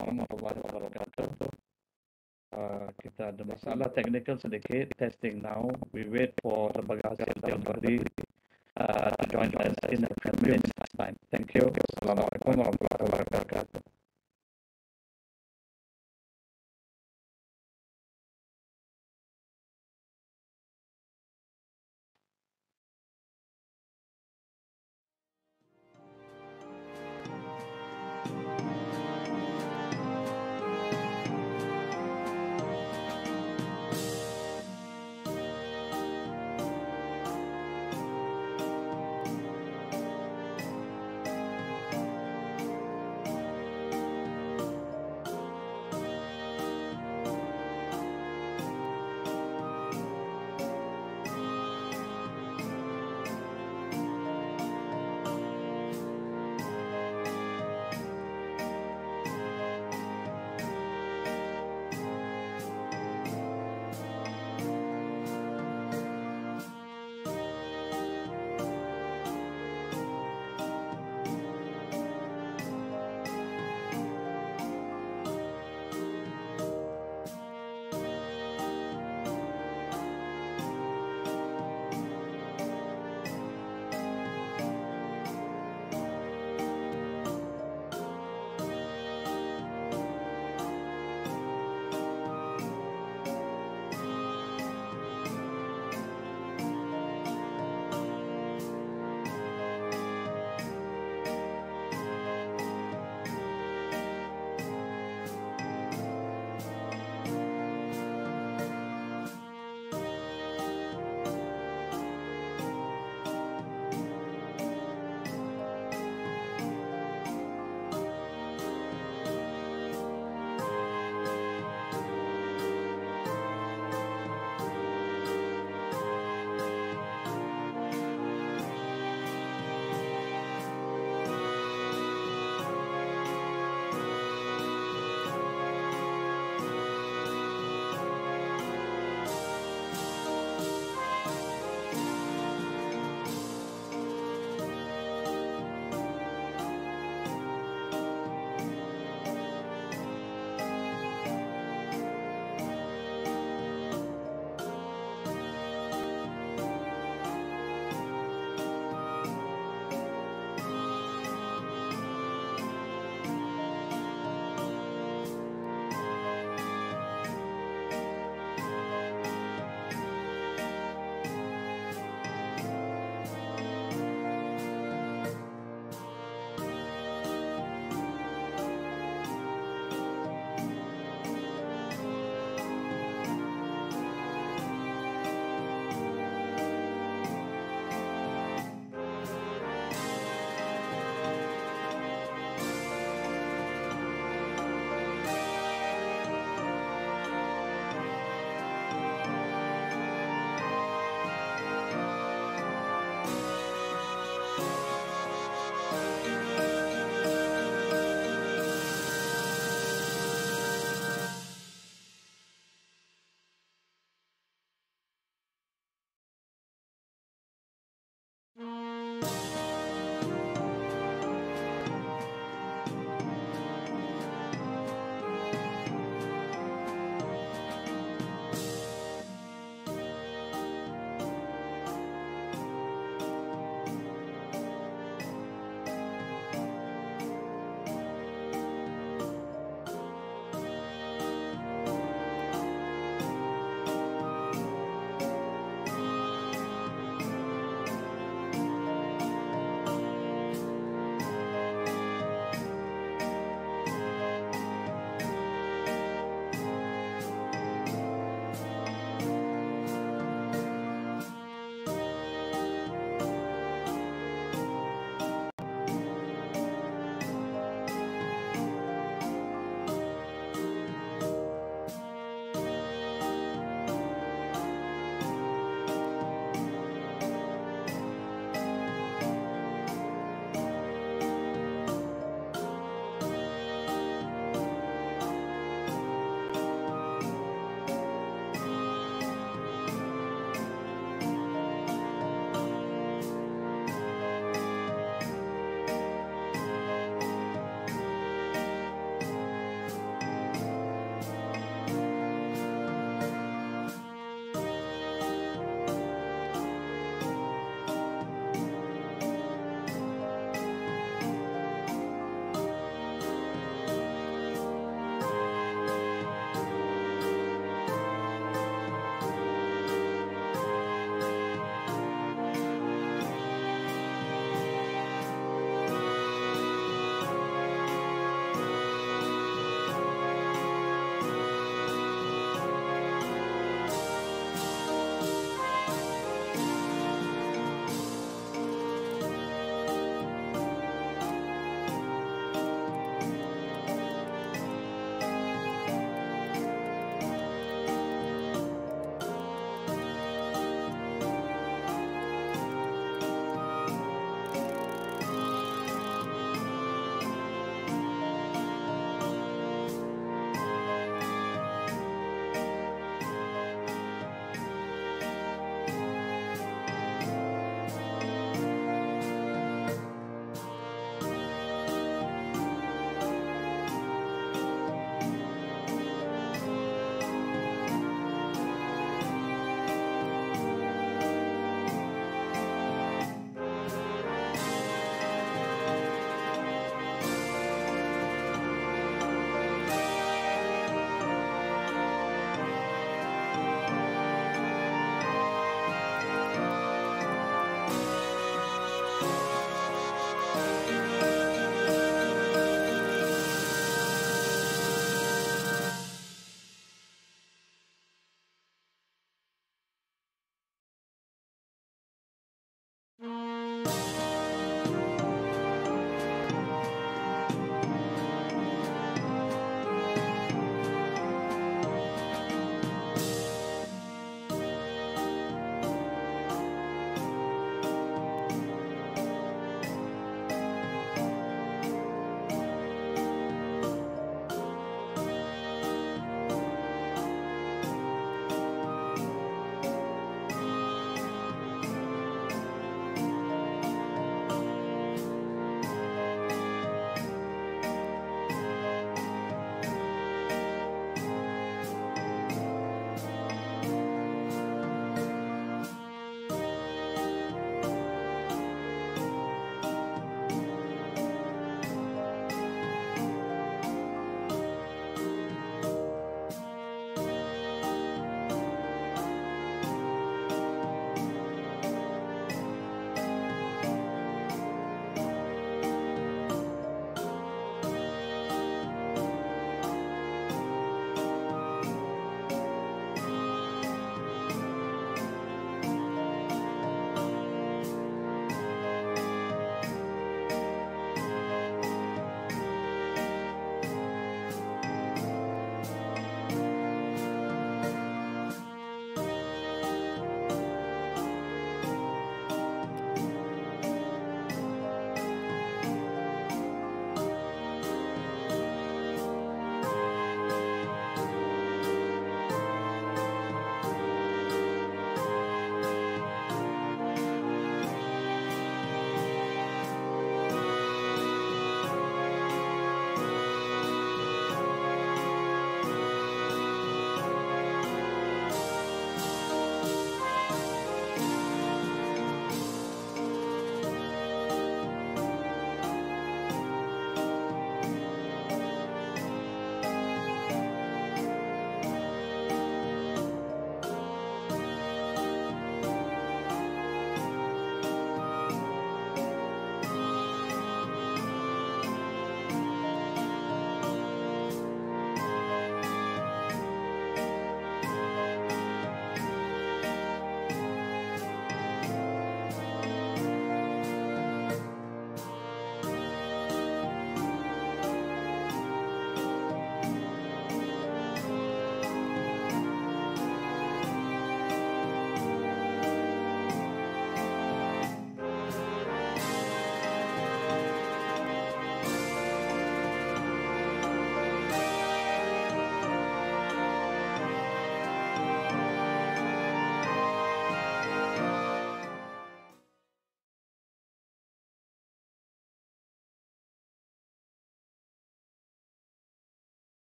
warahmatullahi wabarakatuh. Uh, kita ada masalah teknikal sedikit. Testing now. We wait for Lembaga Hasil Al-Bahri uh, to join us in a few minutes time. Thank you. Assalamualaikum warahmatullahi wabarakatuh.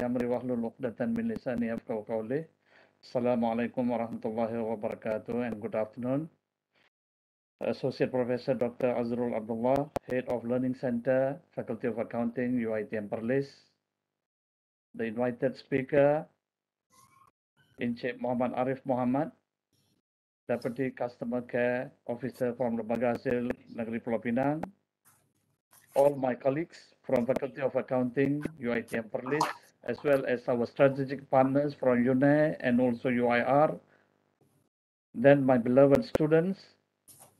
amri wahlul uqdatan min lisani afqahu qawli. Assalamualaikum warahmatullahi wabarakatuh and good afternoon. Associate Professor Dr. Azrul Abdullah, Head of Learning Center, Faculty of Accounting, UiTM Perlis. The invited speaker, Encik Muhammad Arif Muhammad, Deputy Customer Care Officer from the Hasil Negeri Pulau Pinang. All my colleagues from Faculty of Accounting, UITM Perlis, as well as our strategic partners from UNE and also UIR. Then my beloved students,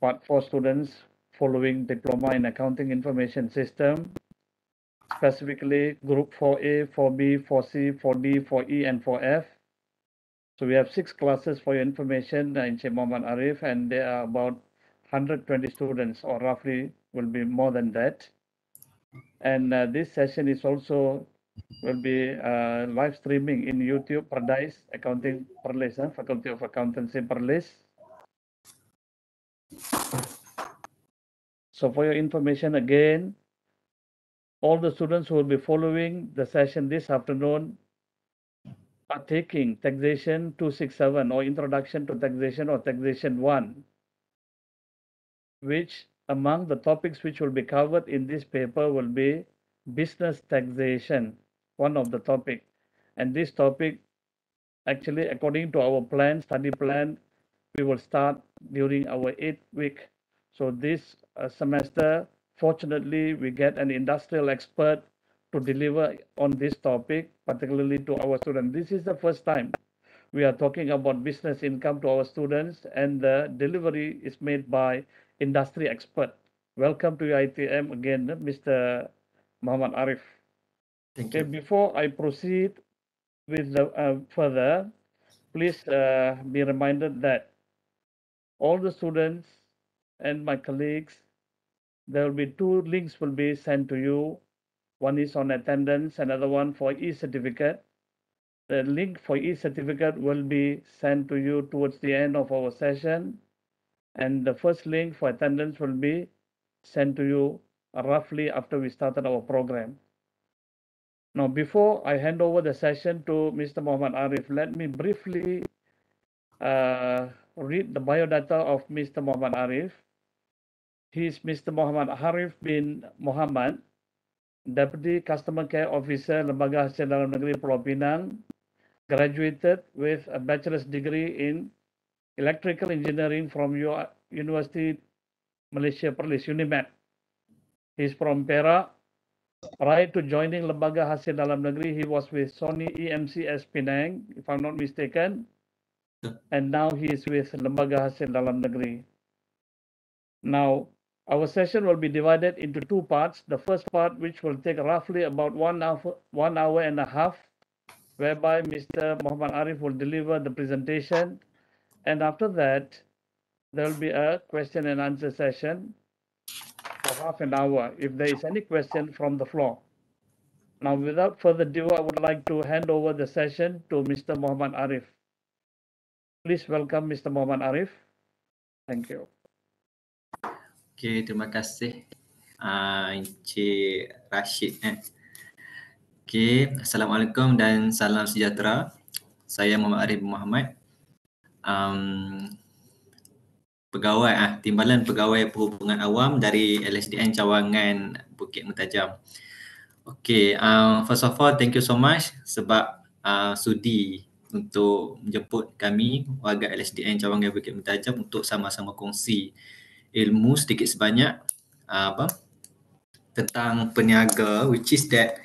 part four students following Diploma in Accounting Information System, specifically Group 4A, 4B, 4C, 4D, 4E, and 4F. So we have six classes for your information uh, in Sheikh Mohammed Arif, and there are about 120 students, or roughly will be more than that. And uh, this session is also will be uh, live streaming in YouTube Paradise Accounting Perlis, huh? Faculty of Accountancy Perlis. So for your information again, all the students who will be following the session this afternoon are taking taxation 267 or introduction to taxation or taxation 1 which among the topics which will be covered in this paper will be business taxation one of the topic. And this topic, actually, according to our plan, study plan, we will start during our eight week. So this uh, semester, fortunately, we get an industrial expert to deliver on this topic, particularly to our students. This is the first time we are talking about business income to our students and the delivery is made by industry expert. Welcome to ITM again, Mr. Muhammad Arif. Thank okay, you. Before I proceed with the uh, further, please uh, be reminded that all the students and my colleagues, there will be two links will be sent to you. One is on attendance, another one for e-certificate. The link for e-certificate will be sent to you towards the end of our session. And the first link for attendance will be sent to you roughly after we started our program. Now, before I hand over the session to Mr. Mohammad Arif, let me briefly uh, read the biodata of Mr. Mohammad Arif. He is Mr. Mohammad Arif bin Mohammad, Deputy Customer Care Officer Lembaga Hasil Dalam Negeri Pulau Pinang, graduated with a bachelor's degree in electrical engineering from University Malaysia Perlis, UNIMAT. He's from Perak, Prior to joining Lembaga Hasil Dalam Negeri, he was with Sony EMCS Penang, if I'm not mistaken. And now he is with Lembaga Hasil Dalam Negeri. Now, our session will be divided into two parts. The first part, which will take roughly about one hour, one hour and a half, whereby Mr. Muhammad Arif will deliver the presentation. And after that, there will be a question and answer session half an hour if there is any question from the floor. Now, without further ado, I would like to hand over the session to Mr. Muhammad Arif. Please welcome Mr. Muhammad Arif. Thank you. Okay, terima kasih uh, Encik Rashid. Eh. Okay, Assalamualaikum dan salam sejahtera. Saya Muhammad Arif Muhammad. Um, pegawai ah timbalan pegawai perhubungan awam dari LSDN cawangan Bukit Mentajam. Okey, um, first of all thank you so much sebab uh, sudi untuk menjemput kami warga LSDN cawangan Bukit Mentajam untuk sama-sama kongsi ilmu sedikit sebanyak uh, apa tentang peniaga which is that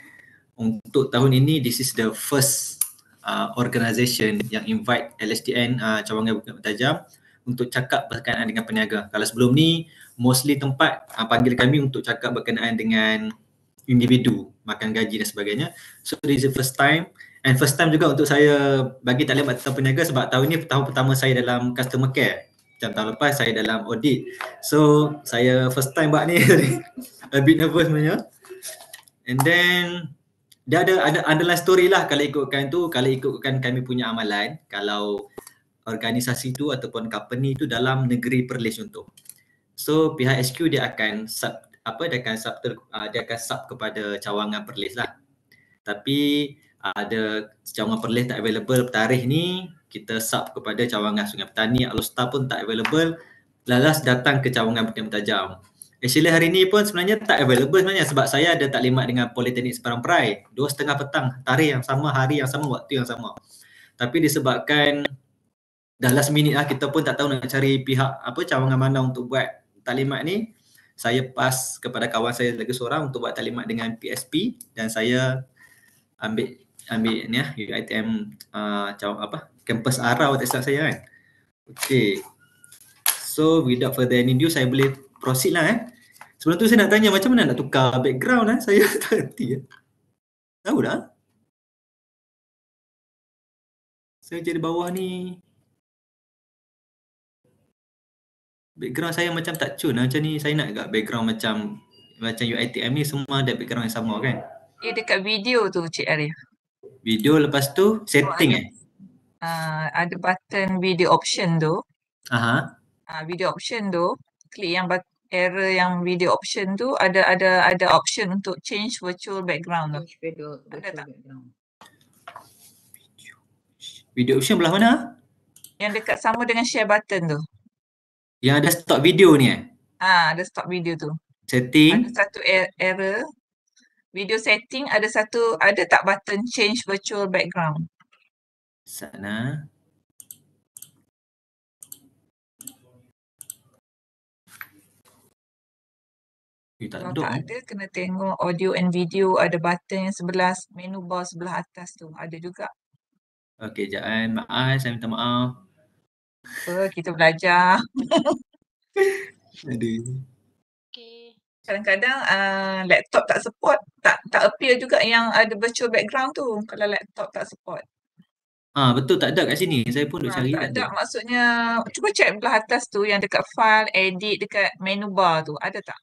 untuk tahun ini this is the first uh, organisation yang invite LSDN uh, cawangan Bukit Mentajam untuk cakap berkenaan dengan peniaga. Kalau sebelum ni mostly tempat uh, panggil kami untuk cakap berkenaan dengan individu, makan gaji dan sebagainya. So this is the first time and first time juga untuk saya bagi taklim atau peniaga sebab tahun ni tahun pertama saya dalam customer care. Macam tahun lepas saya dalam audit. So saya first time buat ni a bit nervous sebenarnya. And then dia ada ada underline story lah kalau ikutkan tu kalau ikutkan kami punya amalan kalau organisasi tu ataupun company tu dalam negeri Perlis contoh. So pihak SQ dia akan sub apa dia akan sub ter, uh, dia akan sub kepada cawangan Perlis lah. Tapi uh, ada cawangan Perlis tak available tarikh ni kita sub kepada cawangan Sungai Petani Alustar pun tak available lalas datang ke cawangan Bukit Mentajam. Actually hari ni pun sebenarnya tak available sebenarnya sebab saya ada taklimat dengan Politeknik Seberang Perai dua setengah petang tarikh yang sama hari yang sama waktu yang sama. Tapi disebabkan dah last minute lah kita pun tak tahu nak cari pihak apa cawangan mana untuk buat talimat ni saya pas kepada kawan saya lagi seorang untuk buat talimat dengan PSP dan saya ambil ambil ni lah UITM uh, caw, apa kampus Arau tak silap saya kan Okay so without further any due saya boleh proceed lah eh sebelum tu saya nak tanya macam mana nak tukar background lah saya tak henti ya. Eh. tahu dah saya cari bawah ni background saya macam tak cun lah. macam ni saya nak dekat background macam macam UITM ni semua ada background yang sama kan eh dekat video tu Cik Arif video lepas tu setting oh, ada, uh, ada button video option tu aha uh, video option tu klik yang bat- error yang video option tu ada ada ada option untuk change virtual background tu video, ada tak video option belah mana yang dekat sama dengan share button tu yang ada stop video ni eh? Ha, ada stop video tu. Setting. Ada satu er-, error. Video setting ada satu, ada tak button change virtual background? Sana. Eh, tak tak ada, kena tengok audio and video ada button yang sebelah menu bar sebelah atas tu. Ada juga. Okey, jangan eh. maaf. Saya minta maaf apa kita belajar. Jadi. Kadang-kadang uh, laptop tak support, tak tak appear juga yang ada virtual background tu kalau laptop tak support. Ah ha, betul tak ada kat sini. Saya pun duk ha, ah, cari tak, tak ada. ada. Maksudnya cuba check belah atas tu yang dekat file edit dekat menu bar tu ada tak?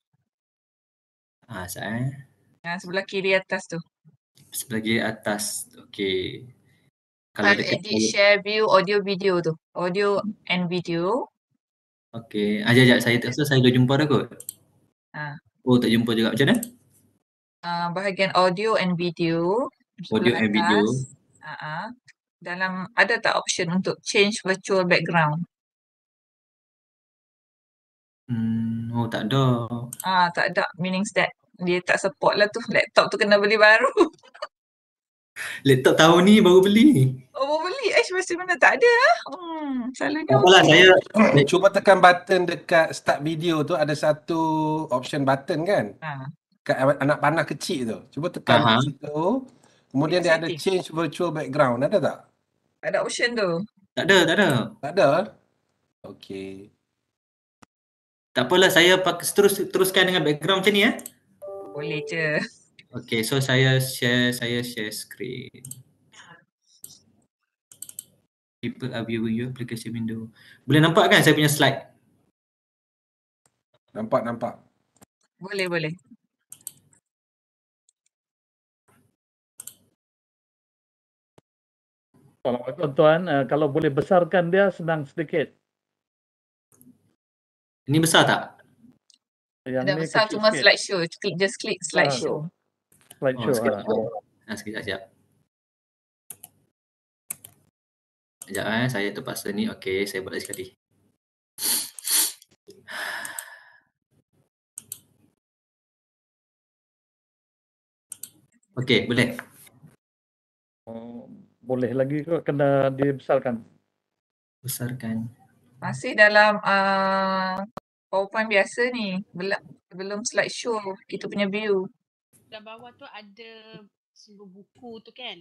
Ah ha, saya. Yang sebelah kiri atas tu. Sebelah kiri atas. Okey kalau dekat edit kalau... share view audio video tu audio and video okey aja aja saya terasa saya dah jumpa dah kot ha. oh tak jumpa juga macam mana uh, bahagian audio and video audio and video uh-huh. dalam ada tak option untuk change virtual background hmm oh tak ada ah tak ada meaning that dia tak support lah tu laptop tu kena beli baru Laptop tahun ni baru beli. Oh, baru beli. Eh, masa mana tak ada. Ah. Hmm, salahnya. Apalah, saya, saya hmm, cuba tekan button dekat start video tu ada satu option button kan? Ha. Kat anak panah kecil tu. Cuba tekan Aha. situ. Kemudian Exciting. dia ada change virtual background. Ada tak? Ada option tu. Tak ada, tak ada. Tak ada. Eh? Okay. Tak apalah saya pakai terus teruskan dengan background macam ni eh. Boleh je. Okay, so saya share saya share screen. People are viewing your application window. Boleh nampak kan saya punya slide? Nampak, nampak. Boleh, boleh. Kalau tuan-tuan, eh, kalau boleh besarkan dia senang sedikit. Ini besar tak? Yang Tidak besar, cuma slideshow. Just click slideshow. Ah, Like oh, sure. Sekejap, uh, sekejap. sekejap, sekejap. Sekejap eh, saya terpaksa ni. Okay, saya buat lagi sekali. Okay, boleh. Oh, boleh lagi ke? Kena dibesarkan. Besarkan. Masih dalam uh, PowerPoint biasa ni. Belum, belum slide show kita punya view dah bawah tu ada seluruh buku tu kan.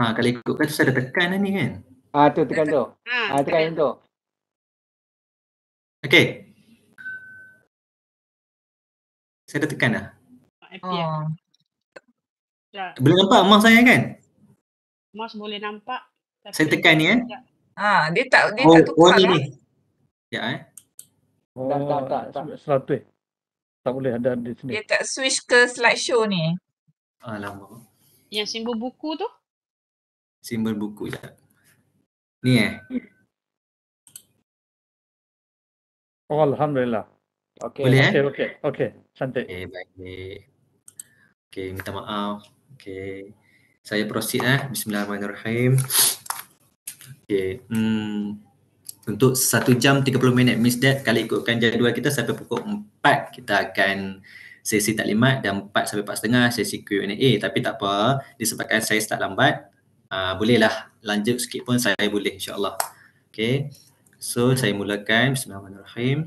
Ha, kalau ikut kan susah ada tekan lah ni kan. Ah tu tekan tu. Ha, ha tekan yang tu. Okay. Saya dah tekan dah. Oh. Belum nampak mak saya kan? Mas boleh nampak. saya tekan ni kan? Ha, dia tak dia oh, tak tukar. Oh, ni. Lah. Ya eh. Oh, tak tak tak. tak. 100. Tak boleh ada di sini. Dia tak switch ke slideshow ni. Alamak. Ah, Yang simbol buku tu? Simbol buku je. Ni eh? Oh, Alhamdulillah. Okay. Boleh okay, eh? Okay, okay. santai. Okay, baik. Okay, minta maaf. Okay. Saya proceed eh. Bismillahirrahmanirrahim. Okay. Hmm untuk satu jam tiga puluh minit miss that kalau ikutkan jadual kita sampai pukul empat kita akan sesi taklimat dan empat sampai 4 setengah sesi Q&A tapi tak apa disebabkan saya start lambat uh, bolehlah lanjut sikit pun saya boleh insyaAllah Okay, so saya mulakan Bismillahirrahmanirrahim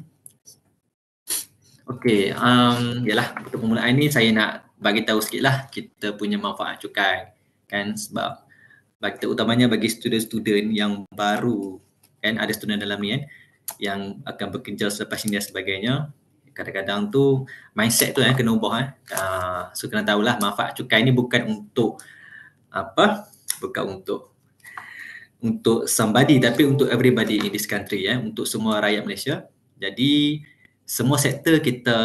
Okay, um, yalah untuk permulaan ni saya nak bagi tahu sikit lah kita punya manfaat cukai kan sebab bagi utamanya bagi student-student yang baru and ada student dalam ni kan yang akan bekerja selepas ini dan sebagainya kadang-kadang tu mindset tu yang eh, kena ubah eh. Ah, so kena tahulah manfaat cukai ni bukan untuk apa bukan untuk untuk somebody tapi untuk everybody in this country ya eh. untuk semua rakyat Malaysia jadi semua sektor kita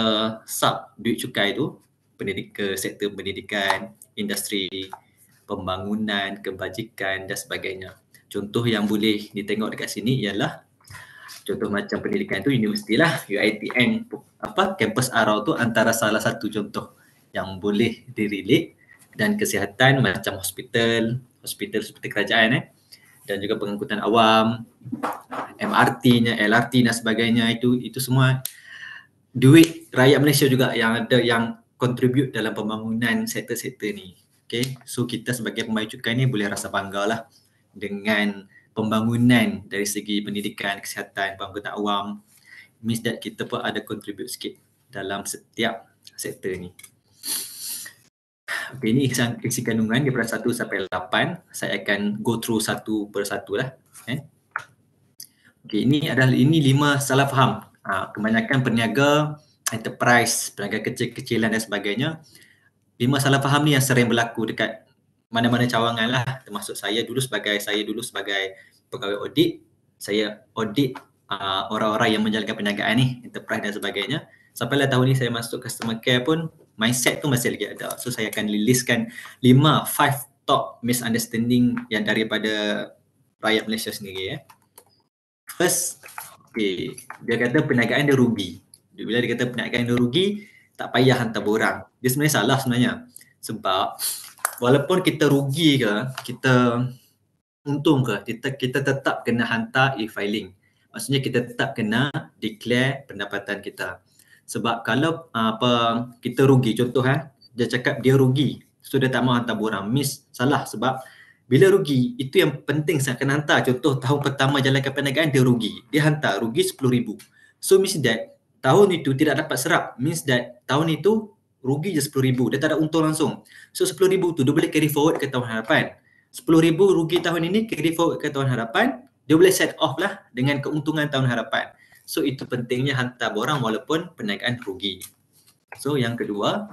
sub duit cukai tu pendidikan sektor pendidikan industri pembangunan kebajikan dan sebagainya Contoh yang boleh ditengok dekat sini ialah contoh macam pendidikan itu universiti lah UITM apa kampus Arau tu antara salah satu contoh yang boleh dirilik dan kesihatan macam hospital, hospital seperti kerajaan eh dan juga pengangkutan awam, MRT-nya, LRT dan sebagainya itu itu semua duit rakyat Malaysia juga yang ada yang contribute dalam pembangunan sektor-sektor ni. Okay, so kita sebagai pemaju cukai ni boleh rasa banggalah dengan pembangunan dari segi pendidikan, kesihatan, pembangunan awam means that kita pun ada contribute sikit dalam setiap sektor ni. Okay, ini isi kandungan daripada satu sampai lapan. Saya akan go through satu per satu lah. Okay. Eh. okay, ini adalah ini lima salah faham. Ha, kebanyakan perniaga, enterprise, perniaga kecil-kecilan dan sebagainya. Lima salah faham ni yang sering berlaku dekat mana-mana cawangan lah termasuk saya dulu sebagai saya dulu sebagai pegawai audit saya audit uh, orang-orang yang menjalankan perniagaan ni enterprise dan sebagainya sampai lah tahun ni saya masuk customer care pun mindset tu masih lagi ada so saya akan listkan lima five top misunderstanding yang daripada rakyat Malaysia sendiri ya eh. first okay, dia kata perniagaan dia rugi bila dia kata perniagaan dia rugi tak payah hantar borang dia sebenarnya salah sebenarnya sebab walaupun kita rugi ke, kita untung ke, kita kita tetap kena hantar e-filing. Maksudnya kita tetap kena declare pendapatan kita. Sebab kalau ah, apa kita rugi contoh eh, dia cakap dia rugi. So dia tak mahu hantar borang, miss salah sebab bila rugi itu yang penting saya kena hantar. Contoh tahun pertama jalan ke perniagaan dia rugi. Dia hantar rugi 10,000. So miss that tahun itu tidak dapat serap. Means that tahun itu rugi je sepuluh ribu, Dia tak ada untung langsung. So sepuluh ribu tu dia boleh carry forward ke tahun harapan. Sepuluh ribu rugi tahun ini carry forward ke tahun harapan, Dia boleh set off lah dengan keuntungan tahun harapan. So itu pentingnya hantar borang walaupun perniagaan rugi. So yang kedua,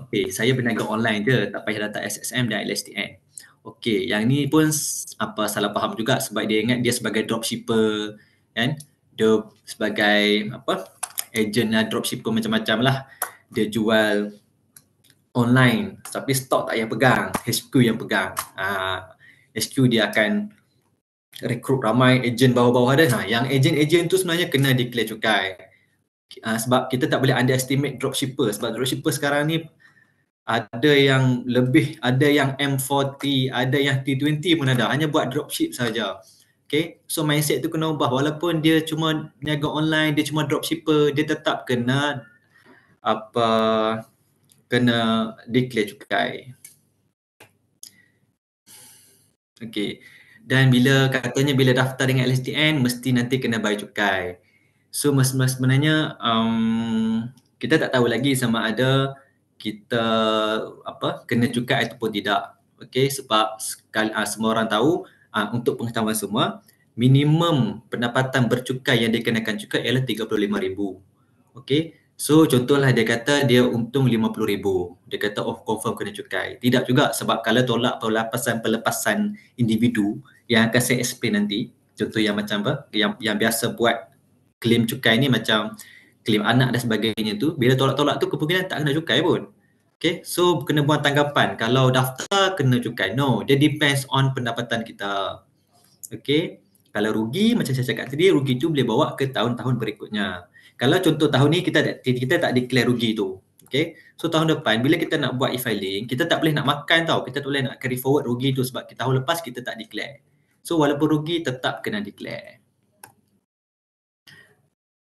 okay, saya berniaga online je tak payah datang SSM dan LSTN. Okay, yang ni pun apa salah faham juga sebab dia ingat dia sebagai dropshipper kan dia sebagai apa agent lah, dropshipper macam-macam lah dia jual online tapi stok tak yang pegang HQ yang pegang uh, HQ dia akan rekrut ramai ejen bawah-bawah dia ha, yang ejen-ejen tu sebenarnya kena declare cukai uh, sebab kita tak boleh underestimate dropshipper sebab dropshipper sekarang ni ada yang lebih ada yang M40 ada yang T20 pun ada hanya buat dropship saja okay so mindset tu kena ubah walaupun dia cuma niaga online dia cuma dropshipper dia tetap kena apa kena declare cukai. Okey. Dan bila katanya bila daftar dengan LSTN mesti nanti kena bayar cukai. So sebenarnya um, kita tak tahu lagi sama ada kita apa kena cukai ataupun tidak. Okey sebab sekal, uh, semua orang tahu uh, untuk pengetahuan semua minimum pendapatan bercukai yang dikenakan cukai ialah RM35,000. Okey So contohlah dia kata dia untung RM50,000. Dia kata oh confirm kena cukai. Tidak juga sebab kalau tolak pelepasan pelepasan individu yang akan saya explain nanti. Contoh yang macam apa? Yang, yang biasa buat klaim cukai ni macam klaim anak dan sebagainya tu. Bila tolak-tolak tu kemungkinan tak kena cukai pun. Okay, so kena buat tanggapan. Kalau daftar kena cukai. No, dia depends on pendapatan kita. Okay, kalau rugi macam saya cakap tadi, rugi tu boleh bawa ke tahun-tahun berikutnya. Kalau contoh tahun ni kita kita tak declare rugi tu. Okay. So tahun depan bila kita nak buat e-filing, kita tak boleh nak makan tau. Kita tak boleh nak carry forward rugi tu sebab kita tahun lepas kita tak declare. So walaupun rugi tetap kena declare.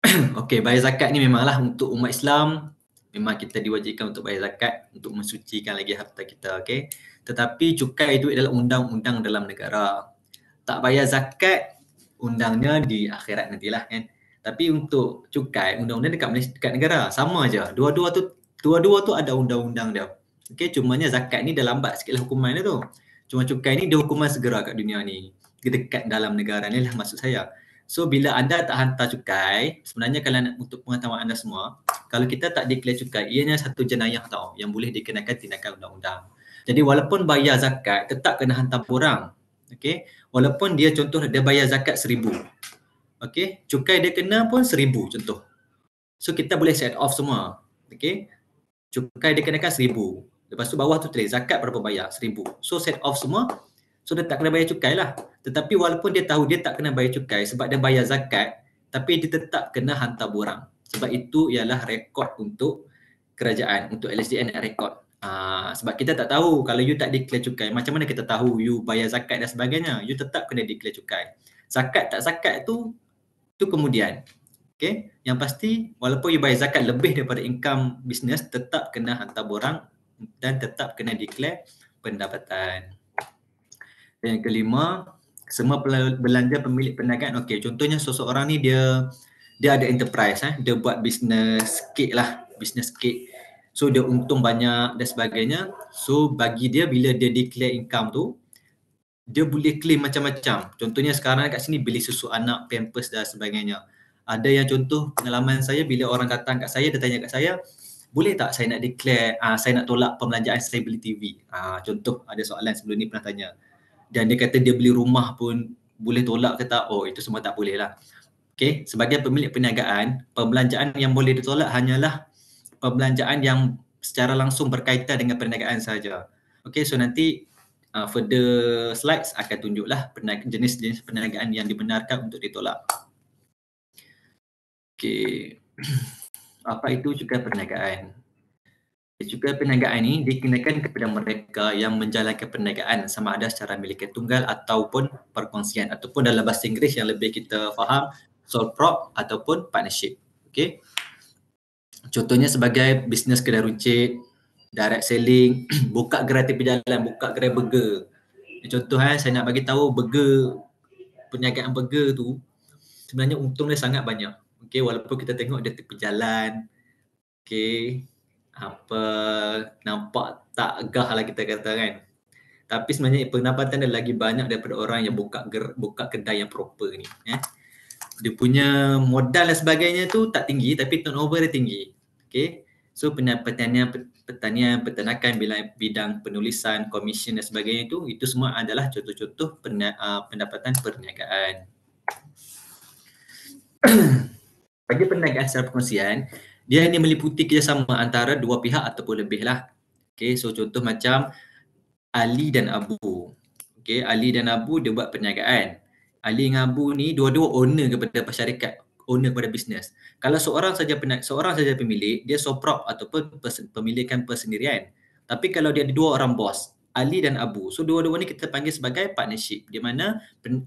okay, bayar zakat ni memanglah untuk umat Islam memang kita diwajibkan untuk bayar zakat untuk mensucikan lagi harta kita Okay. tetapi cukai duit adalah undang-undang dalam negara tak bayar zakat undangnya di akhirat nantilah kan tapi untuk cukai, undang-undang dekat, dekat negara sama aja. Dua-dua tu dua-dua tu ada undang-undang dia. Okey, cumanya zakat ni dah lambat sikitlah hukuman dia tu. Cuma cukai ni dia hukuman segera kat dunia ni. Dekat dalam negara ni lah maksud saya. So bila anda tak hantar cukai, sebenarnya kalau nak, untuk pengetahuan anda semua, kalau kita tak declare cukai, ianya satu jenayah tau yang boleh dikenakan tindakan undang-undang. Jadi walaupun bayar zakat, tetap kena hantar borang. Okey, walaupun dia contoh dia bayar zakat seribu, okay, cukai dia kena pun seribu contoh. So kita boleh set off semua. Okay. Cukai dia kenakan seribu. Lepas tu bawah tu tulis zakat berapa bayar? Seribu. So set off semua. So dia tak kena bayar cukai lah. Tetapi walaupun dia tahu dia tak kena bayar cukai sebab dia bayar zakat tapi dia tetap kena hantar borang. Sebab itu ialah rekod untuk kerajaan, untuk LSDN rekod. Uh, sebab kita tak tahu kalau you tak declare cukai macam mana kita tahu you bayar zakat dan sebagainya. You tetap kena declare cukai. Zakat tak zakat tu Tu kemudian. Okay. Yang pasti walaupun you bayar zakat lebih daripada income bisnes, tetap kena hantar borang dan tetap kena declare pendapatan. Dan yang kelima, semua belanja pemilik perniagaan. Okay, contohnya seseorang ni dia dia ada enterprise eh, dia buat bisnes kek lah, bisnes kek. So dia untung banyak dan sebagainya. So bagi dia bila dia declare income tu, dia boleh claim macam-macam. Contohnya sekarang kat sini beli susu anak, pampers dan sebagainya. Ada yang contoh pengalaman saya bila orang kata kat saya, dia tanya kat saya, boleh tak saya nak declare, uh, saya nak tolak pembelanjaan saya beli TV? Uh, ah, contoh ada soalan sebelum ni pernah tanya. Dan dia kata dia beli rumah pun boleh tolak ke tak? Oh itu semua tak boleh lah. Okay, sebagai pemilik perniagaan, pembelanjaan yang boleh ditolak hanyalah pembelanjaan yang secara langsung berkaitan dengan perniagaan saja. Okay, so nanti uh, further slides akan tunjuklah jenis-jenis perniagaan yang dibenarkan untuk ditolak. Okey. Apa itu juga perniagaan? Juga perniagaan ini dikenakan kepada mereka yang menjalankan perniagaan sama ada secara milik tunggal ataupun perkongsian ataupun dalam bahasa Inggeris yang lebih kita faham sole prop ataupun partnership. Okey. Contohnya sebagai bisnes kedai runcit, direct selling, buka gerai tepi jalan, buka gerai burger. Contoh eh, saya nak bagi tahu burger perniagaan burger tu sebenarnya untung dia sangat banyak. Okey, walaupun kita tengok dia tepi jalan. Okey. Apa nampak tak gah lah kita kata kan. Tapi sebenarnya pendapatan dia lagi banyak daripada orang yang buka ger, buka kedai yang proper ni, eh. Dia punya modal dan sebagainya tu tak tinggi tapi turnover dia tinggi. Okey. So pendapatannya pertanian, peternakan, bidang, bidang penulisan, komisen dan sebagainya itu, itu semua adalah contoh-contoh ah, pendapatan perniagaan. Bagi perniagaan secara perkongsian, dia ini meliputi kerjasama antara dua pihak ataupun lebih lah. Okay, so contoh macam Ali dan Abu. Okay, Ali dan Abu dia buat perniagaan. Ali dan Abu ni dua-dua owner kepada syarikat owner kepada bisnes. Kalau seorang saja seorang saja pemilik, dia sole prop ataupun pemilikan persendirian. Tapi kalau dia ada dua orang bos, Ali dan Abu. So dua-dua ni kita panggil sebagai partnership di mana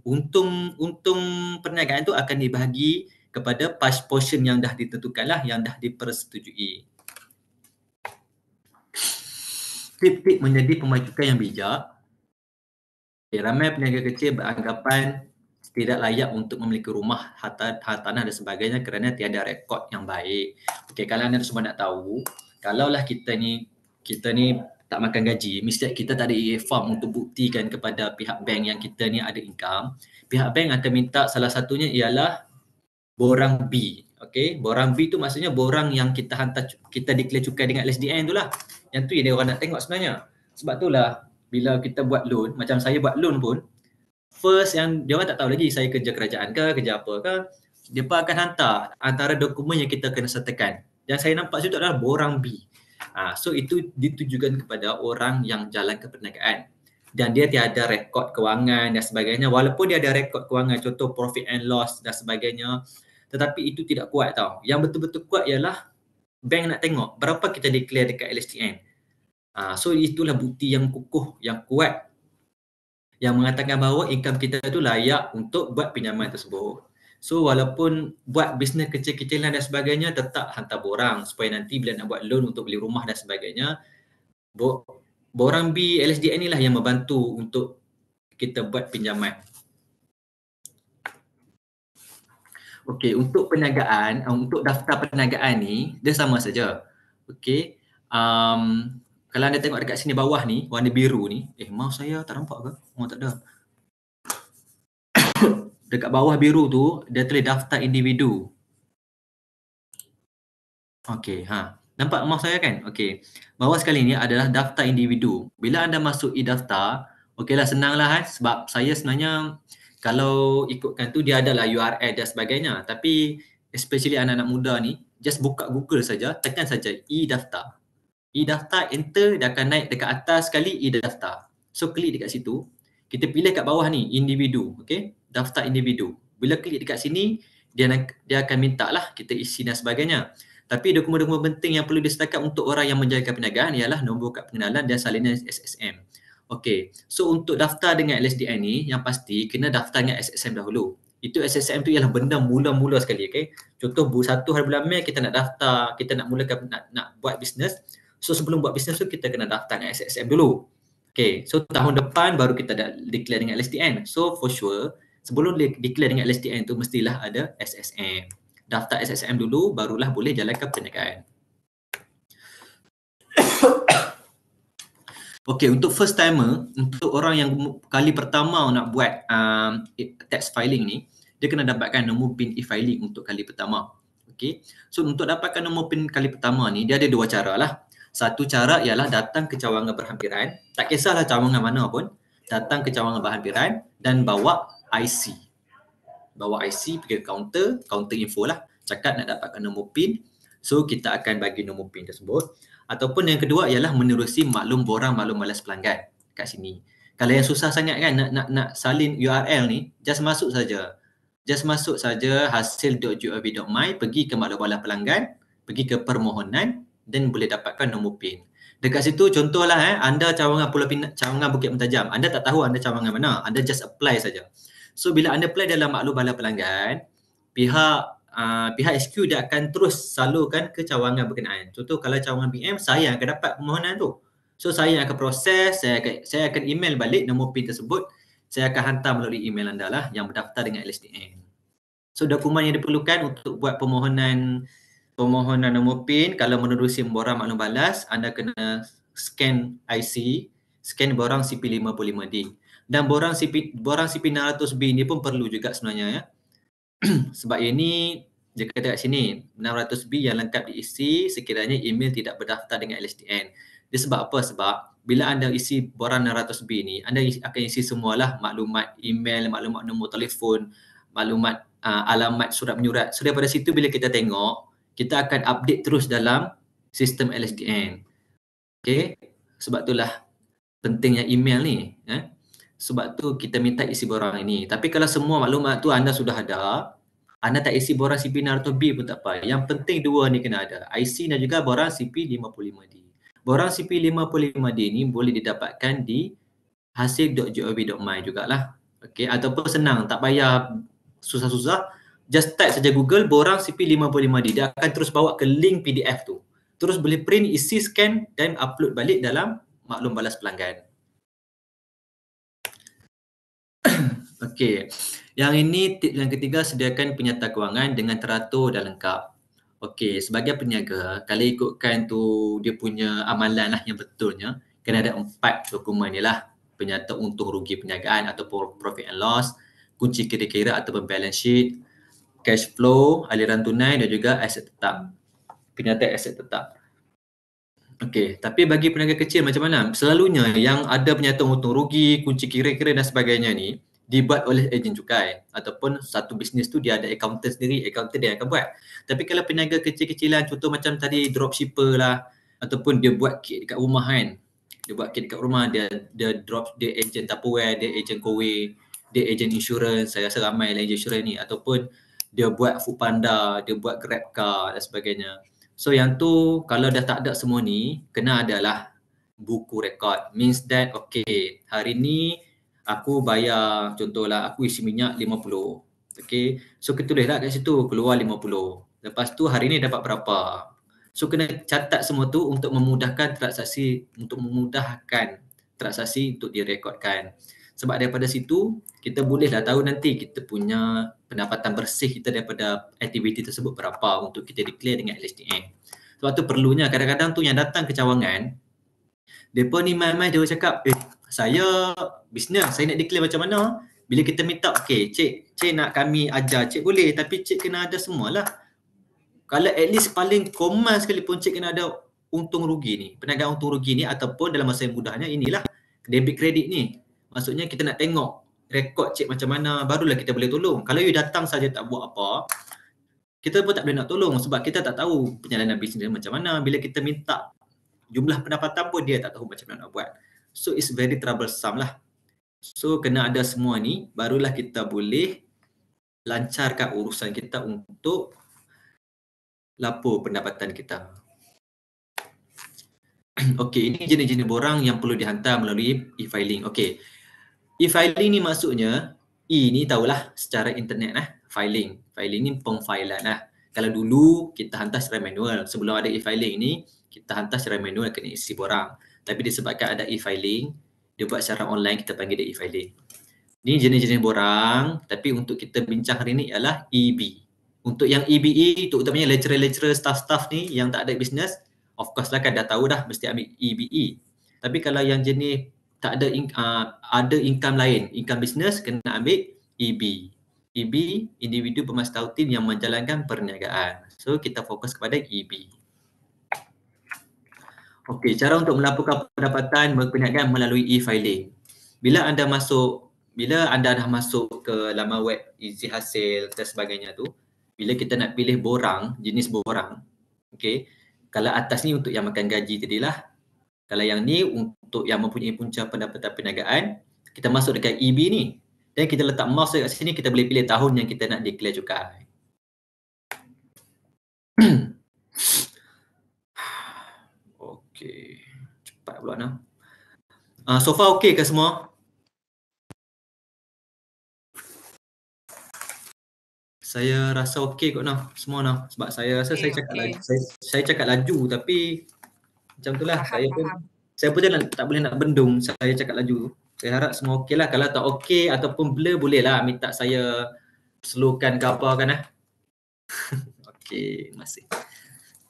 untung untung perniagaan tu akan dibahagi kepada pas portion yang dah ditentukan lah yang dah dipersetujui. Tip-tip menjadi pemajukan yang bijak. Okay, ramai peniaga kecil beranggapan tidak layak untuk memiliki rumah, harta, harta tanah dan sebagainya kerana tiada rekod yang baik. Okey, kalau anda semua nak tahu, kalaulah kita ni kita ni tak makan gaji, mesti kita tak ada EA form untuk buktikan kepada pihak bank yang kita ni ada income. Pihak bank akan minta salah satunya ialah borang B. Okey, borang B tu maksudnya borang yang kita hantar kita declare cukai dengan LSDN tu lah. Yang tu dia orang nak tengok sebenarnya. Sebab itulah bila kita buat loan, macam saya buat loan pun, first yang dia orang tak tahu lagi saya kerja kerajaan ke kerja apa ke depa akan hantar antara dokumen yang kita kena sertakan dan saya nampak situ adalah borang B ha, so itu ditujukan kepada orang yang jalan ke perniagaan dan dia tiada rekod kewangan dan sebagainya walaupun dia ada rekod kewangan contoh profit and loss dan sebagainya tetapi itu tidak kuat tau yang betul-betul kuat ialah bank nak tengok berapa kita declare dekat LSTN ha, ah, so itulah bukti yang kukuh yang kuat yang mengatakan bahawa income kita tu layak untuk buat pinjaman tersebut. So walaupun buat bisnes kecil-kecilan dan sebagainya tetap hantar borang supaya nanti bila nak buat loan untuk beli rumah dan sebagainya bo- borang B LSDN inilah yang membantu untuk kita buat pinjaman. Okey, untuk perniagaan, untuk daftar perniagaan ni dia sama saja. Okey. Um, kalau anda tengok dekat sini bawah ni, warna biru ni. Eh, mouse saya tak nampak ke? Oh, tak ada. dekat bawah biru tu, dia tulis daftar individu. Okay, ha. Nampak mouse saya kan? Okay, Bawah sekali ni adalah daftar individu. Bila anda masuk e-daftar, senang lah, kan? Eh, sebab saya sebenarnya kalau ikutkan tu, dia adalah URL dan sebagainya. Tapi especially anak-anak muda ni, just buka Google saja, tekan saja e-daftar e-data enter dia akan naik dekat atas sekali e-data so klik dekat situ kita pilih kat bawah ni individu okay? daftar individu bila klik dekat sini dia nak, dia akan minta lah kita isi dan sebagainya tapi dokumen-dokumen penting yang perlu disetakat untuk orang yang menjalankan perniagaan ialah nombor kad pengenalan dan salinan SSM okay? so untuk daftar dengan LSDN ni yang pasti kena daftar dengan SSM dahulu itu SSM tu ialah benda mula-mula sekali okay? contoh satu hari bulan Mei kita nak daftar kita nak mulakan nak, nak buat bisnes So sebelum buat bisnes tu kita kena daftar dengan SSM dulu. Okay, so tahun depan baru kita dah declare dengan LSTN. So for sure, sebelum declare dengan LSTN tu mestilah ada SSM. Daftar SSM dulu barulah boleh jalankan perniagaan. okay, untuk first timer, untuk orang yang kali pertama nak buat um, tax filing ni, dia kena dapatkan nombor PIN e-filing untuk kali pertama. Okay, so untuk dapatkan nombor PIN kali pertama ni, dia ada dua cara lah. Satu cara ialah datang ke cawangan berhampiran. Tak kisahlah cawangan mana pun. Datang ke cawangan berhampiran dan bawa IC. Bawa IC pergi ke kaunter, kaunter info lah. Cakap nak dapatkan nombor PIN. So kita akan bagi nombor PIN tersebut. Ataupun yang kedua ialah menerusi maklum borang maklum balas pelanggan kat sini. Kalau yang susah sangat kan nak nak nak salin URL ni, just masuk saja. Just masuk saja hasil.gov.my pergi ke maklum balas pelanggan, pergi ke permohonan, then boleh dapatkan nombor PIN. Dekat situ contohlah eh anda cawangan Pulau Pinang, cawangan Bukit Mentajam. Anda tak tahu anda cawangan mana. Anda just apply saja. So bila anda apply dalam maklum bala pelanggan, pihak uh, pihak SQ dia akan terus salurkan ke cawangan berkenaan. Contoh kalau cawangan BM saya yang akan dapat permohonan tu. So saya yang akan proses, saya akan saya akan email balik nombor PIN tersebut. Saya akan hantar melalui email anda lah yang berdaftar dengan LSTN. So dokumen yang diperlukan untuk buat permohonan permohonan nombor PIN kalau menerusi borang maklum balas anda kena scan IC scan borang CP55D dan borang CP borang CP600B ni pun perlu juga sebenarnya ya sebab ini dia kata kat sini 600B yang lengkap diisi sekiranya email tidak berdaftar dengan LSTN dia sebab apa sebab bila anda isi borang 600B ni anda isi, akan isi semualah maklumat email maklumat nombor telefon maklumat uh, alamat surat menyurat so daripada situ bila kita tengok kita akan update terus dalam sistem LSTN. Okey, sebab itulah pentingnya email ni. Eh? Sebab tu kita minta isi borang ini. Tapi kalau semua maklumat tu anda sudah ada, anda tak isi borang CP Naruto B pun tak apa. Yang penting dua ni kena ada. IC dan juga borang CP55D. Borang CP55D ni boleh didapatkan di hasil.gov.my jugalah. Okey, ataupun senang. Tak payah susah-susah just type saja Google borang CP55 ni dia akan terus bawa ke link PDF tu. Terus boleh print isi scan dan upload balik dalam maklum balas pelanggan. Okey. Yang ini tip yang ketiga sediakan penyata kewangan dengan teratur dan lengkap. Okey, sebagai peniaga, kalau ikutkan tu dia punya amalan lah yang betulnya, kena ada empat dokumen ni lah. Penyata untung rugi perniagaan ataupun profit and loss, kunci kira-kira ataupun balance sheet, cash flow, aliran tunai dan juga aset tetap. Penyata aset tetap. Okey, tapi bagi peniaga kecil macam mana? Selalunya yang ada penyata untung rugi, kunci kira-kira dan sebagainya ni dibuat oleh ejen cukai ataupun satu bisnes tu dia ada accountant sendiri, accountant dia akan buat. Tapi kalau peniaga kecil-kecilan contoh macam tadi dropshipper lah ataupun dia buat kit dekat rumah kan. Dia buat kit dekat rumah, dia dia drop dia ejen tupperware, dia ejen kowe, dia ejen insurans, saya rasa ramai lain insurans ni ataupun dia buat foodpanda, dia buat grab car dan sebagainya. So yang tu kalau dah tak ada semua ni, kena adalah buku rekod. Means that okay, hari ni aku bayar contohlah aku isi minyak lima puluh. Okay, so kita tulislah kat situ keluar lima puluh. Lepas tu hari ni dapat berapa? So kena catat semua tu untuk memudahkan transaksi, untuk memudahkan transaksi untuk direkodkan sebab daripada situ kita boleh dah tahu nanti kita punya pendapatan bersih kita daripada aktiviti tersebut berapa untuk kita declare dengan LHDN. Sebab tu perlunya kadang-kadang tu yang datang ke cawangan depa ni mai-mai dia cakap, "Eh, saya bisnes, saya nak declare macam mana?" Bila kita minta, "Okey, cik, cik nak kami ajar, cik boleh, tapi cik kena ada semualah." Kalau at least paling common sekali pun cik kena ada untung rugi ni. Penagihan untung rugi ni ataupun dalam masa yang mudahnya inilah debit kredit ni Maksudnya kita nak tengok rekod cik macam mana barulah kita boleh tolong. Kalau you datang saja tak buat apa, kita pun tak boleh nak tolong sebab kita tak tahu penjalanan bisnes macam mana. Bila kita minta jumlah pendapatan pun dia tak tahu macam mana nak buat. So it's very troublesome lah. So kena ada semua ni barulah kita boleh lancarkan urusan kita untuk lapor pendapatan kita. Okey, ini jenis-jenis borang yang perlu dihantar melalui e-filing. Okey e-filing ni maksudnya e ni tahulah secara internet lah filing filing ni pengfailan lah kalau dulu kita hantar secara manual sebelum ada e-filing ni kita hantar secara manual kena isi borang tapi disebabkan ada e-filing dia buat secara online kita panggil dia e-filing ni jenis-jenis borang tapi untuk kita bincang hari ni ialah EB untuk yang EBE e, itu utamanya lecturer-lecturer staff-staff ni yang tak ada bisnes of course lah kan dah tahu dah mesti ambil EBE e. tapi kalau yang jenis tak ada in, uh, ada income lain income business kena ambil EB EB individu pemastautin yang menjalankan perniagaan so kita fokus kepada EB okey cara untuk melaporkan pendapatan perniagaan melalui e-filing bila anda masuk bila anda dah masuk ke laman web easy hasil dan sebagainya tu bila kita nak pilih borang jenis borang okey kalau atas ni untuk yang makan gaji tadilah kalau yang ni untuk yang mempunyai punca pendapatan perniagaan, kita masuk dekat EB ni. Dan kita letak mouse dekat sini, kita boleh pilih tahun yang kita nak declare cukai. okay. Cepat pula nak. Uh, so far okay ke semua? Saya rasa okey kot nak semua nak sebab saya rasa okay, saya cakap okay. laju saya, saya cakap laju tapi macam itulah faham, saya pun faham. saya pun jalan, tak boleh nak bendung saya cakap laju saya harap semua okey lah kalau tak okey ataupun blur boleh lah minta saya slowkan ke apa kan eh. okey masih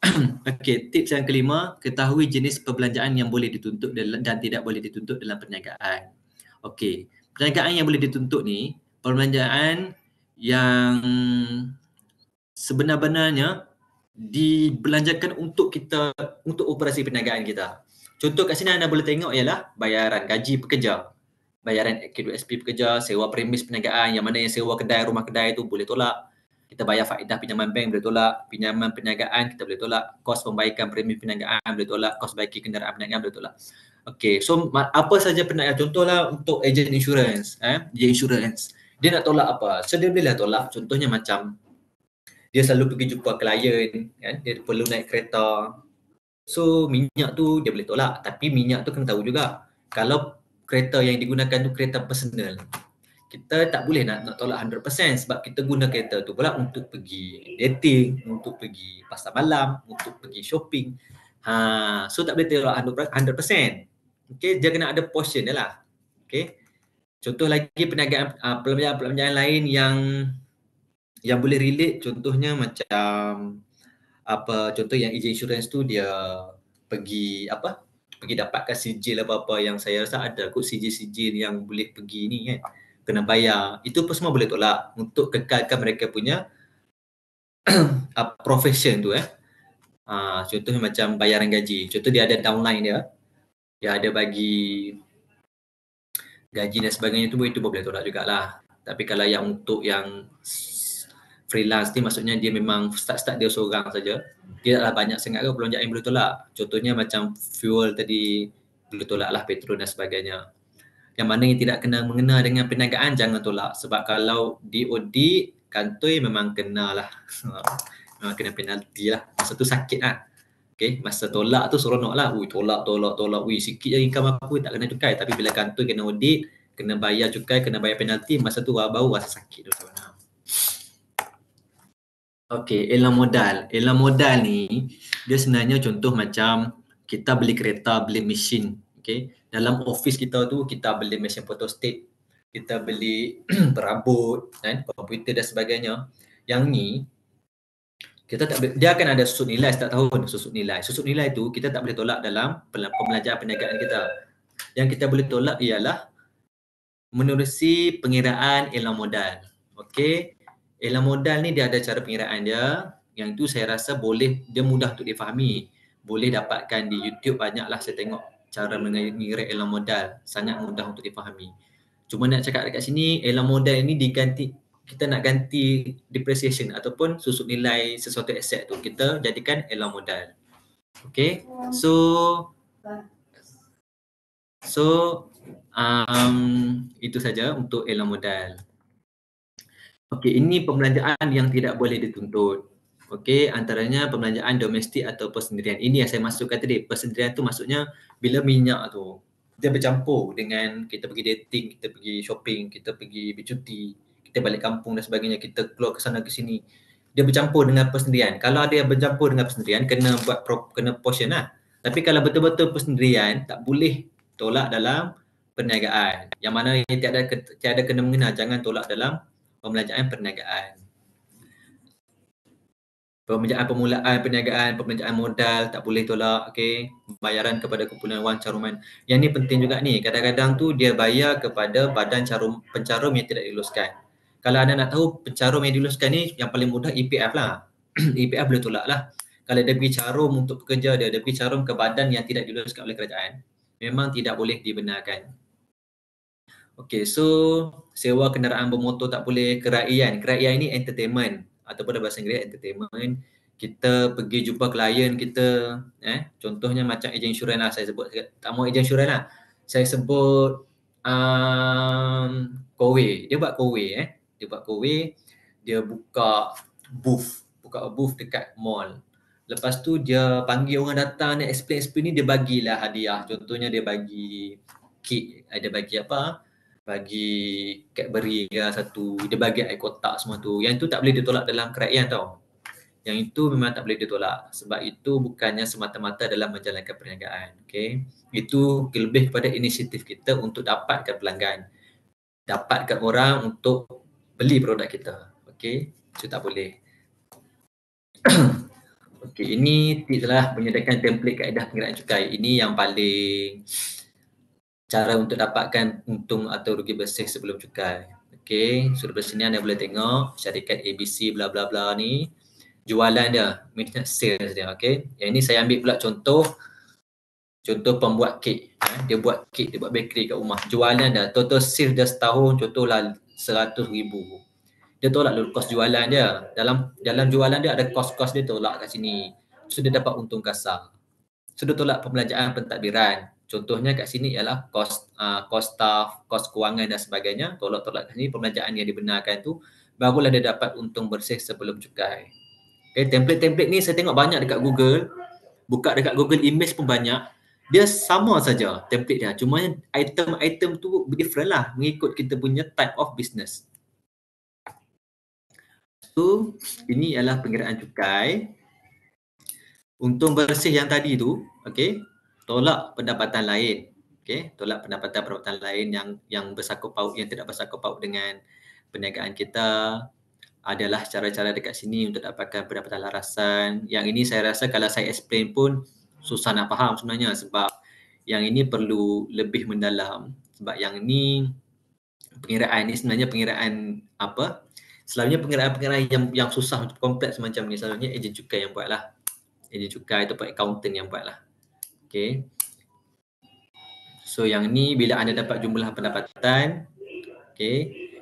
okey tips yang kelima ketahui jenis perbelanjaan yang boleh dituntut dan tidak boleh dituntut dalam perniagaan okey perniagaan yang boleh dituntut ni perbelanjaan yang sebenar-benarnya dibelanjakan untuk kita untuk operasi perniagaan kita. Contoh kat sini anda boleh tengok ialah bayaran gaji pekerja, bayaran k pekerja, sewa premis perniagaan yang mana yang sewa kedai rumah kedai itu boleh tolak. Kita bayar faedah pinjaman bank boleh tolak, pinjaman perniagaan kita boleh tolak, kos pembaikan premis perniagaan boleh tolak, kos baiki kenderaan perniagaan boleh tolak. Okey, so apa saja perniagaan contohlah untuk ejen insurance, eh, dia insurance. Dia nak tolak apa? So dia bolehlah tolak contohnya macam dia selalu pergi jumpa klien kan dia perlu naik kereta so minyak tu dia boleh tolak tapi minyak tu kena tahu juga kalau kereta yang digunakan tu kereta personal kita tak boleh nak, nak tolak 100% sebab kita guna kereta tu pula untuk pergi dating, untuk pergi pasar malam, untuk pergi shopping. Ha, so tak boleh tolak 100%. Okay, dia kena ada portion dia lah. Okay, Contoh lagi perniagaan uh, ah, perniagaan lain yang yang boleh relate contohnya macam apa contoh yang ejen insurance tu dia pergi apa pergi dapatkan sijil lah apa-apa yang saya rasa ada kot sijil-sijil yang boleh pergi ni kan kena bayar itu pun semua boleh tolak untuk kekalkan mereka punya ah, profession tu eh ha, contohnya macam bayaran gaji contoh dia ada downline dia dia ada bagi gaji dan sebagainya tu itu boleh tolak jugalah tapi kalau yang untuk yang freelance ni maksudnya dia memang start-start dia seorang saja. Dia taklah banyak sangat ke perlonjakan boleh tolak. Contohnya macam fuel tadi boleh tolak lah petrol dan sebagainya. Yang mana yang tidak kena mengena dengan perniagaan jangan tolak. Sebab kalau DOD kantoi memang kena lah. memang kena penalti lah. Masa tu sakit lah. Okay. Masa tolak tu seronok lah. Ui, tolak, tolak, tolak. Ui, sikit je income aku tak kena cukai. Tapi bila kantoi kena audit, kena bayar cukai, kena bayar penalti, masa tu baru rasa sakit. Tu. Okey, elang modal. Elang modal ni dia sebenarnya contoh macam kita beli kereta, beli mesin. Okey, dalam office kita tu kita beli mesin fotostat, kita beli perabot kan, komputer dan sebagainya. Yang ni kita tak dia akan ada susut nilai setiap tahun susut nilai. Susut nilai tu kita tak boleh tolak dalam pembelajaran perniagaan kita. Yang kita boleh tolak ialah menerusi pengiraan elang modal. Okey, ialah modal ni dia ada cara pengiraan dia yang tu saya rasa boleh dia mudah untuk difahami boleh dapatkan di YouTube banyaklah saya tengok cara mengira ilmu modal sangat mudah untuk difahami cuma nak cakap dekat sini ilmu modal ini diganti kita nak ganti depreciation ataupun susuk nilai sesuatu aset tu kita jadikan ilmu modal Okay, so so um, itu saja untuk ilmu modal Okey, ini pembelanjaan yang tidak boleh dituntut. Okey, antaranya pembelanjaan domestik atau persendirian. Ini yang saya masukkan tadi. Persendirian tu maksudnya bila minyak tu dia bercampur dengan kita pergi dating, kita pergi shopping, kita pergi bercuti, kita balik kampung dan sebagainya, kita keluar ke sana ke sini. Dia bercampur dengan persendirian. Kalau ada yang bercampur dengan persendirian, kena buat pro, kena portion lah. Tapi kalau betul-betul persendirian, tak boleh tolak dalam perniagaan. Yang mana yang tiada, tiada kena mengena, jangan tolak dalam pembelanjaan perniagaan. Pembelanjaan permulaan perniagaan, pembelanjaan modal tak boleh tolak, okey. Bayaran kepada kumpulan wang caruman. Yang ni penting juga ni, kadang-kadang tu dia bayar kepada badan carum pencarum yang tidak diluluskan. Kalau anda nak tahu pencarum yang diluluskan ni yang paling mudah EPF lah. EPF e boleh tolak lah. Kalau ada pergi untuk pekerja dia, dia pergi ke badan yang tidak diluluskan oleh kerajaan, memang tidak boleh dibenarkan. Okay, so sewa kenderaan bermotor tak boleh keraian. Keraian ni entertainment ataupun dalam bahasa Inggeris entertainment. Kita pergi jumpa klien kita, eh, contohnya macam ejen insurans lah saya sebut. Tak mau ejen insurans lah. Saya sebut um, kowe. Dia buat kowe eh. Dia buat kowe, dia buka booth. Buka booth dekat mall. Lepas tu dia panggil orang datang ni explain-explain ni dia bagilah hadiah. Contohnya dia bagi kek, eh, dia bagi apa, bagi Cadbury ke satu dia bagi air kotak semua tu yang itu tak boleh ditolak dalam kerajaan tau yang itu memang tak boleh ditolak sebab itu bukannya semata-mata dalam menjalankan perniagaan okey itu lebih kepada inisiatif kita untuk dapatkan pelanggan dapatkan orang untuk beli produk kita okey itu tak boleh okey ini tips lah menyediakan template kaedah pengiraan cukai ini yang paling cara untuk dapatkan untung atau rugi bersih sebelum cukai. Okey, so di sini anda boleh tengok syarikat ABC bla bla bla ni jualan dia, minyak sales dia, okey. Yang ini saya ambil pula contoh contoh pembuat kek. Eh. Dia buat kek, dia buat bakery kat rumah. Jualan dia, total sales dia setahun contohlah RM100,000. Dia tolak dulu kos jualan dia. Dalam dalam jualan dia ada kos-kos dia tolak kat sini. So dia dapat untung kasar. So dia tolak pembelanjaan pentadbiran. Contohnya kat sini ialah kos uh, kos staff, kos kewangan dan sebagainya. Kalau tolak kat sini pembelanjaan yang dibenarkan tu barulah dia dapat untung bersih sebelum cukai. Okay, template-template ni saya tengok banyak dekat Google. Buka dekat Google Image pun banyak. Dia sama saja template dia. Cuma item-item tu different lah mengikut kita punya type of business. So, ini ialah pengiraan cukai. Untung bersih yang tadi tu, okay, tolak pendapatan lain okey tolak pendapatan-pendapatan lain yang yang bersangkut paut yang tidak bersangkut paut dengan perniagaan kita adalah cara-cara dekat sini untuk dapatkan pendapatan larasan yang ini saya rasa kalau saya explain pun susah nak faham sebenarnya sebab yang ini perlu lebih mendalam sebab yang ini pengiraan ini sebenarnya pengiraan apa selalunya pengiraan-pengiraan yang yang susah untuk kompleks macam ni selalunya ejen cukai yang buatlah ejen cukai ataupun accountant yang buatlah Okay. So yang ni bila anda dapat jumlah pendapatan, okay,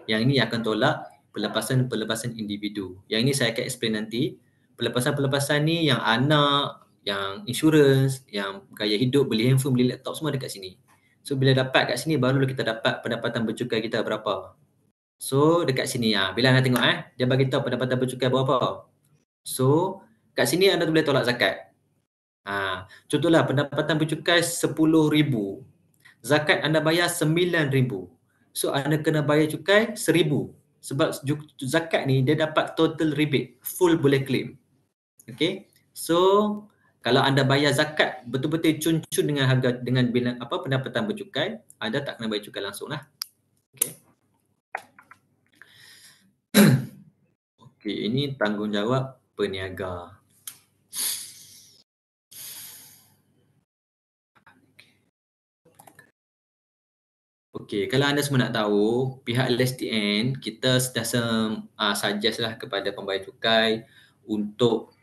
yang ni akan tolak pelepasan-pelepasan individu. Yang ni saya akan explain nanti. Pelepasan-pelepasan ni yang anak, yang insurans, yang gaya hidup, beli handphone, beli laptop semua dekat sini. So bila dapat kat sini baru kita dapat pendapatan bercukai kita berapa. So dekat sini ya. Ha. Bila anda tengok eh, dia bagi tahu pendapatan bercukai berapa. So kat sini anda boleh tolak zakat. Ha, contohlah pendapatan bercukai RM10,000. Zakat anda bayar RM9,000. So anda kena bayar cukai RM1,000. Sebab zakat ni dia dapat total rebate. Full boleh claim. Okay. So kalau anda bayar zakat betul-betul cun-cun dengan harga dengan bilang apa pendapatan bercukai, anda tak kena bayar cukai langsung lah. Okay. okay, ini tanggungjawab peniaga. Okey, kalau anda semua nak tahu, pihak LSTN kita sudah uh, suggest lah kepada pembayar cukai untuk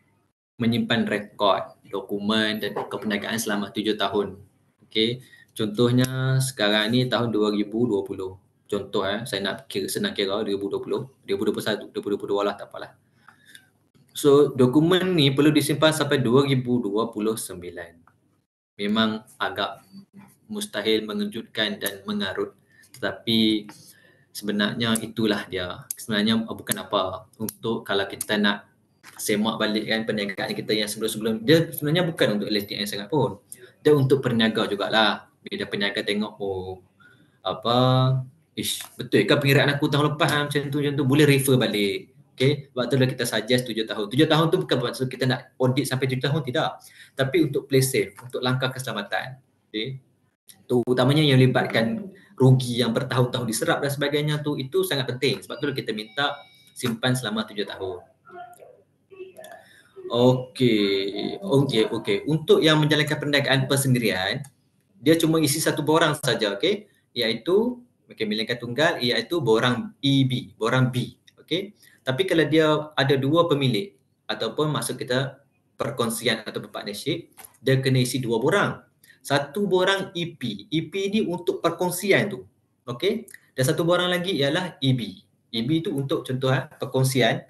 menyimpan rekod dokumen dan keperniagaan selama tujuh tahun. Okey, contohnya sekarang ni tahun 2020. Contoh eh, saya nak kira, senang kira 2020, 2021, 2022 lah tak apalah. So, dokumen ni perlu disimpan sampai 2029. Memang agak mustahil mengejutkan dan mengarut tetapi sebenarnya itulah dia sebenarnya bukan apa untuk kalau kita nak semak balik kan perniagaan kita yang sebelum-sebelum dia sebenarnya bukan untuk LSTN sangat pun dia untuk perniaga jugalah bila peniaga tengok oh apa ish betul ke perniagaan aku tahun lepas ha? macam tu macam tu boleh refer balik Okay, waktu itu lah kita suggest 7 tahun. tujuh tahun tu bukan bermaksud kita nak audit sampai tujuh tahun, tidak. Tapi untuk play safe, untuk langkah keselamatan. Okay, terutamanya yang melibatkan rugi yang bertahun-tahun diserap dan sebagainya tu itu sangat penting sebab tu kita minta simpan selama tujuh tahun. Okey, okey, okey. Untuk yang menjalankan perniagaan persendirian, dia cuma isi satu borang saja, okey, iaitu okey milikan tunggal iaitu borang EB, borang B, okey. Tapi kalau dia ada dua pemilik ataupun masuk kita perkongsian atau partnership, dia kena isi dua borang satu borang EP. EP ni untuk perkongsian tu. Okey. Dan satu borang lagi ialah EB. EB tu untuk contoh eh, perkongsian.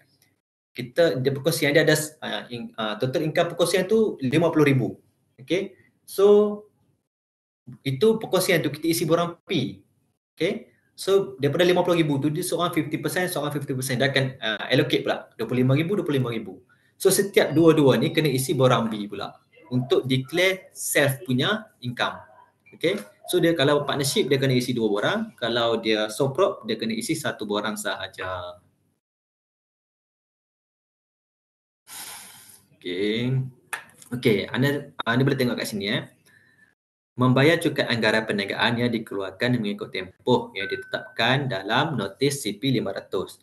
Kita dia perkongsian dia ada uh, in, uh, total income perkongsian tu RM50,000. Okey. So itu perkongsian tu kita isi borang P. Okey. So daripada RM50,000 tu dia seorang 50%, seorang 50% dia akan uh, allocate pula RM25,000, RM25,000. So setiap dua-dua ni kena isi borang B pula untuk declare self punya income. Okay. So dia kalau partnership dia kena isi dua orang. Kalau dia soprop dia kena isi satu orang sahaja. Okay. Okay. Anda, anda boleh tengok kat sini eh. Membayar cukai anggaran perniagaan yang dikeluarkan mengikut tempoh yang ditetapkan dalam notis CP500.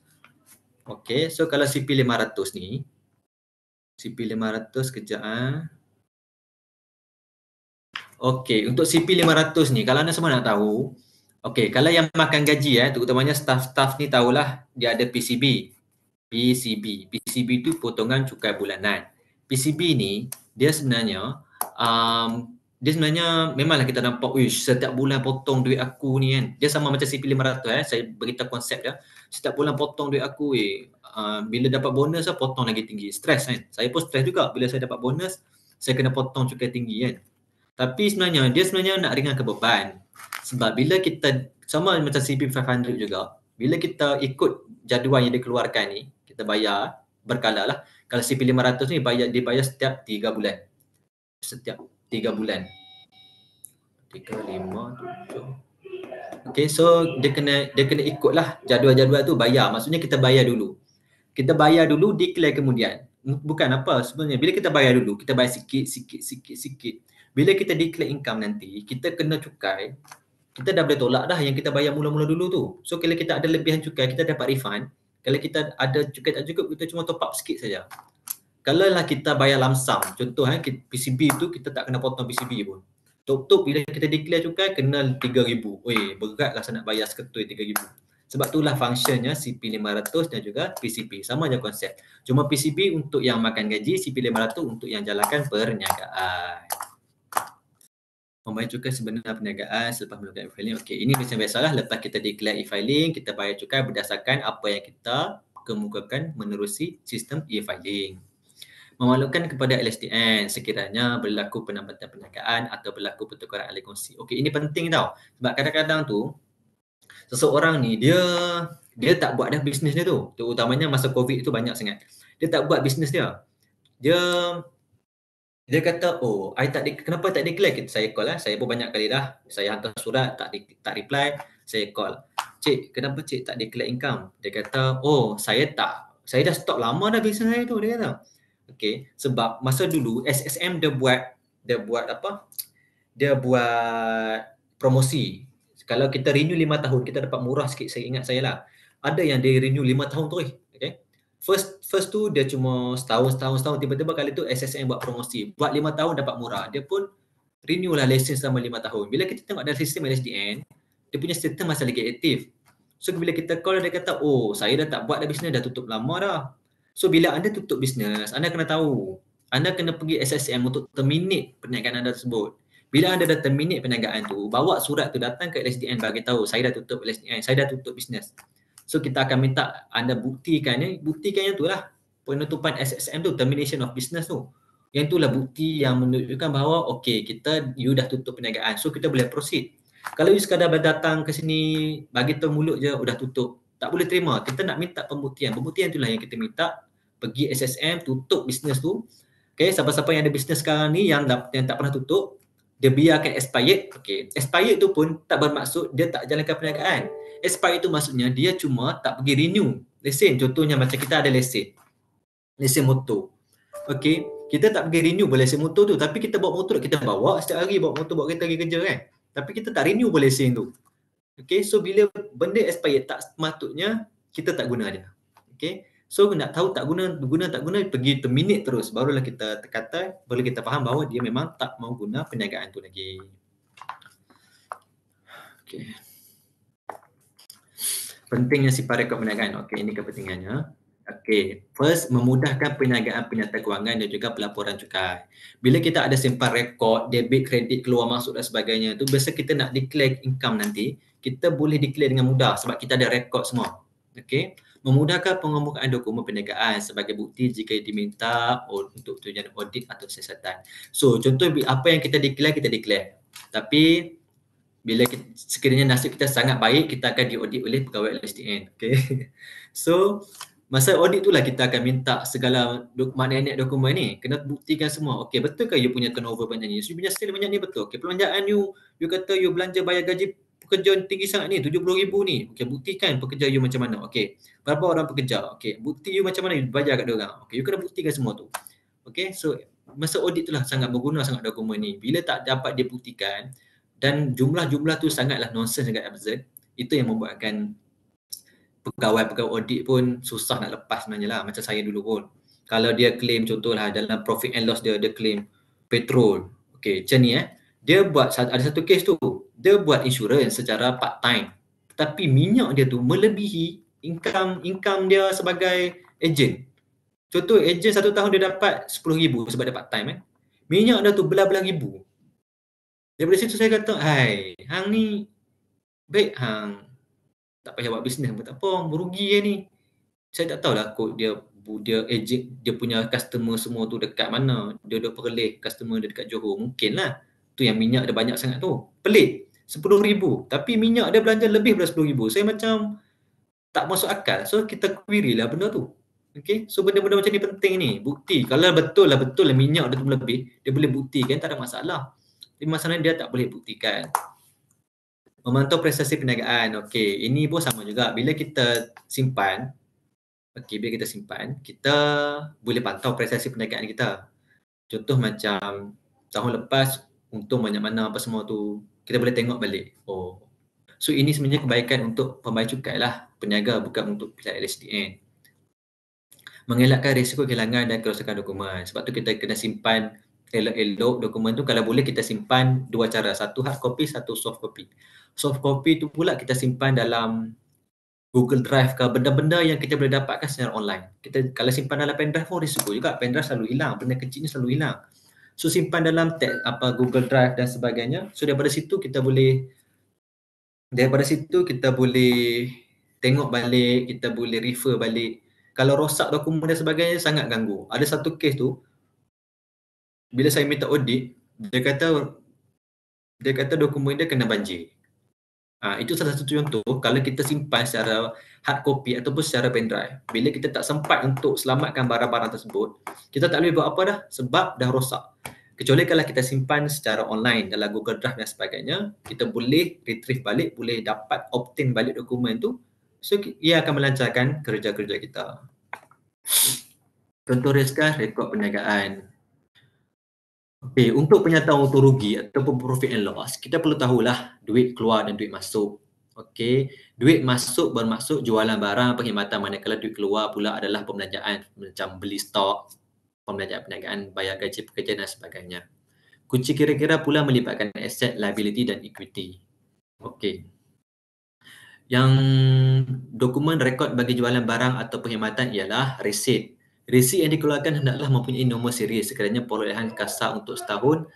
Okay. So kalau CP500 ni. CP500 kejap eh. Okey, untuk CP500 ni kalau anda semua nak tahu, okey, kalau yang makan gaji eh, terutamanya staff-staff ni tahulah dia ada PCB. PCB. PCB tu potongan cukai bulanan. PCB ni dia sebenarnya um, dia sebenarnya memanglah kita nampak wish setiap bulan potong duit aku ni kan. Dia sama macam CP500 eh. Saya beritahu konsep dia. Setiap bulan potong duit aku eh. Uh, bila dapat bonus lah potong lagi tinggi. Stress kan. Saya pun stress juga bila saya dapat bonus saya kena potong cukai tinggi kan. Tapi sebenarnya dia sebenarnya nak ringankan beban. Sebab bila kita sama macam CP500 juga, bila kita ikut jadual yang dikeluarkan ni, kita bayar berkala lah. Kalau CP500 ni bayar dibayar setiap 3 bulan. Setiap 3 bulan. 3, 5, 7. Okay, so dia kena dia kena ikutlah jadual-jadual tu bayar. Maksudnya kita bayar dulu. Kita bayar dulu, declare kemudian. Bukan apa sebenarnya. Bila kita bayar dulu, kita bayar sikit, sikit, sikit, sikit. sikit bila kita declare income nanti kita kena cukai kita dah boleh tolak dah yang kita bayar mula-mula dulu tu so kalau kita ada lebihan cukai kita dapat refund kalau kita ada cukai tak cukup kita cuma top up sikit saja kalau lah kita bayar lamsam contoh eh, kan PCB tu kita tak kena potong PCB pun Tuk-tuk bila kita declare cukai kena 3000 weh berat rasa lah nak bayar seketul 3000 sebab itulah fungsinya CP500 dan juga PCP. Sama je konsep. Cuma PCP untuk yang makan gaji, CP500 untuk yang jalankan perniagaan membayar cukai sebenar perniagaan selepas melakukan e-filing. Okey, ini macam biasalah lepas kita declare e-filing, kita bayar cukai berdasarkan apa yang kita kemukakan menerusi sistem e-filing. Memalukan kepada LSTN sekiranya berlaku penambatan perniagaan atau berlaku pertukaran alih kongsi. Okey, ini penting tau. Sebab kadang-kadang tu, seseorang ni dia dia tak buat dah bisnes dia tu. Terutamanya masa COVID tu banyak sangat. Dia tak buat bisnes dia. Dia dia kata oh I tak kenapa tak declare saya call lah saya pun banyak kali dah saya hantar surat tak tak reply saya call cik kenapa cik tak declare income dia kata oh saya tak saya dah stop lama dah bisnes saya tu dia kata Okay, sebab masa dulu SSM dia buat dia buat apa dia buat promosi kalau kita renew lima tahun kita dapat murah sikit saya ingat saya lah ada yang dia renew lima tahun tu. Eh first first tu dia cuma setahun setahun setahun tiba-tiba kali tu SSM buat promosi buat lima tahun dapat murah dia pun renew lah lesen selama lima tahun bila kita tengok dalam sistem LHDN dia punya sistem masih lagi aktif so bila kita call dia kata oh saya dah tak buat dah bisnes dah tutup lama dah so bila anda tutup bisnes anda kena tahu anda kena pergi SSM untuk terminate perniagaan anda tersebut bila anda dah terminate perniagaan tu bawa surat tu datang ke LHDN bagi tahu saya dah tutup LHDN saya dah tutup bisnes So kita akan minta anda buktikan ya, buktikan yang itulah penutupan SSM tu, termination of business tu. Yang tu lah bukti yang menunjukkan bahawa okay kita you dah tutup perniagaan. So kita boleh proceed. Kalau you sekadar berdatang ke sini bagi tahu mulut je sudah oh, tutup. Tak boleh terima. Kita nak minta pembuktian. Pembuktian itulah yang kita minta pergi SSM tutup bisnes tu. Okey, siapa-siapa yang ada bisnes sekarang ni yang, yang tak pernah tutup, dia biarkan expired. Okey, expired tu pun tak bermaksud dia tak jalankan perniagaan. Hmm expired itu maksudnya dia cuma tak pergi renew lesen. Contohnya macam kita ada lesen. Lesen motor. Okay. Kita tak pergi renew boleh lesen motor tu. Tapi kita bawa motor, kita bawa setiap hari bawa motor, bawa kereta pergi kerja kan. Tapi kita tak renew boleh lesen tu. Okay. So bila benda expired tak sepatutnya, kita tak guna dia. Okay. So nak tahu tak guna, guna tak guna, pergi terminate terus. Barulah kita kata boleh kita faham bahawa dia memang tak mau guna perniagaan tu lagi. Okay pentingnya sifat perniagaan. Okey, ini kepentingannya. Okey, first memudahkan perniagaan penyata kewangan dan juga pelaporan cukai. Bila kita ada simpan rekod, debit, kredit, keluar masuk dan sebagainya tu biasa kita nak declare income nanti, kita boleh declare dengan mudah sebab kita ada rekod semua. Okey, memudahkan pengemukaan dokumen perniagaan sebagai bukti jika diminta untuk tujuan audit atau siasatan. So, contoh apa yang kita declare, kita declare. Tapi bila kita, sekiranya nasib kita sangat baik kita akan diaudit oleh pegawai LSTN Okay, so masa audit tu lah kita akan minta segala dokumen ni dokumen ni kena buktikan semua okey betul ke you punya turnover banyak ni you punya sale banyak ni betul okey perbelanjaan you you kata you belanja bayar gaji pekerja tinggi sangat ni 70000 ni okey buktikan pekerja you macam mana okey berapa orang pekerja okey bukti you macam mana you bayar kat dia orang okey you kena buktikan semua tu okey so masa audit tu lah sangat berguna sangat dokumen ni bila tak dapat dibuktikan buktikan dan jumlah-jumlah tu sangatlah nonsense sangat absurd itu yang membuatkan pegawai-pegawai audit pun susah nak lepas sebenarnya lah macam saya dulu pun kalau dia claim contohlah dalam profit and loss dia dia claim petrol Okay, macam ni eh dia buat ada satu case tu dia buat insurans secara part time tetapi minyak dia tu melebihi income income dia sebagai agent contoh agent satu tahun dia dapat 10000 sebab dia part time eh minyak dia tu belah-belah ribu Daripada situ saya kata, hai, hang ni baik hang tak payah buat bisnes pun tak apa, hang rugi ya ni. Saya tak tahulah kot dia dia agent dia punya customer semua tu dekat mana. Dia dah perleh customer dia dekat Johor mungkinlah. Tu yang minyak dia banyak sangat tu. Pelik. RM10,000 tapi minyak dia belanja lebih daripada RM10,000. Saya macam tak masuk akal. So kita query lah benda tu. Okey. So benda-benda macam ni penting ni. Bukti. Kalau betul lah betul lah minyak dia tu lebih, dia boleh buktikan tak ada masalah. Tapi masalahnya dia tak boleh buktikan. Memantau prestasi perniagaan. Okey, ini pun sama juga. Bila kita simpan, okey, bila kita simpan, kita boleh pantau prestasi perniagaan kita. Contoh macam tahun lepas untung banyak mana apa semua tu, kita boleh tengok balik. Oh. So ini sebenarnya kebaikan untuk pembayar cukai lah, peniaga bukan untuk pihak LSTN mengelakkan risiko kehilangan dan kerosakan dokumen. Sebab tu kita kena simpan el dokumen tu kalau boleh kita simpan dua cara satu hard copy satu soft copy soft copy tu pula kita simpan dalam Google Drive ke benda-benda yang kita boleh dapatkan secara online kita kalau simpan dalam pendrive pun risiko juga pendrive selalu hilang benda kecil ni selalu hilang so simpan dalam tab, apa Google Drive dan sebagainya so daripada situ kita boleh daripada situ kita boleh tengok balik kita boleh refer balik kalau rosak dokumen dan sebagainya sangat ganggu ada satu case tu bila saya minta audit dia kata dia kata dokumen dia kena banjir ha, itu salah satu contoh kalau kita simpan secara hard copy ataupun secara pendrive bila kita tak sempat untuk selamatkan barang-barang tersebut kita tak boleh buat apa dah sebab dah rosak kecuali kalau kita simpan secara online dalam Google Drive dan sebagainya kita boleh retrieve balik boleh dapat obtain balik dokumen tu so ia akan melancarkan kerja-kerja kita contoh riskah rekod perniagaan Okey, untuk penyataan untuk rugi ataupun profit and loss, kita perlu tahulah duit keluar dan duit masuk. Okey, duit masuk bermaksud jualan barang, perkhidmatan manakala duit keluar pula adalah pembelanjaan macam beli stok, pembelanjaan perniagaan, bayar gaji pekerja dan sebagainya. Kunci kira-kira pula melibatkan asset, liability dan equity. Okey, Yang dokumen rekod bagi jualan barang atau perkhidmatan ialah receipt. Resi yang dikeluarkan hendaklah mempunyai nombor seri sekiranya perolehan kasar untuk setahun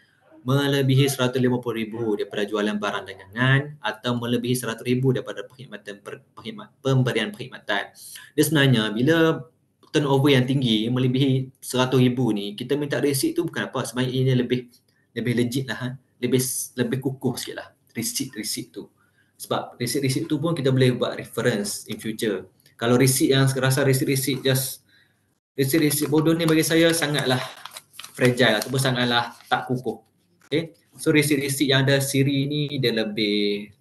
melebihi RM150,000 daripada jualan barang dagangan atau melebihi RM100,000 daripada perkhidmatan, perkhidmat, pemberian perkhidmatan. Dia sebenarnya bila turnover yang tinggi melebihi RM100,000 ni, kita minta resit tu bukan apa sebab ini lebih lebih legit lah, ha. lebih lebih kukuh sikit lah resit-resit tu. Sebab resit-resit tu pun kita boleh buat reference in future. Kalau resit yang rasa resit-resit just resi-resi bodoh ni bagi saya sangatlah fragile ataupun sangatlah tak kukuh. Okay. So resi-resi yang ada siri ni dia lebih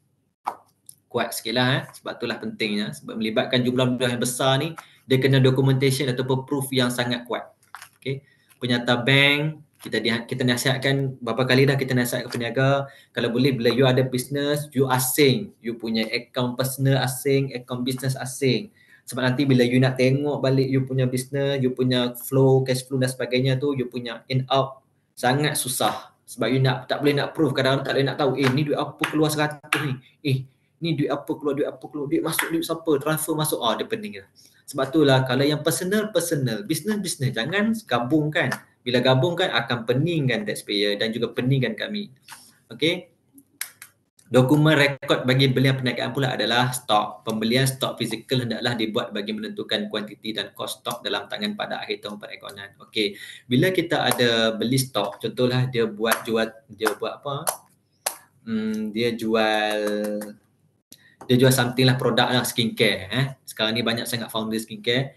kuat sikit lah eh. sebab itulah pentingnya sebab melibatkan jumlah jumlah yang besar ni dia kena documentation ataupun proof yang sangat kuat. Okay. Penyata bank, kita di, kita nasihatkan berapa kali dah kita nasihat ke peniaga kalau boleh bila you ada business you asing you punya account personal asing account business asing sebab nanti bila you nak tengok balik you punya business, you punya flow, cash flow dan sebagainya tu you punya in out sangat susah sebab you nak tak boleh nak proof kadang-kadang tak boleh nak tahu eh ni duit apa keluar 100 ni eh ni duit apa keluar duit apa keluar duit masuk duit siapa transfer masuk ah oh, dia pening lah sebab itulah kalau yang personal personal business business jangan gabungkan. bila gabungkan akan pening kan taxpayer dan juga pening kami Okay. Dokumen rekod bagi belian perniagaan pula adalah stok. Pembelian stok fizikal hendaklah dibuat bagi menentukan kuantiti dan kos stok dalam tangan pada akhir tahun perekonan. Okey. Bila kita ada beli stok, contohlah dia buat jual dia buat apa? Hmm, dia jual dia jual something lah produk lah skincare eh. Sekarang ni banyak sangat founder skincare.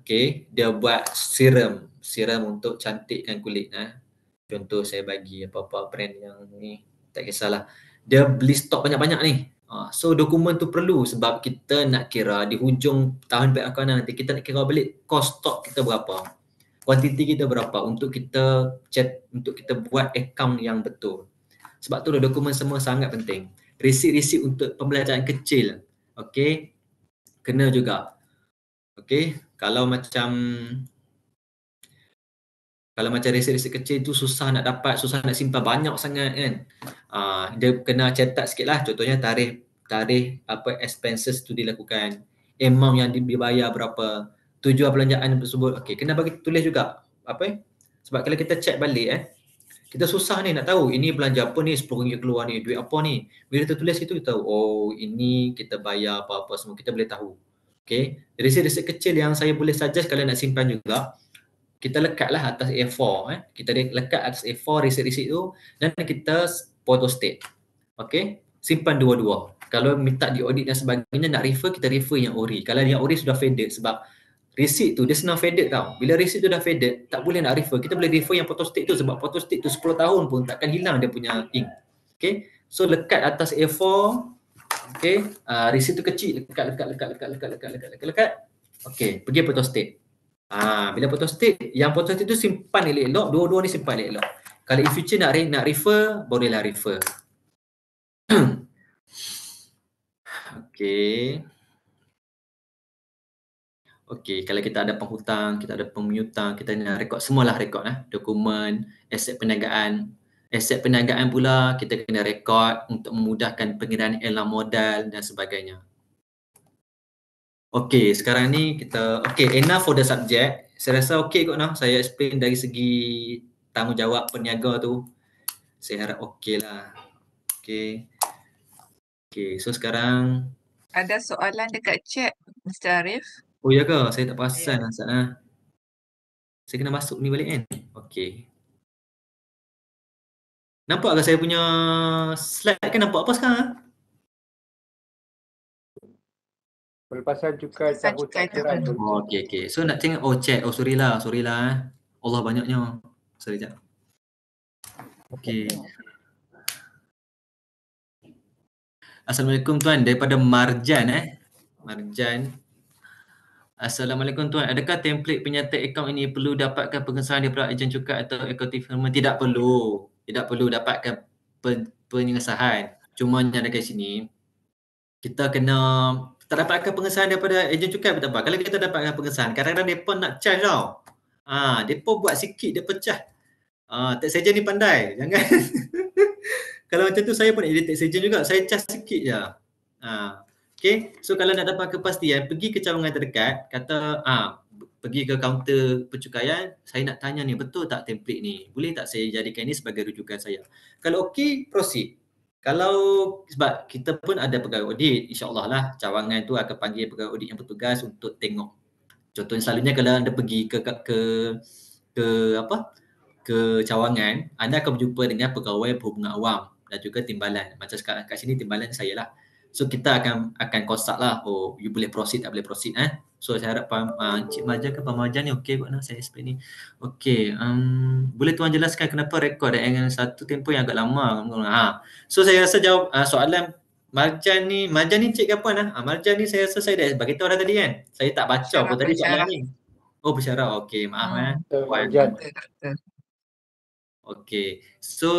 Okey, dia buat serum, serum untuk cantikkan kulit eh. Contoh saya bagi apa-apa brand yang ni tak kisahlah dia beli stok banyak-banyak ni. Ha, so dokumen tu perlu sebab kita nak kira di hujung tahun perakuan nanti kita nak kira balik kos stok kita berapa. Kuantiti kita berapa untuk kita chat untuk kita buat account yang betul. Sebab tu lah dokumen semua sangat penting. Resit-resit untuk pembelajaran kecil. Okay. Kena juga. Okay. Kalau macam kalau macam resep-resep kecil tu susah nak dapat, susah nak simpan banyak sangat kan. Uh, dia kena cetak sikit lah. Contohnya tarikh tarikh apa expenses tu dilakukan, amount yang dibayar berapa, tujuan belanjaan tersebut. Okey, kena bagi tulis juga. Apa eh? Sebab kalau kita check balik eh, kita susah ni nak tahu ini belanja apa ni, RM10 keluar ni, duit apa ni. Bila kita tulis itu, kita tahu, oh ini kita bayar apa-apa semua, kita boleh tahu. Okey, resep-resep kecil yang saya boleh suggest kalau nak simpan juga, kita lekatlah atas A4 eh. Kita lekat atas A4 riset-riset tu dan kita photo state. Okay, simpan dua-dua. Kalau minta di audit dan sebagainya nak refer, kita refer yang ori. Kalau yang ori sudah faded sebab receipt tu dia senang faded tau. Bila receipt tu dah faded, tak boleh nak refer. Kita boleh refer yang photo state tu sebab photo state tu 10 tahun pun takkan hilang dia punya ink. Okay, so lekat atas A4. Okay, uh, ah, receipt tu kecil. Lekat, lekat, lekat, lekat, lekat, lekat, lekat, lekat, lekat. Okay, pergi photo state. Ha, bila potong stick, yang potong stick tu simpan elok-elok, dua-dua ni simpan elok-elok. Kalau in future nak, re- nak refer, bolehlah refer. okay. Okay, kalau kita ada penghutang, kita ada pemiutang, kita nak rekod semualah rekod lah. Dokumen, aset perniagaan. Aset perniagaan pula, kita kena rekod untuk memudahkan pengiraan elang modal dan sebagainya. Okay, sekarang ni kita, okay enough for the subject. Saya rasa okay kot now, saya explain dari segi tanggungjawab peniaga tu. Saya harap okay lah. Okay. Okay, so sekarang. Ada soalan dekat chat, Mr. Arif. Oh ya ke? Saya tak perasan yeah. Ya. Asana. Ah. Saya kena masuk ni balik kan? Okay. Nampak ke saya punya slide kan nampak apa sekarang? Ah? Pelepasan cukai tahu cukai tu. Oh, okay, okay. So nak tengok, oh chat, oh sorry lah, sorry lah. Eh. Allah banyaknya. Sorry, sekejap. Okay. Assalamualaikum tuan, daripada Marjan eh. Marjan. Assalamualaikum tuan, adakah template penyata akaun ini perlu dapatkan pengesahan daripada ejen cukai atau ekotif firma? Tidak perlu. Tidak perlu dapatkan pen- pengesahan. Cuma yang ada kat sini, kita kena tak dapatkan pengesahan daripada ejen cukai pun tak Kalau kita dapatkan pengesahan, kadang-kadang mereka nak charge tau. Ha, mereka buat sikit, dia pecah. Ha, tax agent ni pandai. Jangan. kalau macam tu saya pun edit tax saja juga. Saya charge sikit je. Ha. Okay. So kalau nak dapat kepastian, pergi ke cabangan terdekat. Kata, ha, pergi ke kaunter percukaian. Saya nak tanya ni, betul tak template ni? Boleh tak saya jadikan ni sebagai rujukan saya? Kalau okey, proceed. Kalau sebab kita pun ada pegawai audit, insyaAllah lah cawangan tu akan panggil pegawai audit yang bertugas untuk tengok. Contohnya selalunya kalau anda pergi ke ke ke, ke apa ke cawangan, anda akan berjumpa dengan pegawai perhubungan awam dan juga timbalan. Macam sekarang kat sini timbalan saya lah. So kita akan akan konsak lah, oh you boleh proceed tak boleh proceed eh. So saya harap ah, Encik uh, Majan ke Pak Majan ni okey kot nak saya explain ni Okey, um, boleh tuan jelaskan kenapa rekod dengan satu tempoh yang agak lama ha. So saya rasa jawab uh, soalan Marjan ni, Marjan ni cik ke apa nak? Ah, ha, Marjan ni saya rasa saya dah bagi dah tadi kan. Saya tak baca Syarab pun tadi soalan ni. Oh, bicara. Okey, maaf hmm. eh. Okey. So,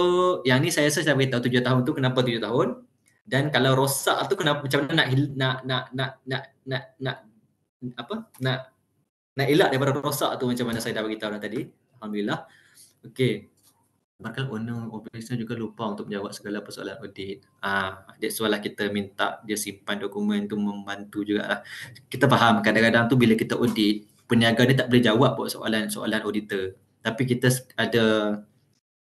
yang ni saya rasa saya beritahu tujuh tahun tu kenapa tujuh tahun. Dan kalau rosak tu kenapa macam mana nak nak nak nak nak nak nak apa nak nak elak daripada rosak tu macam mana saya dah beritahu dah tadi alhamdulillah okey Bahkan owner operation juga lupa untuk menjawab segala persoalan audit. Ah, that's why kita minta dia simpan dokumen tu membantu juga lah. Kita faham kadang-kadang tu bila kita audit, peniaga ni tak boleh jawab buat soalan-soalan auditor. Tapi kita ada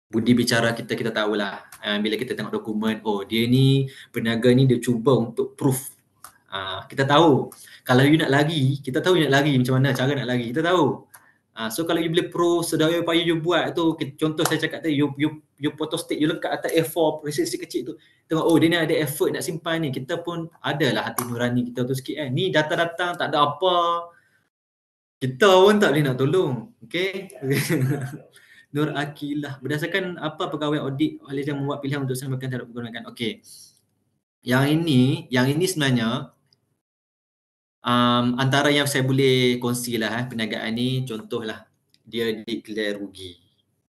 budi bicara kita, kita tahulah. Ah, bila kita tengok dokumen, oh dia ni, peniaga ni dia cuba untuk proof. Ah, kita tahu kalau you nak lari, kita tahu you nak lari macam mana cara nak lari, kita tahu. Ha, so kalau you boleh pro sedaya upaya you buat tu, contoh saya cakap tadi, you, you, you photo stick, you lengkap atas F4, resisi kecil tu. Tengok, oh dia ni ada effort nak simpan ni, kita pun adalah hati nurani kita tu sikit kan. Ni data datang, tak ada apa. Kita pun tak boleh nak tolong. Okay. Nur Akilah. Berdasarkan apa pegawai audit oleh yang membuat pilihan untuk sampaikan terhadap menggunakan. Okay. Yang ini, yang ini sebenarnya um, antara yang saya boleh kongsi lah eh, perniagaan ni contohlah dia declare rugi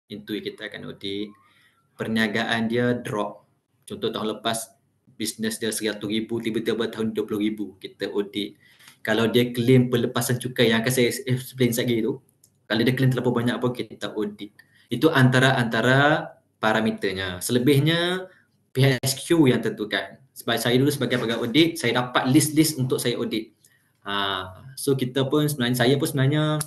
itu kita akan audit perniagaan dia drop contoh tahun lepas bisnes dia RM100,000 tiba-tiba tahun RM20,000 kita audit kalau dia claim pelepasan cukai yang akan saya explain lagi tu kalau dia claim terlalu banyak pun kita audit itu antara-antara parameternya selebihnya PHSQ yang tentukan sebab saya dulu sebagai pegawai audit saya dapat list-list untuk saya audit Ha, so kita pun sebenarnya saya pun sebenarnya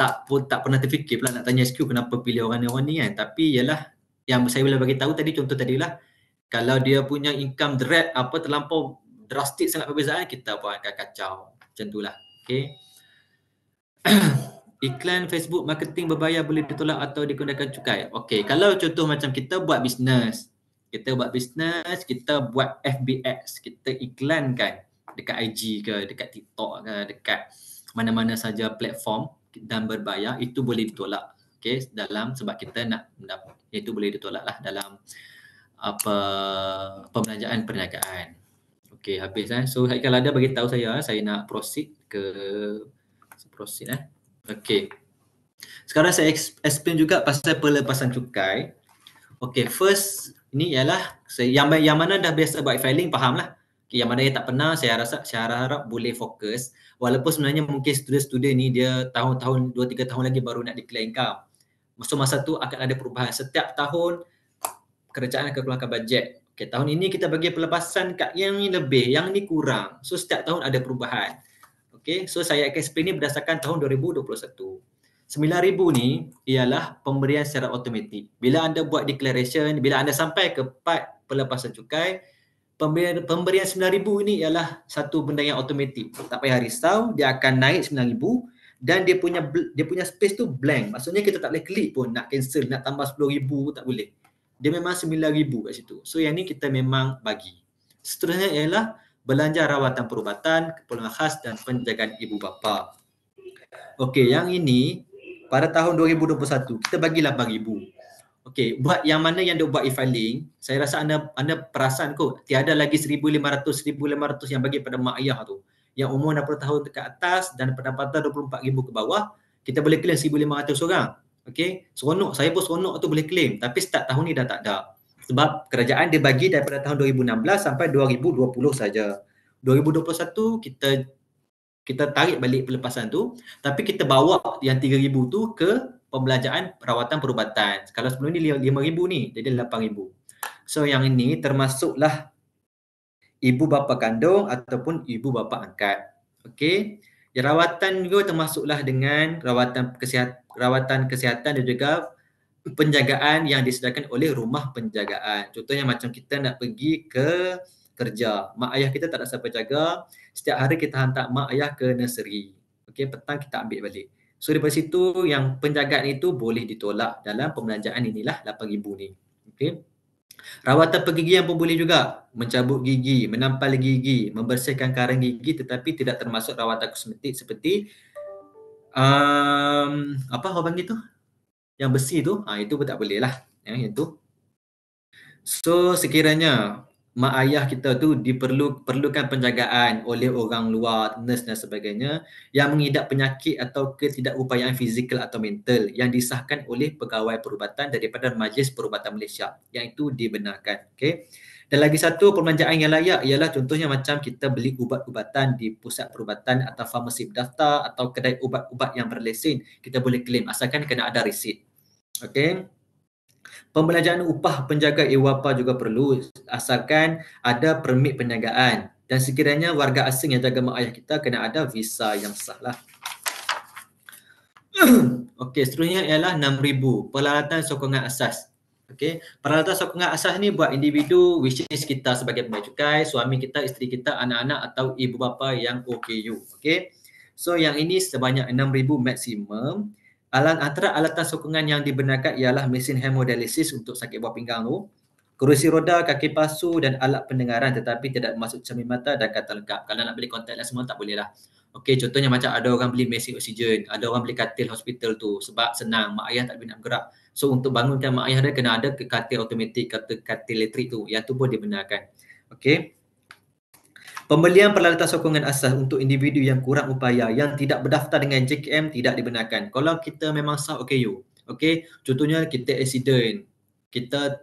tak pun tak pernah terfikir pula nak tanya SQ kenapa pilih orang ni orang ni kan tapi ialah yang saya boleh bagi tahu tadi contoh tadilah kalau dia punya income drag apa terlampau drastik sangat perbezaan kita pun akan kacau macam itulah okey Iklan Facebook marketing berbayar boleh ditolak atau digunakan cukai. Okay kalau contoh macam kita buat bisnes, kita buat bisnes, kita buat FBX, kita iklankan dekat IG ke, dekat TikTok ke, dekat mana-mana saja platform dan berbayar itu boleh ditolak. Okay, dalam sebab kita nak itu boleh ditolaklah dalam apa pembelanjaan perniagaan. Okay, habis eh. So, kalau ada bagi tahu saya, eh, saya nak proceed ke proceed eh. Okay. Sekarang saya explain juga pasal pelepasan cukai. Okay, first ini ialah saya, yang, mana dah biasa buat filing, faham lah yang mana yang tak pernah saya rasa saya harap boleh fokus walaupun sebenarnya mungkin student-student ni dia tahun-tahun dua tiga tahun lagi baru nak declare income. So masa tu akan ada perubahan setiap tahun kerajaan akan keluarkan bajet. Okay, tahun ini kita bagi pelepasan kat yang ni lebih, yang ini kurang. So setiap tahun ada perubahan. Okay, so saya akan explain ni berdasarkan tahun 2021. 9,000 ni ialah pemberian secara automatik. Bila anda buat declaration, bila anda sampai ke part pelepasan cukai, pemberian pemberian 9000 ini ialah satu benda yang automatik. Tak payah risau, dia akan naik 9000 dan dia punya dia punya space tu blank. Maksudnya kita tak boleh klik pun nak cancel, nak tambah 10000 tak boleh. Dia memang 9000 kat situ. So yang ni kita memang bagi. Seterusnya ialah belanja rawatan perubatan, keperluan khas dan penjagaan ibu bapa. Okey, yang ini pada tahun 2021 kita bagi 8000. Okey, buat yang mana yang dia buat e-filing, saya rasa anda anda perasan kot, tiada lagi 1500 1500 yang bagi pada mak ayah tu. Yang umur 60 tahun ke atas dan pendapatan 24000 ke bawah, kita boleh claim 1500 orang. Okey, seronok saya pun seronok tu boleh claim, tapi start tahun ni dah tak ada. Sebab kerajaan dia bagi daripada tahun 2016 sampai 2020 saja. 2021 kita kita tarik balik pelepasan tu, tapi kita bawa yang 3000 tu ke Pembelajaran, perawatan perubatan. Kalau sebelum ni RM5,000 ni, jadi RM8,000. So yang ini termasuklah ibu bapa kandung ataupun ibu bapa angkat. Okey. Rawatan juga termasuklah dengan rawatan kesihatan, rawatan kesihatan dan juga penjagaan yang disediakan oleh rumah penjagaan. Contohnya macam kita nak pergi ke kerja. Mak ayah kita tak ada siapa jaga. Setiap hari kita hantar mak ayah ke nursery. Okey, petang kita ambil balik. So daripada situ yang penjagaan itu boleh ditolak dalam pembelanjaan inilah RM8,000 ni. Okay. Rawatan pergigian pun boleh juga. Mencabut gigi, menampal gigi, membersihkan karang gigi tetapi tidak termasuk rawatan kosmetik seperti um, apa orang panggil tu? Yang besi tu, ha, itu pun tak boleh lah. Ya, yang itu. So sekiranya mak ayah kita tu diperlukan penjagaan oleh orang luar nurse dan sebagainya yang mengidap penyakit atau ketidakupayaan fizikal atau mental yang disahkan oleh pegawai perubatan daripada Majlis Perubatan Malaysia yang itu dibenarkan Okay. dan lagi satu perbelanjaan yang layak ialah contohnya macam kita beli ubat-ubatan di pusat perubatan atau farmasi berdaftar atau kedai ubat-ubat yang berlesen kita boleh claim asalkan kena ada resit Okay. Pembelajaran upah penjaga EWAPA juga perlu asalkan ada permit perniagaan dan sekiranya warga asing yang jaga mak ayah kita kena ada visa yang sah lah. Okey, seterusnya ialah 6000 peralatan sokongan asas. Okey, peralatan sokongan asas ni buat individu which is kita sebagai pembayar cukai, suami kita, isteri kita, anak-anak atau ibu bapa yang OKU. Okey. So yang ini sebanyak 6000 maksimum alat antara alatan sokongan yang dibenarkan ialah mesin hemodialisis untuk sakit buah pinggang tu, kerusi roda, kaki pasu dan alat pendengaran tetapi tidak masuk cermin mata dan kata lengkap. Kalau nak beli kontak lah semua tak boleh lah. Okey, contohnya macam ada orang beli mesin oksigen, ada orang beli katil hospital tu sebab senang mak ayah tak boleh nak bergerak. So untuk bangunkan mak ayah dia kena ada ke katil automatik atau katil elektrik tu yang tu pun dibenarkan. Okey. Pembelian peralatan sokongan asas untuk individu yang kurang upaya yang tidak berdaftar dengan JKM tidak dibenarkan. Kalau kita memang sah okay you. Okay, contohnya kita accident. Kita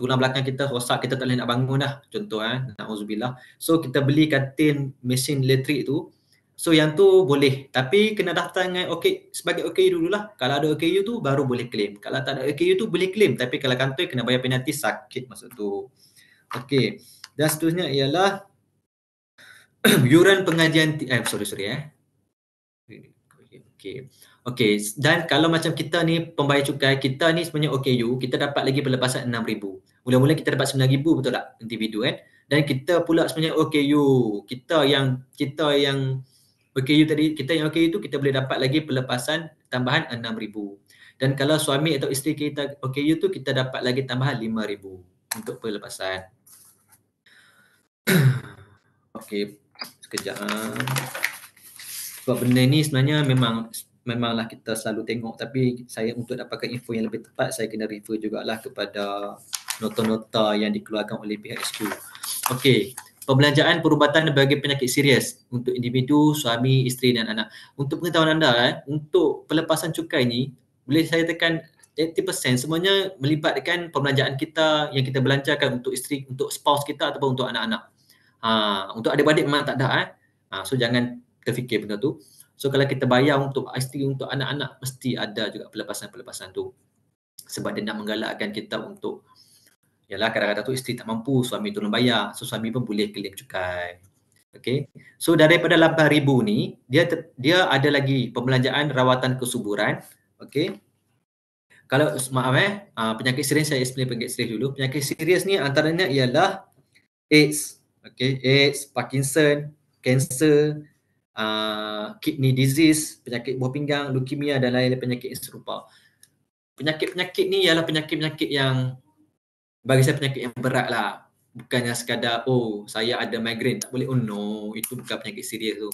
tulang belakang kita rosak, kita tak boleh nak bangun dah. Contoh eh, na'udzubillah. So kita beli katil mesin elektrik tu. So yang tu boleh. Tapi kena daftar dengan okay, sebagai OKU dululah. Kalau ada OKU tu baru boleh claim. Kalau tak ada OKU tu boleh claim. Tapi kalau kantor kena bayar penalti sakit masa tu. Okay. Dan seterusnya ialah yuran pengajian eh sorry sorry eh okey okey dan kalau macam kita ni pembayar cukai kita ni sebenarnya OKU kita dapat lagi pelepasan 6000 mula-mula kita dapat 9000 betul tak individu kan dan kita pula sebenarnya OKU kita yang kita yang OKU tadi kita yang OKU itu kita boleh dapat lagi pelepasan tambahan 6000 dan kalau suami atau isteri kita OKU tu kita dapat lagi tambahan 5000 untuk pelepasan Okay, Sekejap ah. Sebab benda ni sebenarnya memang memanglah kita selalu tengok tapi saya untuk dapatkan info yang lebih tepat saya kena refer jugalah kepada nota-nota yang dikeluarkan oleh pihak SQ. Okey, perbelanjaan perubatan bagi penyakit serius untuk individu, suami, isteri dan anak. Untuk pengetahuan anda eh, untuk pelepasan cukai ini, boleh saya tekan 80% semuanya melibatkan perbelanjaan kita yang kita belanjakan untuk isteri, untuk spouse kita ataupun untuk anak-anak. Ha, untuk adik-adik memang tak ada eh. Ha, so jangan terfikir benda tu. So kalau kita bayar untuk isteri untuk anak-anak mesti ada juga pelepasan-pelepasan tu. Sebab dia nak menggalakkan kita untuk ialah kadang-kadang tu isteri tak mampu suami tolong bayar. So suami pun boleh claim cukai. Okay. So daripada 8000 ni dia dia ada lagi pembelanjaan rawatan kesuburan. Okay. Kalau maaf eh, ha, penyakit serius saya explain penyakit serius dulu. Penyakit serius ni antaranya ialah AIDS, okay AIDS, Parkinson, cancer, uh, kidney disease, penyakit buah pinggang, leukemia dan lain-lain penyakit yang serupa. Penyakit-penyakit ni ialah penyakit-penyakit yang bagi saya penyakit yang berat lah. Bukannya sekadar, oh saya ada migraine, tak boleh, oh no, itu bukan penyakit serius tu.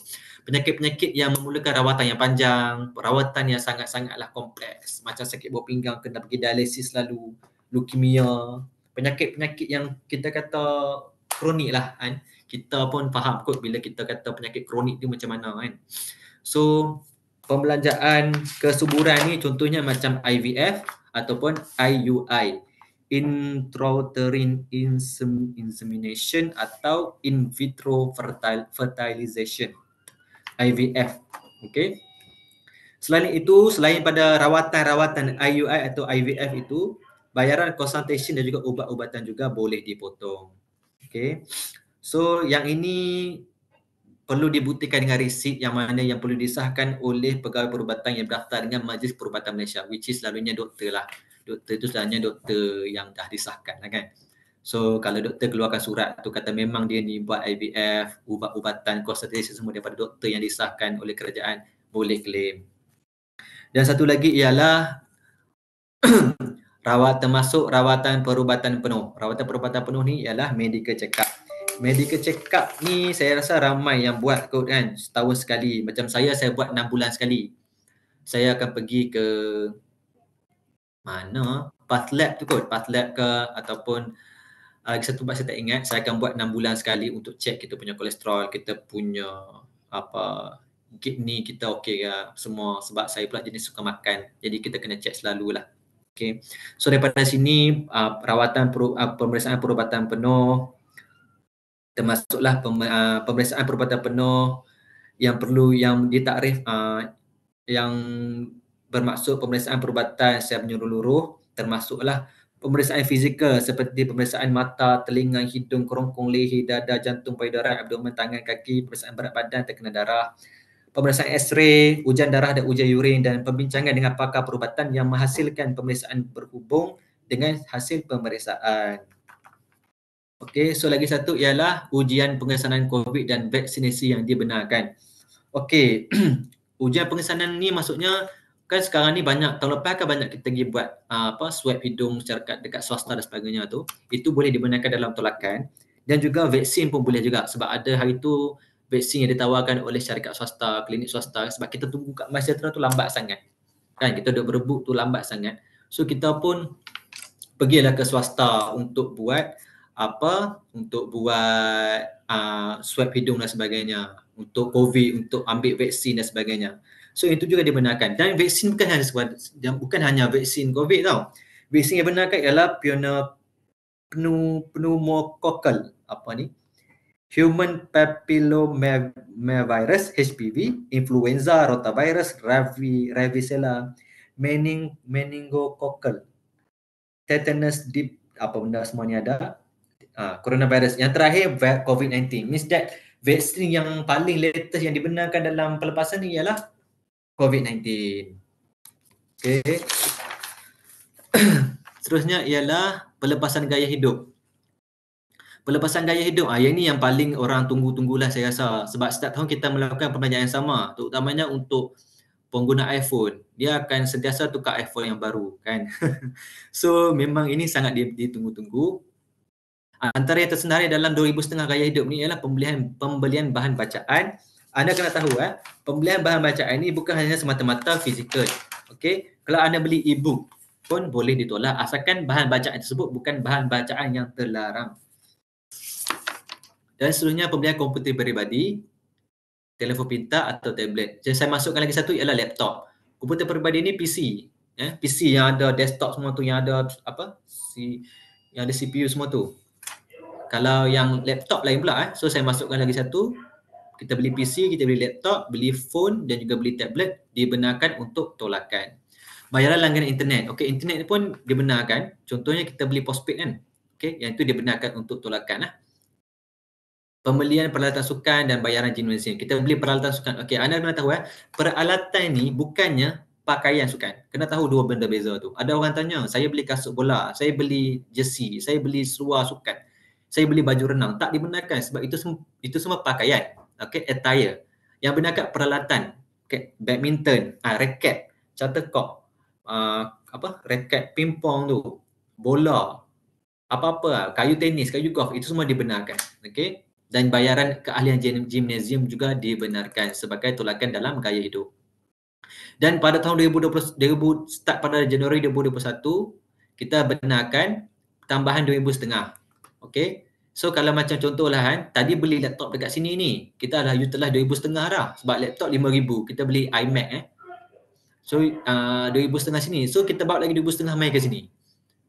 Penyakit-penyakit yang memerlukan rawatan yang panjang, rawatan yang sangat-sangatlah kompleks. Macam sakit buah pinggang, kena pergi dialisis lalu, leukemia, penyakit-penyakit yang kita kata kronik lah kan. Kita pun faham kot bila kita kata penyakit kronik tu macam mana kan. So pembelanjaan kesuburan ni contohnya macam IVF ataupun IUI intrauterine insemination atau in vitro fertil- fertilization IVF Okay. selain itu selain pada rawatan-rawatan IUI atau IVF itu bayaran consultation dan juga ubat-ubatan juga boleh dipotong Okay. So yang ini perlu dibuktikan dengan resit yang mana yang perlu disahkan oleh pegawai perubatan yang berdaftar dengan Majlis Perubatan Malaysia which is selalunya doktor lah. Doktor tu selalunya doktor yang dah disahkan lah kan. So kalau doktor keluarkan surat tu kata memang dia ni buat IVF, ubat-ubatan, konsultasi semua daripada doktor yang disahkan oleh kerajaan boleh claim. Dan satu lagi ialah rawat termasuk rawatan perubatan penuh. Rawatan perubatan penuh ni ialah medical check up. Medical check up ni saya rasa ramai yang buat kot kan setahun sekali. Macam saya saya buat enam bulan sekali. Saya akan pergi ke mana? Path lab tu kot. Path lab ke ataupun uh, satu tempat saya tak ingat. Saya akan buat enam bulan sekali untuk check kita punya kolesterol, kita punya apa kidney kita okey ke semua sebab saya pula jenis suka makan. Jadi kita kena check selalulah. Okay. So daripada sini uh, perawatan peru, uh, pemeriksaan perubatan penuh termasuklah pem, uh, pemeriksaan perubatan penuh yang perlu yang ditakrif uh, yang bermaksud pemeriksaan perubatan secara menyeluruh termasuklah pemeriksaan fizikal seperti pemeriksaan mata, telinga, hidung, kerongkong, leher, dada, jantung, payudara, abdomen, tangan, kaki, pemeriksaan berat badan, terkena darah, pemeriksaan X-ray, ujian darah dan ujian urin dan pembincangan dengan pakar perubatan yang menghasilkan pemeriksaan berhubung dengan hasil pemeriksaan. Okey, so lagi satu ialah ujian pengesanan COVID dan vaksinasi yang dibenarkan. Okey, ujian pengesanan ni maksudnya kan sekarang ni banyak tahun lepas kan banyak kita pergi buat uh, apa swab hidung syarikat dekat swasta dan sebagainya tu itu boleh dibenarkan dalam tolakan dan juga vaksin pun boleh juga sebab ada hari tu vaksin yang ditawarkan oleh syarikat swasta, klinik swasta sebab kita tunggu kat masa tu lambat sangat. Kan kita duduk berebut tu lambat sangat. So kita pun pergilah ke swasta untuk buat apa untuk buat uh, swab hidung dan sebagainya untuk covid untuk ambil vaksin dan sebagainya. So itu juga dibenarkan. Dan vaksin bukan hanya dan bukan hanya vaksin covid tau. Vaksin yang benarkan ialah pneumococcal apa ni? human papillomavirus HPV, influenza, rotavirus, ravi, ravicella, mening, meningococcal, tetanus, dip, apa benda semua ni ada, ha, coronavirus. Yang terakhir, COVID-19. Means that vaksin yang paling latest yang dibenarkan dalam pelepasan ni ialah COVID-19. Okay. Seterusnya ialah pelepasan gaya hidup pelepasan gaya hidup ah yang ni yang paling orang tunggu-tunggulah saya rasa sebab setiap tahun kita melakukan perbelanjaan yang sama terutamanya untuk pengguna iPhone dia akan sentiasa tukar iPhone yang baru kan so memang ini sangat ditunggu-tunggu ah, antara yang tersendari dalam ribu setengah gaya hidup ni ialah pembelian pembelian bahan bacaan anda kena tahu eh pembelian bahan bacaan ni bukan hanya semata-mata fizikal okey kalau anda beli e-book pun boleh ditolak asalkan bahan bacaan tersebut bukan bahan bacaan yang terlarang dan seluruhnya pembelian komputer peribadi telefon pintar atau tablet. Jadi saya masukkan lagi satu ialah laptop. Komputer peribadi ni PC. Eh, PC yang ada desktop semua tu yang ada apa? Si yang ada CPU semua tu. Kalau yang laptop lain pula eh. So saya masukkan lagi satu. Kita beli PC, kita beli laptop, beli phone dan juga beli tablet dibenarkan untuk tolakan. Bayaran langganan internet. Okey, internet ni pun dibenarkan. Contohnya kita beli postpaid kan. Okey, yang itu dibenarkan untuk tolakan lah. Eh pembelian peralatan sukan dan bayaran ini. Kita beli peralatan sukan. Okey, anda kena tahu ya. Peralatan ini bukannya pakaian sukan. Kena tahu dua benda beza tu. Ada orang tanya, saya beli kasut bola, saya beli jersey, saya beli seluar sukan. Saya beli baju renang. Tak dibenarkan sebab itu semua itu semua pakaian. Okey, attire. Yang benarkan peralatan. Okay, badminton, ah, raket, shuttlecock, ah, apa, raket pingpong tu, bola, apa-apa, ah, kayu tenis, kayu golf, itu semua dibenarkan. Okey, dan bayaran keahlian gymnasium juga dibenarkan sebagai tolakan dalam gaya hidup. Dan pada tahun 2020, 2000, start pada Januari 2021, kita benarkan tambahan RM2,500. Okay. So kalau macam contohlah kan, tadi beli laptop dekat sini ni, kita dah utilize RM2,500 dah sebab laptop RM5,000. Kita beli iMac eh. So RM2,500 uh, sini. So kita bawa lagi RM2,500 main ke sini.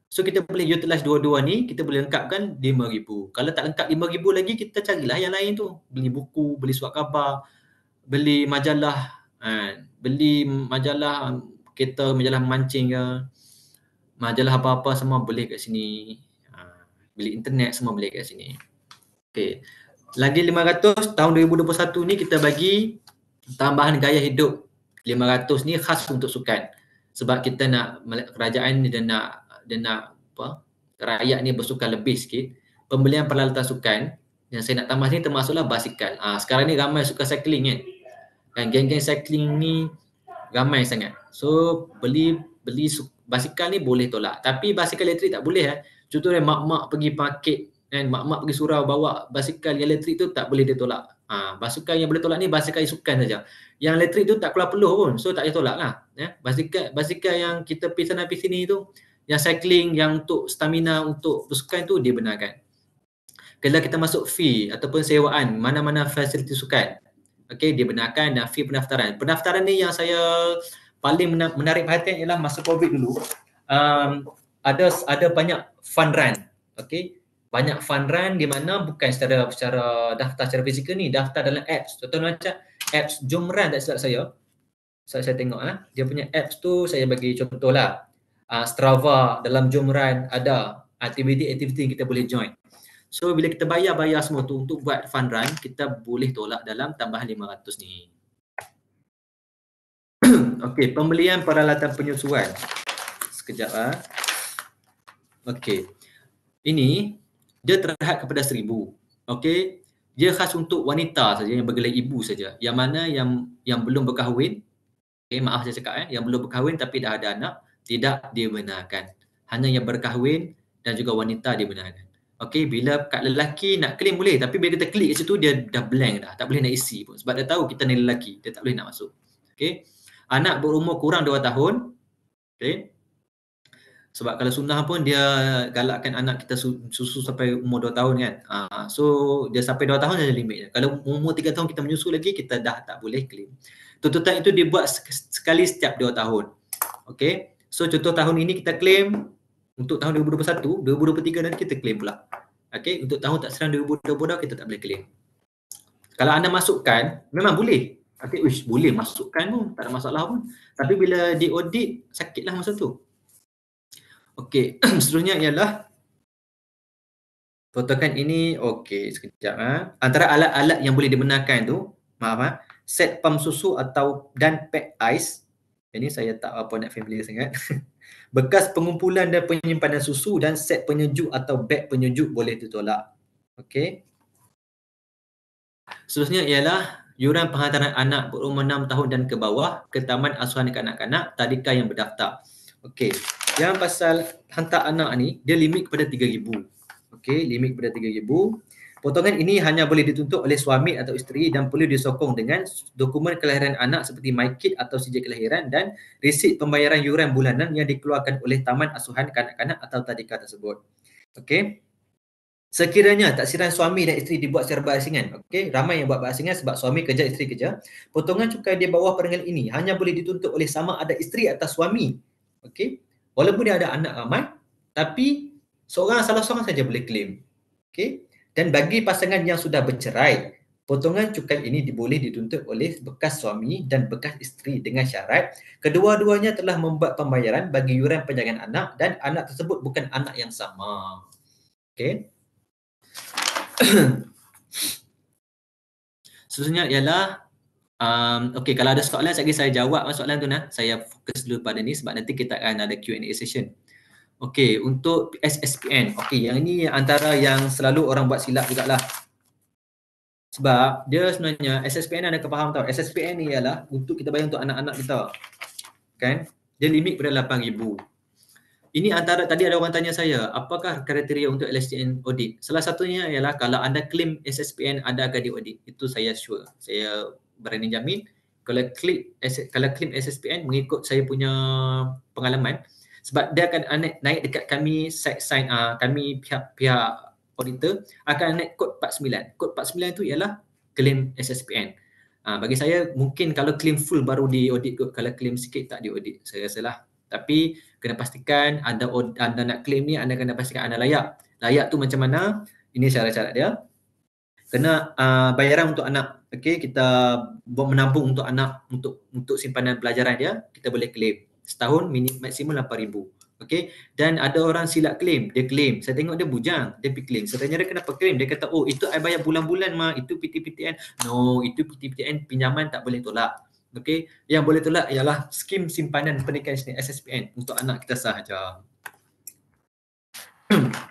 So kita boleh utilize dua-dua ni, kita boleh lengkapkan RM5,000. Kalau tak lengkap RM5,000 lagi, kita carilah yang lain tu. Beli buku, beli suat khabar, beli majalah, kan? beli majalah um, kereta, majalah mancing ke, majalah apa-apa semua boleh kat sini. Ha, beli internet semua boleh kat sini. Okay. Lagi RM500 tahun 2021 ni kita bagi tambahan gaya hidup. RM500 ni khas untuk sukan. Sebab kita nak, kerajaan ni dia nak dia nak apa rakyat ni bersukan lebih sikit pembelian peralatan sukan yang saya nak tambah ni termasuklah basikal ha, sekarang ni ramai suka cycling kan kan geng-geng cycling ni ramai sangat so beli beli basikal ni boleh tolak tapi basikal elektrik tak boleh eh contohnya mak-mak pergi paket kan mak-mak pergi surau bawa basikal yang elektrik tu tak boleh dia tolak ha, basikal yang boleh tolak ni basikal yang sukan saja yang elektrik tu tak keluar peluh pun so tak payah tolak lah ya? Eh. basikal, basikal yang kita pergi sana pergi sini tu yang cycling yang untuk stamina untuk bersukan tu dia benarkan. Kalau kita masuk fee ataupun sewaan mana-mana fasiliti sukan, okey dia benarkan dan fee pendaftaran. Pendaftaran ni yang saya paling menarik perhatian ialah masa Covid dulu. Um, ada ada banyak fun run. Okey, banyak fun run di mana bukan secara secara daftar secara fizikal ni, daftar dalam apps. Contohnya macam apps Jumran tak silap saya. So, saya tengoklah. dia punya apps tu saya bagi contohlah uh, Strava dalam Jomran ada aktiviti-aktiviti yang kita boleh join. So bila kita bayar-bayar semua tu untuk buat fun run, kita boleh tolak dalam tambahan 500 ni. Okay pembelian peralatan penyusuan. Sekejap ah. Okay Ini dia terhad kepada 1000. Okay Dia khas untuk wanita saja yang bergelar ibu saja. Yang mana yang yang belum berkahwin. Okey, maaf saya cakap eh, yang belum berkahwin tapi dah ada anak tidak dibenarkan. Hanya yang berkahwin dan juga wanita dibenarkan. Okey, bila kat lelaki nak claim boleh tapi bila kita klik kat situ dia dah blank dah. Tak boleh nak isi pun sebab dia tahu kita ni lelaki, dia tak boleh nak masuk. Okey. Anak berumur kurang 2 tahun. Okey. Sebab kalau sunnah pun dia galakkan anak kita susu sampai umur 2 tahun kan. Uh, so dia sampai 2 tahun ada limit. Kalau umur 3 tahun kita menyusu lagi kita dah tak boleh claim. Tuntutan itu dibuat sekali setiap 2 tahun. Okay. So contoh tahun ini kita claim untuk tahun 2021, 2023 nanti kita claim pula. Okay, untuk tahun tak serang 2022 kita tak boleh claim. Kalau anda masukkan, memang boleh. Okay, wish, boleh masukkan pun, tak ada masalah pun. Tapi bila di audit, sakitlah masa tu. Okay, seterusnya ialah Potongan ini, okay sekejap ha. Antara alat-alat yang boleh dibenarkan tu Maaf ha, set pump susu atau dan pack ice ini saya tak apa nak familiar sangat. Bekas pengumpulan dan penyimpanan susu dan set penyejuk atau beg penyejuk boleh ditolak. Okey. Selanjutnya ialah yuran penghantaran anak berumur 6 tahun dan ke bawah ke taman asuhan kanak-kanak tadika yang berdaftar. Okey. Yang pasal hantar anak ni dia limit kepada 3000. Okey, limit kepada 3000. Potongan ini hanya boleh dituntut oleh suami atau isteri dan perlu disokong dengan dokumen kelahiran anak seperti MyKid atau sijil kelahiran dan resit pembayaran yuran bulanan yang dikeluarkan oleh taman asuhan kanak-kanak atau tadika tersebut. Okey. Sekiranya taksiran suami dan isteri dibuat secara berasingan, okey, ramai yang buat berasingan sebab suami kerja, isteri kerja, potongan cukai di bawah perenggan ini hanya boleh dituntut oleh sama ada isteri atau suami. Okey. Walaupun dia ada anak ramai, tapi seorang salah seorang saja boleh claim. Okey. Dan bagi pasangan yang sudah bercerai, potongan cukai ini diboleh dituntut oleh bekas suami dan bekas isteri dengan syarat kedua-duanya telah membuat pembayaran bagi yuran penjagaan anak dan anak tersebut bukan anak yang sama. Okey. Seterusnya ialah um, Okay, kalau ada soalan, sekejap saya jawab lah soalan tu nah. Saya fokus dulu pada ni sebab nanti kita akan ada Q&A session Okey, untuk SSPN. Okey, yang ini antara yang selalu orang buat silap juga lah Sebab dia sebenarnya SSPN ada ke faham tau. SSPN ni ialah untuk kita bayar untuk anak-anak kita. Kan? Dia limit pada 8000. Ini antara tadi ada orang tanya saya, apakah kriteria untuk LSTN audit? Salah satunya ialah kalau anda claim SSPN anda akan di audit. Itu saya sure. Saya berani jamin kalau klik kalau claim SSPN mengikut saya punya pengalaman, sebab dia akan naik, naik dekat kami side sign uh, kami pihak pihak auditor akan naik kod 49. Kod 49 itu ialah claim SSPN. Uh, ah, bagi saya mungkin kalau claim full baru di audit kot. Kalau claim sikit tak di audit. Saya rasalah. Tapi kena pastikan anda anda nak claim ni anda kena pastikan anda layak. Layak tu macam mana? Ini cara-cara dia. Kena uh, bayaran untuk anak. Okey, kita buat menabung untuk anak untuk untuk simpanan pelajaran dia, kita boleh claim setahun minimum maksimum 8000 okay? dan ada orang silap claim dia claim saya tengok dia bujang dia pergi claim saya tanya dia kenapa claim dia kata oh itu saya bayar bulan-bulan mah itu PTPTN no itu PTPTN pinjaman tak boleh tolak okay? yang boleh tolak ialah skim simpanan pendidikan sini SSPN untuk anak kita sahaja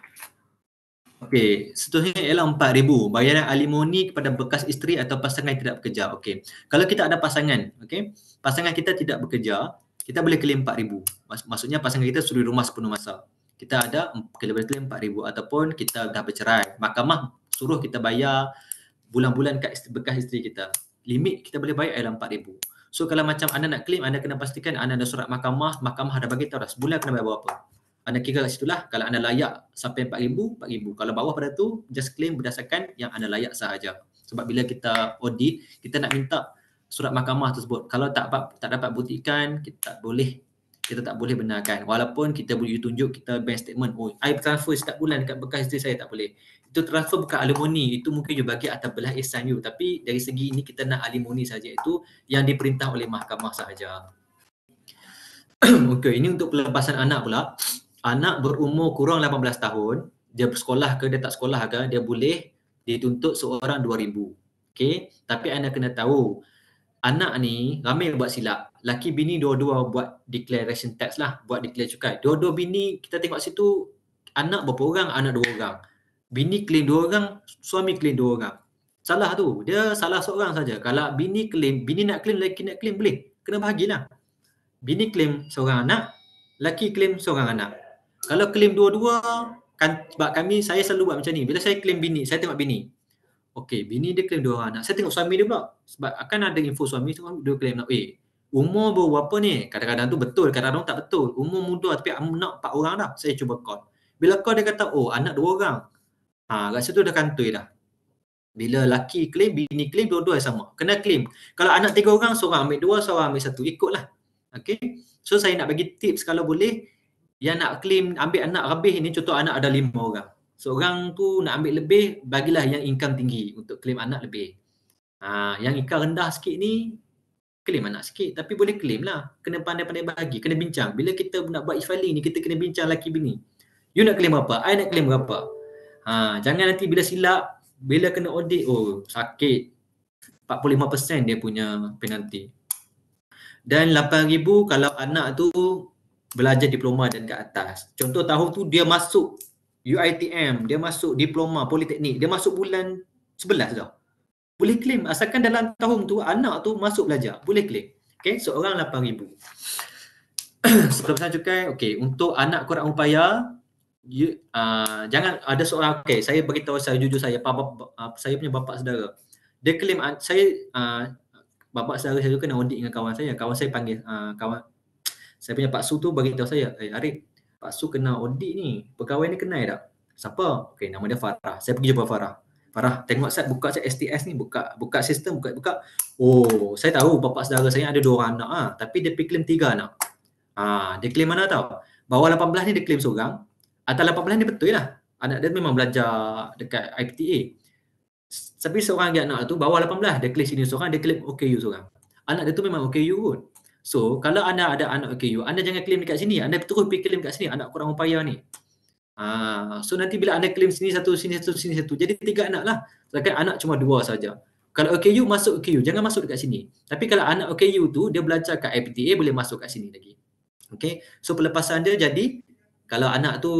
Okey, seterusnya ialah RM4,000 bayaran alimoni kepada bekas isteri atau pasangan tidak bekerja. Okey, kalau kita ada pasangan, okey, pasangan kita tidak bekerja, kita boleh claim 4000 Mas, maksudnya pasangan kita suri rumah sepenuh masa kita ada kita boleh claim 4000 ataupun kita dah bercerai mahkamah suruh kita bayar bulan-bulan kat isteri, bekas isteri kita limit kita boleh bayar ialah 4000 so kalau macam anda nak claim anda kena pastikan anda ada surat mahkamah mahkamah dah bagi tahu dah sebulan kena bayar berapa anda kira kat situlah kalau anda layak sampai 4000 4000 kalau bawah pada tu just claim berdasarkan yang anda layak sahaja sebab bila kita audit kita nak minta surat mahkamah tersebut. Kalau tak dapat tak dapat buktikan, kita tak boleh kita tak boleh benarkan. Walaupun kita boleh tunjuk kita bank statement, oh, I transfer setiap bulan dekat bekas isteri saya tak boleh. Itu transfer bukan alimony, itu mungkin juga bagi atas belah ihsan you. Tapi dari segi ini kita nak alimony saja itu yang diperintah oleh mahkamah sahaja. Okey, ini untuk pelepasan anak pula. Anak berumur kurang 18 tahun, dia bersekolah ke dia tak sekolah ke, dia boleh dituntut seorang RM2,000. Okay, tapi anda kena tahu anak ni ramai buat silap laki bini dua-dua buat declaration tax lah buat declare cukai dua-dua bini kita tengok situ anak berapa orang anak dua orang bini claim dua orang suami claim dua orang salah tu dia salah seorang saja kalau bini claim bini nak claim laki nak claim boleh kena bahagilah bini claim seorang anak laki claim seorang anak kalau claim dua-dua kan, sebab kami saya selalu buat macam ni bila saya claim bini saya tengok bini Okay, bini dia claim dua orang anak. Saya tengok suami dia pula. Sebab akan ada info suami tu, dia claim nak, eh, umur berapa ni? Kadang-kadang tu betul, kadang-kadang tak betul. Umur muda tapi nak empat orang dah. Saya cuba call. Bila call dia kata, oh, anak dua orang. Ha, kat situ dah kantoi dah. Bila laki claim, bini claim, dua-dua sama. Kena claim. Kalau anak tiga orang, seorang ambil dua, seorang ambil satu. Ikutlah. Okay? So, saya nak bagi tips kalau boleh, yang nak claim ambil anak lebih ni, contoh anak ada lima orang seorang tu nak ambil lebih bagilah yang income tinggi untuk klaim anak lebih ha, yang income rendah sikit ni claim anak sikit tapi boleh klaim lah kena pandai-pandai bagi kena bincang bila kita nak buat e-filing ni kita kena bincang laki bini you nak klaim apa I nak klaim berapa ha, jangan nanti bila silap bila kena audit oh sakit 45% dia punya penanti. dan 8000 kalau anak tu belajar diploma dan ke atas contoh tahun tu dia masuk UITM, dia masuk diploma politeknik, dia masuk bulan 11 dah. Boleh claim asalkan dalam tahun tu anak tu masuk belajar, boleh claim. Okay, seorang so, RM8,000. Sebelum saya cakap okay, untuk anak kurang upaya, you, uh, jangan ada soalan, okay, saya beritahu saya jujur saya, bapa, bapa, ah, saya punya bapa saudara. Dia claim, ah, saya, uh, bapa saudara saya juga nak audit dengan kawan saya, kawan saya panggil, uh, kawan, saya punya Pak Su tu beritahu saya, eh Arif, Pak Su kena audit ni. Pegawai ni kenal tak? Siapa? Okey, nama dia Farah. Saya pergi jumpa Farah. Farah, tengok saya buka saya STS ni, buka buka sistem, buka buka. Oh, saya tahu bapa saudara saya ada dua orang anak ah, ha? tapi dia pergi claim tiga anak. Ha, dia claim mana tahu? Bawah 18 ni dia claim seorang. Atas 18 ni betul lah. Anak dia memang belajar dekat IPTA. Tapi seorang lagi anak tu bawah 18 dia claim sini seorang, dia claim OKU seorang. Anak dia tu memang OKU pun. So kalau anda ada anak OKU, anda jangan claim dekat sini. Anda terus pergi claim dekat sini. Anak kurang upaya ni. Ha, so nanti bila anda claim sini satu, sini satu, sini satu. Jadi tiga anak lah. Sedangkan anak cuma dua saja. Kalau OKU masuk OKU, jangan masuk dekat sini. Tapi kalau anak OKU tu dia belajar kat IPTA boleh masuk kat sini lagi. Okay. So pelepasan dia jadi kalau anak tu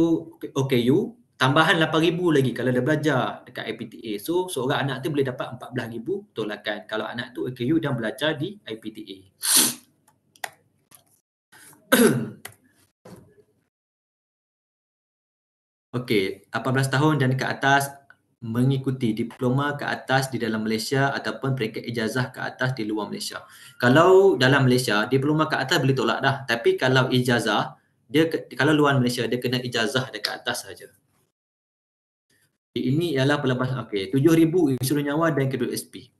OKU tambahan 8000 lagi kalau dia belajar dekat IPTA. So seorang anak tu boleh dapat 14000 tolakan kalau anak tu OKU dan belajar di IPTA. Okey, 18 tahun dan ke atas mengikuti diploma ke atas di dalam Malaysia ataupun peringkat ijazah ke atas di luar Malaysia. Kalau dalam Malaysia, diploma ke atas boleh tolak dah. Tapi kalau ijazah, dia kalau luar Malaysia dia kena ijazah dekat atas saja. Ini ialah pelabas. okey, 7000 insurans nyawa dan kedua SP.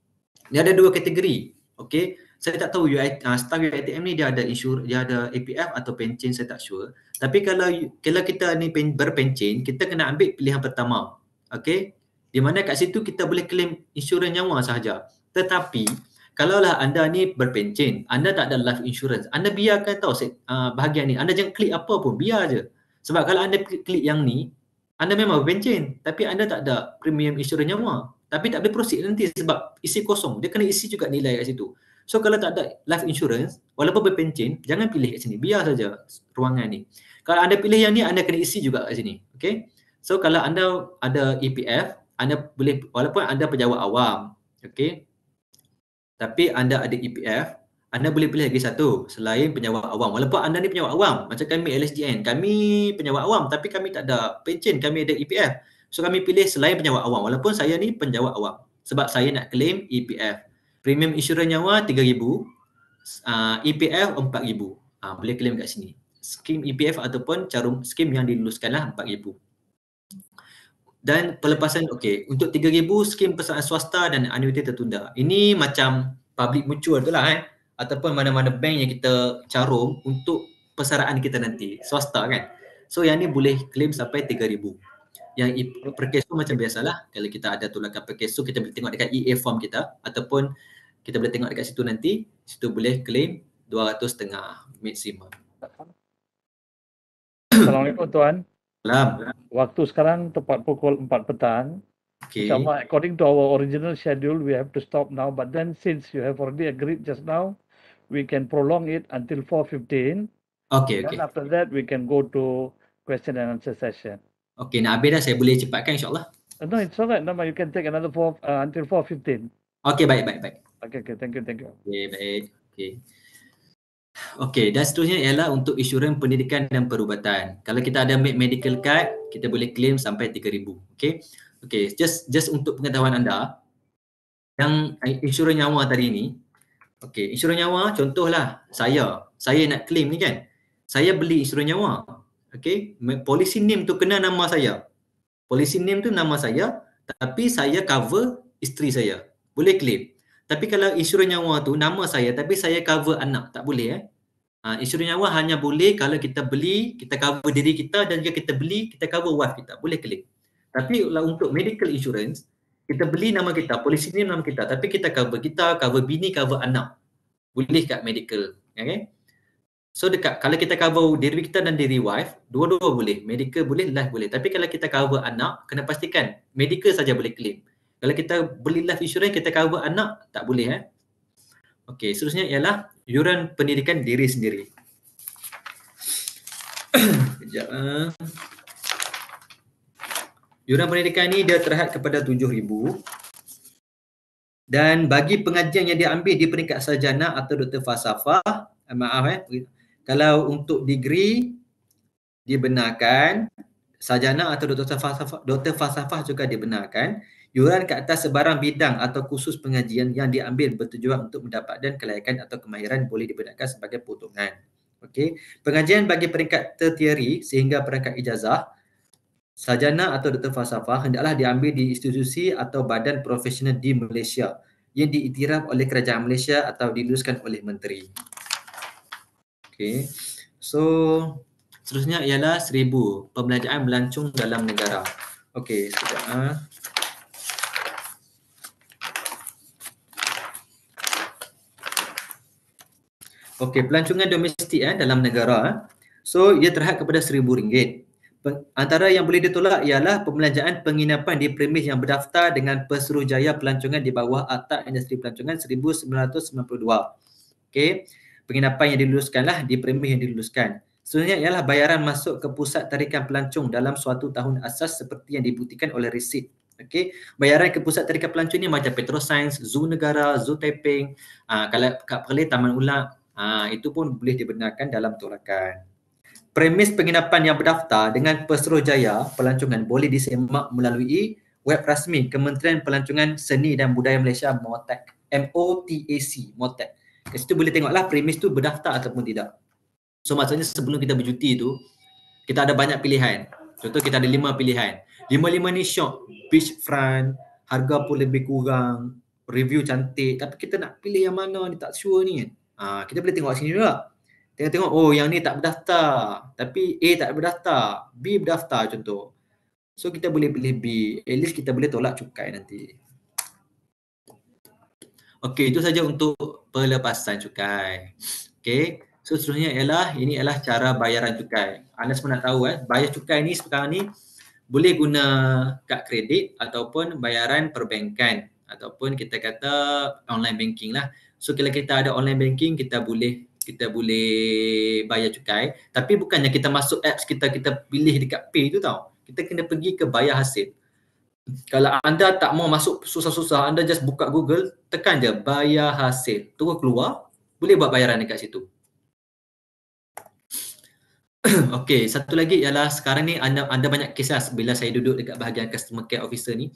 Dia ada dua kategori. Okey, saya tak tahu you uh, staf UiTM ni dia ada insur dia ada APF atau pencen saya tak sure tapi kalau kalau kita ni pen, berpencen kita kena ambil pilihan pertama okey di mana kat situ kita boleh claim insurans nyawa sahaja tetapi kalaulah anda ni berpencen anda tak ada life insurance anda biarkan tahu uh, bahagian ni anda jangan klik apa pun biar aje sebab kalau anda klik yang ni anda memang berpencen tapi anda tak ada premium insurans nyawa tapi tak boleh proceed nanti sebab isi kosong dia kena isi juga nilai kat situ So kalau tak ada life insurance, walaupun berpencin, jangan pilih kat sini. Biar saja ruangan ni. Kalau anda pilih yang ni, anda kena isi juga kat sini. Okay? So kalau anda ada EPF, anda boleh, walaupun anda pejabat awam, okay? Tapi anda ada EPF, anda boleh pilih lagi satu selain penyewa awam. Walaupun anda ni penyewa awam, macam kami LSGN, kami penyewa awam tapi kami tak ada pencen, kami ada EPF. So kami pilih selain penyewa awam walaupun saya ni penyewa awam sebab saya nak claim EPF premium insurans nyawa 3000 uh, e ah uh, EPF 4000 uh, boleh claim kat sini skim EPF ataupun carum skim yang diluluskanlah 4000 dan pelepasan okey untuk 3000 skim pesanan swasta dan annuity tertunda. Ini macam public mutual tu lah eh ataupun mana-mana bank yang kita carum untuk persaraan kita nanti swasta kan. So yang ni boleh claim sampai 3000. Yang perkes tu macam biasalah kalau kita ada tulakan perkes tu kita boleh tengok dekat EA form kita ataupun kita boleh tengok dekat situ nanti situ boleh claim dua ratus setengah maksimum Assalamualaikum tuan Salam Waktu sekarang tepat pukul empat petang Okay. Sama according to our original schedule, we have to stop now. But then since you have already agreed just now, we can prolong it until 4.15. Okay, okay. And after that, we can go to question and answer session. Okay, nak habis dah, saya boleh cepatkan insyaAllah. Uh, no, it's alright. No, you can take another four, uh, until 4.15. Okay, baik, baik, baik. Okay, okay. Thank you, thank you. Okay, baik. Okay. Okay, dan seterusnya ialah untuk insurans pendidikan dan perubatan. Kalau kita ada make medical card, kita boleh claim sampai RM3,000. Okay, okay. Just just untuk pengetahuan anda, yang insurans nyawa tadi ni, okay, insurans nyawa contohlah saya, saya nak claim ni kan, saya beli insurans nyawa. Okay, polisi name tu kena nama saya. Polisi name tu nama saya, tapi saya cover isteri saya. Boleh claim. Tapi kalau insurans nyawa tu nama saya tapi saya cover anak, tak boleh eh. Ha, insurans nyawa hanya boleh kalau kita beli, kita cover diri kita dan jika kita beli, kita cover wife kita. Boleh klik. Tapi lah untuk medical insurance, kita beli nama kita, polisi ni nama kita tapi kita cover kita, cover bini, cover anak. Boleh kat medical. Okay? So dekat kalau kita cover diri kita dan diri wife, dua-dua boleh. Medical boleh, life boleh. Tapi kalau kita cover anak, kena pastikan medical saja boleh claim. Kalau kita beli life insurance kita cover anak tak boleh eh. Okey, seterusnya ialah yuran pendidikan diri sendiri. Kejap uh. Yuran pendidikan ni dia terhad kepada 7000. Dan bagi pengajian yang dia ambil di peringkat sarjana atau doktor fasafah, eh, maaf eh. Kalau untuk degree dibenarkan, sajana atau doktor fasafah doktor falsafah juga dibenarkan yuran ke atas sebarang bidang atau khusus pengajian yang diambil bertujuan untuk mendapatkan kelayakan atau kemahiran boleh dibenarkan sebagai potongan. Okey. Pengajian bagi peringkat tertiary sehingga peringkat ijazah sajana atau doktor falsafah hendaklah diambil di institusi atau badan profesional di Malaysia yang diiktiraf oleh kerajaan Malaysia atau diluluskan oleh menteri. Okey. So seterusnya ialah seribu pembelajaran melancung dalam negara. Okey, sekejap ah. Ha. Okey, pelancongan domestik eh, dalam negara. Eh. So, ia terhad kepada seribu ringgit. Antara yang boleh ditolak ialah pembelanjaan penginapan di premis yang berdaftar dengan Pesuruhjaya Pelancongan di bawah Akta Industri Pelancongan 1992. Okey, penginapan yang diluluskanlah di premis yang diluluskan. Sebenarnya ialah bayaran masuk ke pusat tarikan pelancong dalam suatu tahun asas seperti yang dibuktikan oleh resit. Okey, bayaran ke pusat tarikan pelancong ni macam Petrosains, Zoo Negara, Zoo Taiping, uh, kalau kat Perlis Taman Ulak, Ha, itu pun boleh dibenarkan dalam turakan. Premis penginapan yang berdaftar dengan Pesrojaya Pelancongan boleh disemak melalui web rasmi Kementerian Pelancongan Seni dan Budaya Malaysia MOTAC. E M-O-T-A-C, MOTAC. E Kat situ boleh tengoklah premis tu berdaftar ataupun tidak. So maksudnya sebelum kita bercuti tu, kita ada banyak pilihan. Contoh kita ada lima pilihan. Lima-lima ni shock, beach front, harga pun lebih kurang, review cantik. Tapi kita nak pilih yang mana ni tak sure ni kan. Ha, kita boleh tengok sini juga. Tengok tengok oh yang ni tak berdaftar. Tapi A tak berdaftar, B berdaftar contoh. So kita boleh pilih B. At least kita boleh tolak cukai nanti. Okey, itu saja untuk pelepasan cukai. Okey. So seterusnya ialah ini ialah cara bayaran cukai. Anda semua nak tahu eh, bayar cukai ni sekarang ni boleh guna kad kredit ataupun bayaran perbankan ataupun kita kata online banking lah. So kalau kita ada online banking kita boleh kita boleh bayar cukai tapi bukannya kita masuk apps kita kita pilih dekat pay tu tau. Kita kena pergi ke bayar hasil. Kalau anda tak mau masuk susah-susah anda just buka Google tekan je bayar hasil. Terus keluar boleh buat bayaran dekat situ. Okey, satu lagi ialah sekarang ni anda, anda banyak kes lah bila saya duduk dekat bahagian customer care officer ni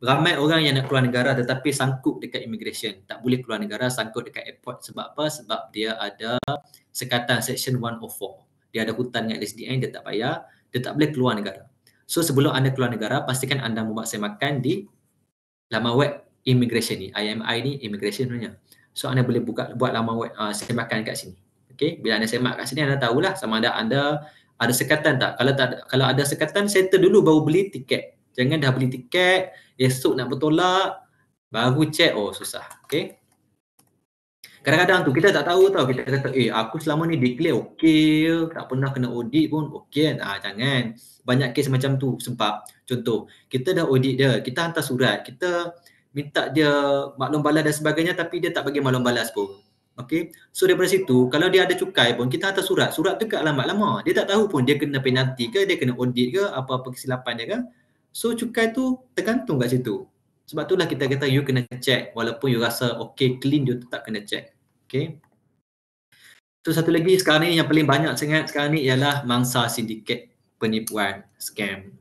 ramai orang yang nak keluar negara tetapi sangkut dekat immigration tak boleh keluar negara sangkut dekat airport sebab apa sebab dia ada sekatan section 104 dia ada hutang dengan SDN dia tak bayar dia tak boleh keluar negara so sebelum anda keluar negara pastikan anda membuat semakan di laman web immigration ni IMI ni immigration punya so anda boleh buka buat laman web uh, semakan kat sini Okay, bila anda semak kat sini anda tahulah sama ada anda ada sekatan tak kalau tak ada, kalau ada sekatan settle dulu baru beli tiket jangan dah beli tiket Esok nak bertolak baru check oh susah. Okay. Kadang-kadang tu kita tak tahu tau kita kata eh aku selama ni declare okay, tak pernah kena audit pun okay? kan. Ah jangan. Banyak kes macam tu sebab contoh kita dah audit dia, kita hantar surat, kita minta dia maklum balas dan sebagainya tapi dia tak bagi maklum balas pun. okay? So daripada situ kalau dia ada cukai pun kita hantar surat, surat tu kat lama-lama. Dia tak tahu pun dia kena penalti ke, dia kena audit ke, apa-apa kesilapan dia kan. So cukai tu tergantung kat situ. Sebab itulah kita kata you kena check walaupun you rasa okay clean you tetap kena check. Okay. So satu lagi sekarang ni yang paling banyak sangat sekarang ni ialah mangsa sindiket penipuan scam.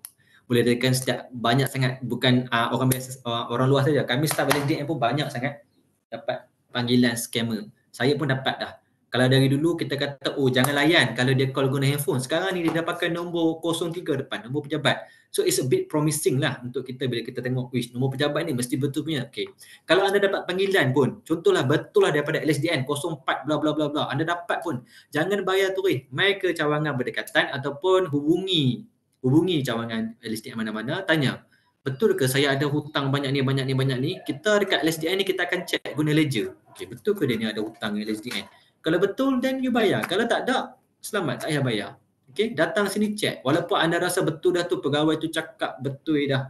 Boleh dikatakan setiap banyak sangat bukan uh, orang biasa uh, orang luar saja. Kami staff LinkedIn pun banyak sangat dapat panggilan scammer. Saya pun dapat dah. Kalau dari dulu kita kata oh jangan layan kalau dia call guna handphone. Sekarang ni dia dah pakai nombor 03 depan, nombor pejabat. So it's a bit promising lah untuk kita bila kita tengok wish nombor pejabat ni mesti betul punya. Okay. Kalau anda dapat panggilan pun, contohlah betul lah daripada LSDN 04 bla bla bla bla. Anda dapat pun jangan bayar turis. Mai ke cawangan berdekatan ataupun hubungi hubungi cawangan LSDN mana-mana tanya. Betul ke saya ada hutang banyak ni banyak ni banyak ni? Kita dekat LSDN ni kita akan check guna ledger. Okay, betul ke dia ni ada hutang LSDN? Kalau betul then you bayar. Kalau tak ada, selamat tak payah bayar. Okay, datang sini check. Walaupun anda rasa betul dah tu pegawai tu cakap betul dah.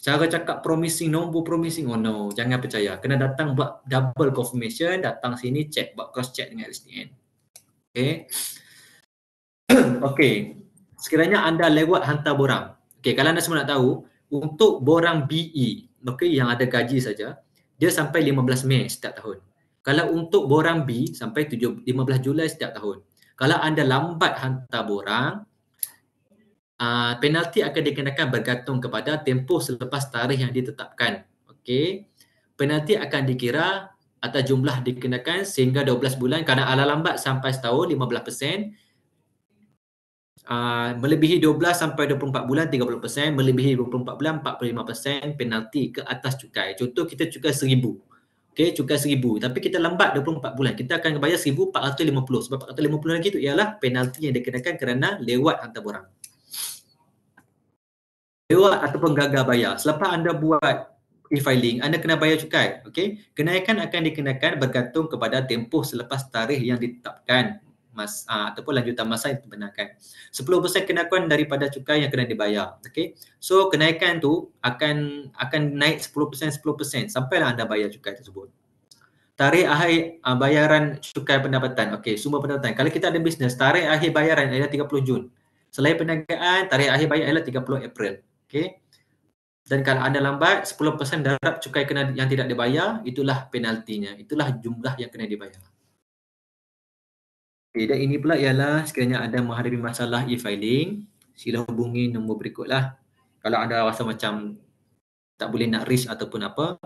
Cara cakap promising, nombor promising, oh no, jangan percaya. Kena datang buat double confirmation, datang sini check, buat cross check dengan LSTN. Okay. okay. Sekiranya anda lewat hantar borang. Okay, kalau anda semua nak tahu, untuk borang BE, okay, yang ada gaji saja, dia sampai 15 Mei setiap tahun. Kalau untuk borang B sampai 7, 15 Julai setiap tahun. Kalau anda lambat hantar borang, uh, penalti akan dikenakan bergantung kepada tempoh selepas tarikh yang ditetapkan. Okey. Penalti akan dikira atau jumlah dikenakan sehingga 12 bulan kerana ala lambat sampai setahun 15%. Uh, ah, melebihi 12 sampai 24 bulan 30%, melebihi 24 bulan 45% penalti ke atas cukai. Contoh kita cukai okay, cukai rm tapi kita lambat 24 bulan kita akan bayar lima puluh. sebab empat ratus lima puluh lagi itu ialah penalti yang dikenakan kerana lewat hantar borang lewat ataupun gagal bayar selepas anda buat e-filing anda kena bayar cukai okay? kenaikan akan dikenakan bergantung kepada tempoh selepas tarikh yang ditetapkan mas uh, ataupun lanjutan masa yang dibenarkan. 10% kenaikan daripada cukai yang kena dibayar. Okey. So kenaikan tu akan akan naik 10% 10% sampailah anda bayar cukai tersebut. Tarikh akhir uh, bayaran cukai pendapatan. Okey, Semua pendapatan. Kalau kita ada bisnes, tarikh akhir bayaran adalah 30 Jun. Selain perniagaan, tarikh akhir bayar adalah 30 April. Okey. Dan kalau anda lambat, 10% darab cukai kena yang tidak dibayar, itulah penaltinya. Itulah jumlah yang kena dibayar. Okay, dan ini pula ialah sekiranya ada menghadapi masalah e-filing, sila hubungi nombor berikutlah. Kalau anda rasa macam tak boleh nak reach ataupun apa,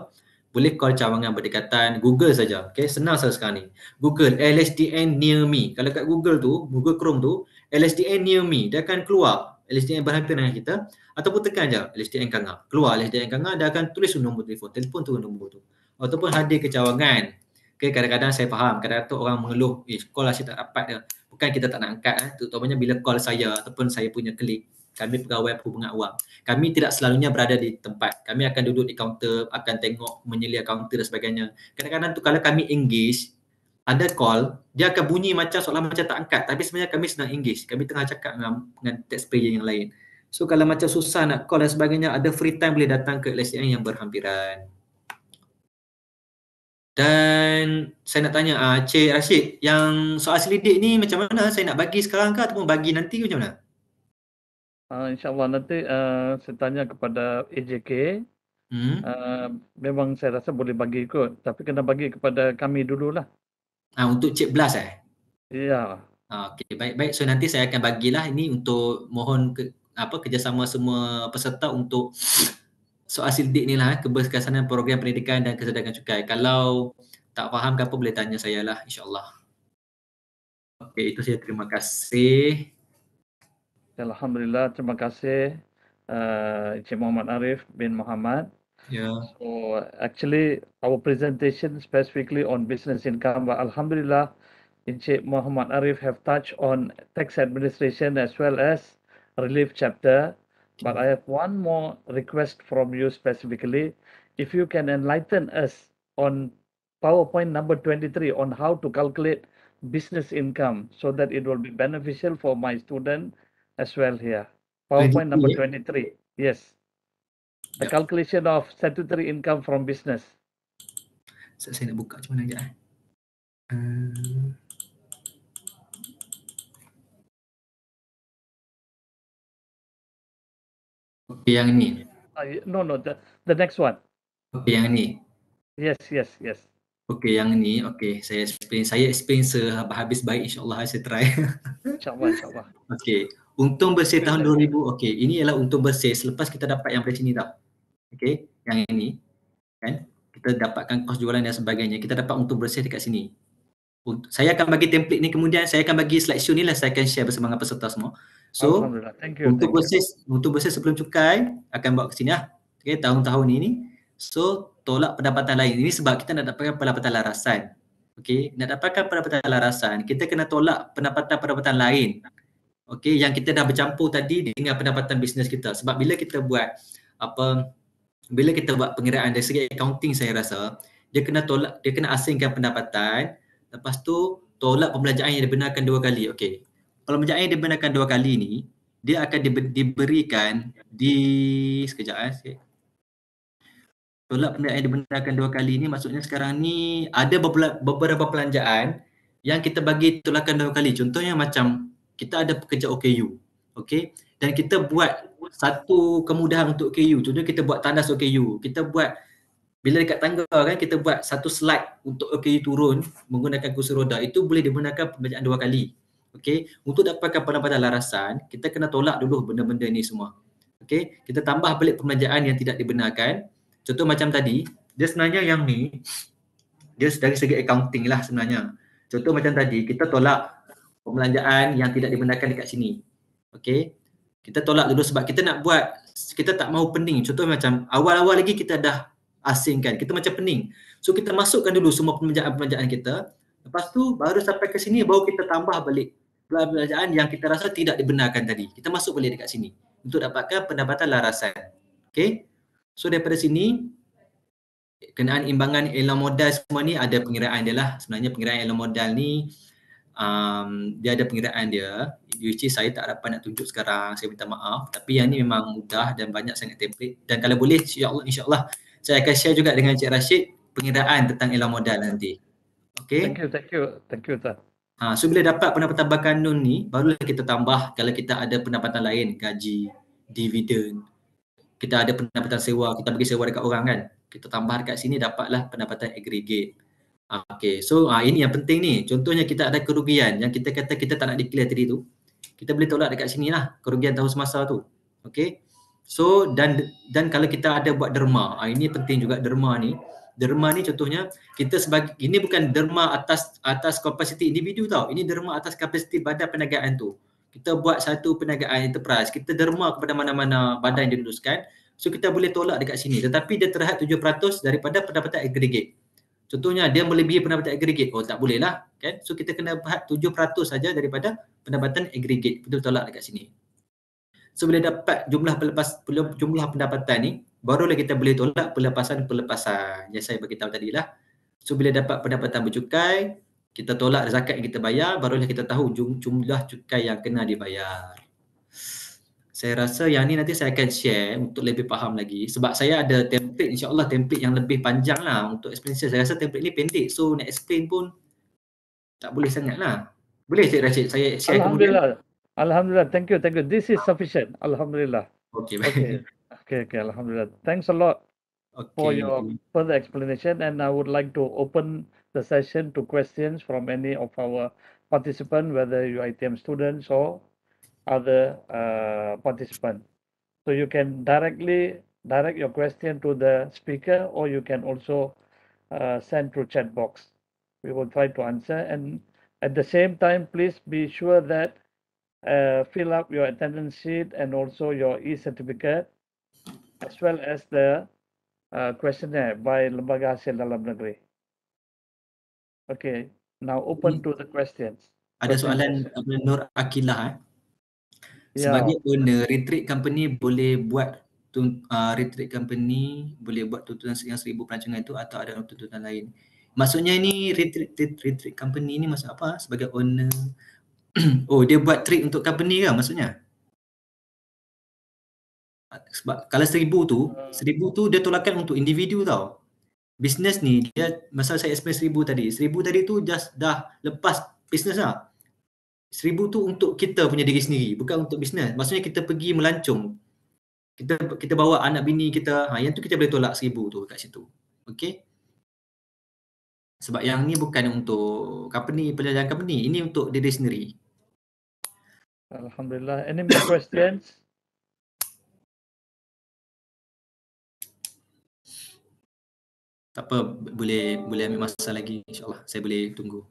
boleh call cawangan berdekatan Google saja. Okay, senang saja sekarang ni. Google, LSTN near me. Kalau kat Google tu, Google Chrome tu, LSTN near me, dia akan keluar. LSTN berhampiran dengan kita. Ataupun tekan saja LSTN Kangar. Keluar LSTN Kangar, dia akan tulis nombor telefon. Telefon tu nombor tu. Ataupun hadir ke cawangan. Okay, kadang-kadang saya faham, kadang-kadang tu orang mengeluh, eh call lah, saya tak dapat ke. Bukan kita tak nak angkat, eh. terutamanya bila call saya ataupun saya punya klik, kami pegawai perhubungan awam. Kami tidak selalunya berada di tempat. Kami akan duduk di kaunter, akan tengok menyelia kaunter dan sebagainya. Kadang-kadang tu kalau kami engage, ada call, dia akan bunyi macam seolah macam tak angkat. Tapi sebenarnya kami sedang engage. Kami tengah cakap dengan, dengan taxpayer yang lain. So kalau macam susah nak call dan sebagainya, ada free time boleh datang ke LSM e yang berhampiran. Dan saya nak tanya uh, Cik Rashid, yang soal selidik ni macam mana? Saya nak bagi sekarang ke ataupun bagi nanti ke macam mana? Uh, InsyaAllah nanti uh, saya tanya kepada AJK. Hmm? Uh, memang saya rasa boleh bagi kot. Tapi kena bagi kepada kami dululah. Uh, untuk Cik Blas eh? Ya. Yeah. Okey, baik-baik. So nanti saya akan bagilah ini untuk mohon ke, apa kerjasama semua peserta untuk soal sildik ni lah eh, kebersekasanan program pendidikan dan kesedaran cukai. Kalau tak faham ke apa boleh tanya saya lah insyaAllah. Okey itu saya terima kasih. Alhamdulillah terima kasih uh, Encik Muhammad Arif bin Muhammad. Yeah. So actually our presentation specifically on business income but Alhamdulillah Encik Muhammad Arif have touched on tax administration as well as relief chapter. But I have one more request from you specifically. If you can enlighten us on PowerPoint number 23 on how to calculate business income so that it will be beneficial for my student as well here. PowerPoint number 23. Yes. The calculation of statutory income from business. saya nak buka macam mana sekejap. Eh? Uh, Okay, yang ni. Uh, no, no, the, the next one. Okay, yang ni. Yes, yes, yes. Okay, yang ni. Okay, saya explain. Saya explain sehabis baik. InsyaAllah, saya try. InsyaAllah, insyaAllah. Okay. Untung bersih tahun 2000. Okay, ini ialah untung bersih selepas kita dapat yang dari sini tau. Okay, yang ini. Kan? Kita dapatkan kos jualan dan sebagainya. Kita dapat untung bersih dekat sini. saya akan bagi template ni kemudian. Saya akan bagi slide show ni lah. Saya akan share bersama dengan peserta semua. So Thank you. Untuk bersih, untuk bersih sebelum cukai akan bawa ke sini lah. Okay, tahun-tahun ini. So tolak pendapatan lain. Ini sebab kita nak dapatkan pendapatan larasan. Okay, nak dapatkan pendapatan larasan, kita kena tolak pendapatan-pendapatan lain. Okay, yang kita dah bercampur tadi dengan pendapatan bisnes kita. Sebab bila kita buat apa, bila kita buat pengiraan dari segi accounting saya rasa, dia kena tolak, dia kena asingkan pendapatan. Lepas tu, tolak pembelajaran yang dibenarkan dua kali. Okay, kalau minyak air dibenarkan dua kali ni dia akan diberikan di sekejap eh sikit. Tolak penerbangan yang dibenarkan dua kali ni maksudnya sekarang ni ada beberapa perlanjaan yang kita bagi tolakan dua kali. Contohnya macam kita ada pekerja OKU. Okay? Dan kita buat satu kemudahan untuk OKU. Contohnya kita buat tandas OKU. Kita buat bila dekat tangga kan kita buat satu slide untuk OKU turun menggunakan kursi roda. Itu boleh digunakan perbelanjaan dua kali. Okey, untuk dapatkan pendapatan larasan, kita kena tolak dulu benda-benda ni semua. Okey, kita tambah balik perbelanjaan yang tidak dibenarkan. Contoh macam tadi, dia sebenarnya yang ni, dia dari segi accounting lah sebenarnya. Contoh macam tadi, kita tolak perbelanjaan yang tidak dibenarkan dekat sini. Okey, kita tolak dulu sebab kita nak buat, kita tak mau pening. Contoh macam awal-awal lagi kita dah asingkan, kita macam pening. So kita masukkan dulu semua perbelanjaan pembelanjaan kita, Lepas tu baru sampai ke sini baru kita tambah balik perbelanjaan yang kita rasa tidak dibenarkan tadi. Kita masuk boleh dekat sini untuk dapatkan pendapatan larasan. Okay. So daripada sini kenaan imbangan ilmu modal semua ni ada pengiraan dia lah. Sebenarnya pengiraan ilmu modal ni um, dia ada pengiraan dia. Which is saya tak dapat nak tunjuk sekarang. Saya minta maaf. Tapi yang ni memang mudah dan banyak sangat template. Dan kalau boleh insyaAllah insya Allah, saya akan share juga dengan Encik Rashid pengiraan tentang ilmu modal nanti. Okay. Thank you, thank you. Thank you, Ustaz. Ha, so bila dapat pendapatan berkanun ni, barulah kita tambah kalau kita ada pendapatan lain, gaji, dividen, kita ada pendapatan sewa, kita bagi sewa dekat orang kan. Kita tambah dekat sini dapatlah pendapatan aggregate. Ha, okay, so ha, ini yang penting ni. Contohnya kita ada kerugian yang kita kata kita tak nak declare tadi tu. Kita boleh tolak dekat sini lah kerugian tahun semasa tu. Okay, so dan dan kalau kita ada buat derma, ha, ini penting juga derma ni derma ni contohnya kita sebagai ini bukan derma atas atas kapasiti individu tau ini derma atas kapasiti badan perniagaan tu kita buat satu perniagaan enterprise kita derma kepada mana-mana badan yang diluluskan so kita boleh tolak dekat sini tetapi dia terhad 7% daripada pendapatan aggregate contohnya dia melebihi pendapatan aggregate oh tak boleh lah kan so kita kena had 7% saja daripada pendapatan aggregate betul tolak dekat sini so bila dapat jumlah pelepas jumlah pendapatan ni barulah kita boleh tolak pelepasan-pelepasan yang saya beritahu tadi lah. So bila dapat pendapatan bercukai, kita tolak zakat yang kita bayar, barulah kita tahu jumlah cukai yang kena dibayar. Saya rasa yang ni nanti saya akan share untuk lebih faham lagi sebab saya ada template insyaAllah template yang lebih panjang lah untuk explanation. Saya rasa template ni pendek so nak explain pun tak boleh sangat lah. Boleh Cik Rashid saya share Alhamdulillah. kemudian? Alhamdulillah. Thank you. Thank you. This is sufficient. Alhamdulillah. Okay. Okay. Okay, okay, Alhamdulillah. Thanks a lot okay. for your further explanation. And I would like to open the session to questions from any of our participants, whether you ITM students or other uh, participants. So you can directly direct your question to the speaker or you can also uh, send through chat box. We will try to answer. And at the same time, please be sure that uh, fill up your attendance sheet and also your e-certificate as well as the uh, questionnaire by Lembaga Hasil Dalam Negeri. Okay, now open Ini to the questions. Ada soalan Abang Nur Akilah. Eh. Ya. Sebagai owner, retreat company boleh buat tun- uh, retreat company boleh buat tuntutan yang seribu perancangan itu atau ada tuntutan lain. Maksudnya ini retreat retreat company ini maksud apa sebagai owner? oh dia buat trip untuk company ke maksudnya? Sebab kalau seribu tu, hmm. seribu tu dia tolakkan untuk individu tau. Bisnes ni, dia, masa saya explain seribu tadi, seribu tadi tu just dah lepas bisnes lah. Seribu tu untuk kita punya diri sendiri, bukan untuk bisnes. Maksudnya kita pergi melancung, Kita kita bawa anak bini kita, ha, yang tu kita boleh tolak seribu tu kat situ. Okay? Sebab yang ni bukan untuk company, perjalanan company. Ini untuk diri sendiri. Alhamdulillah. Any more questions? Tak apa, boleh boleh ambil masa lagi insyaAllah. Saya boleh tunggu.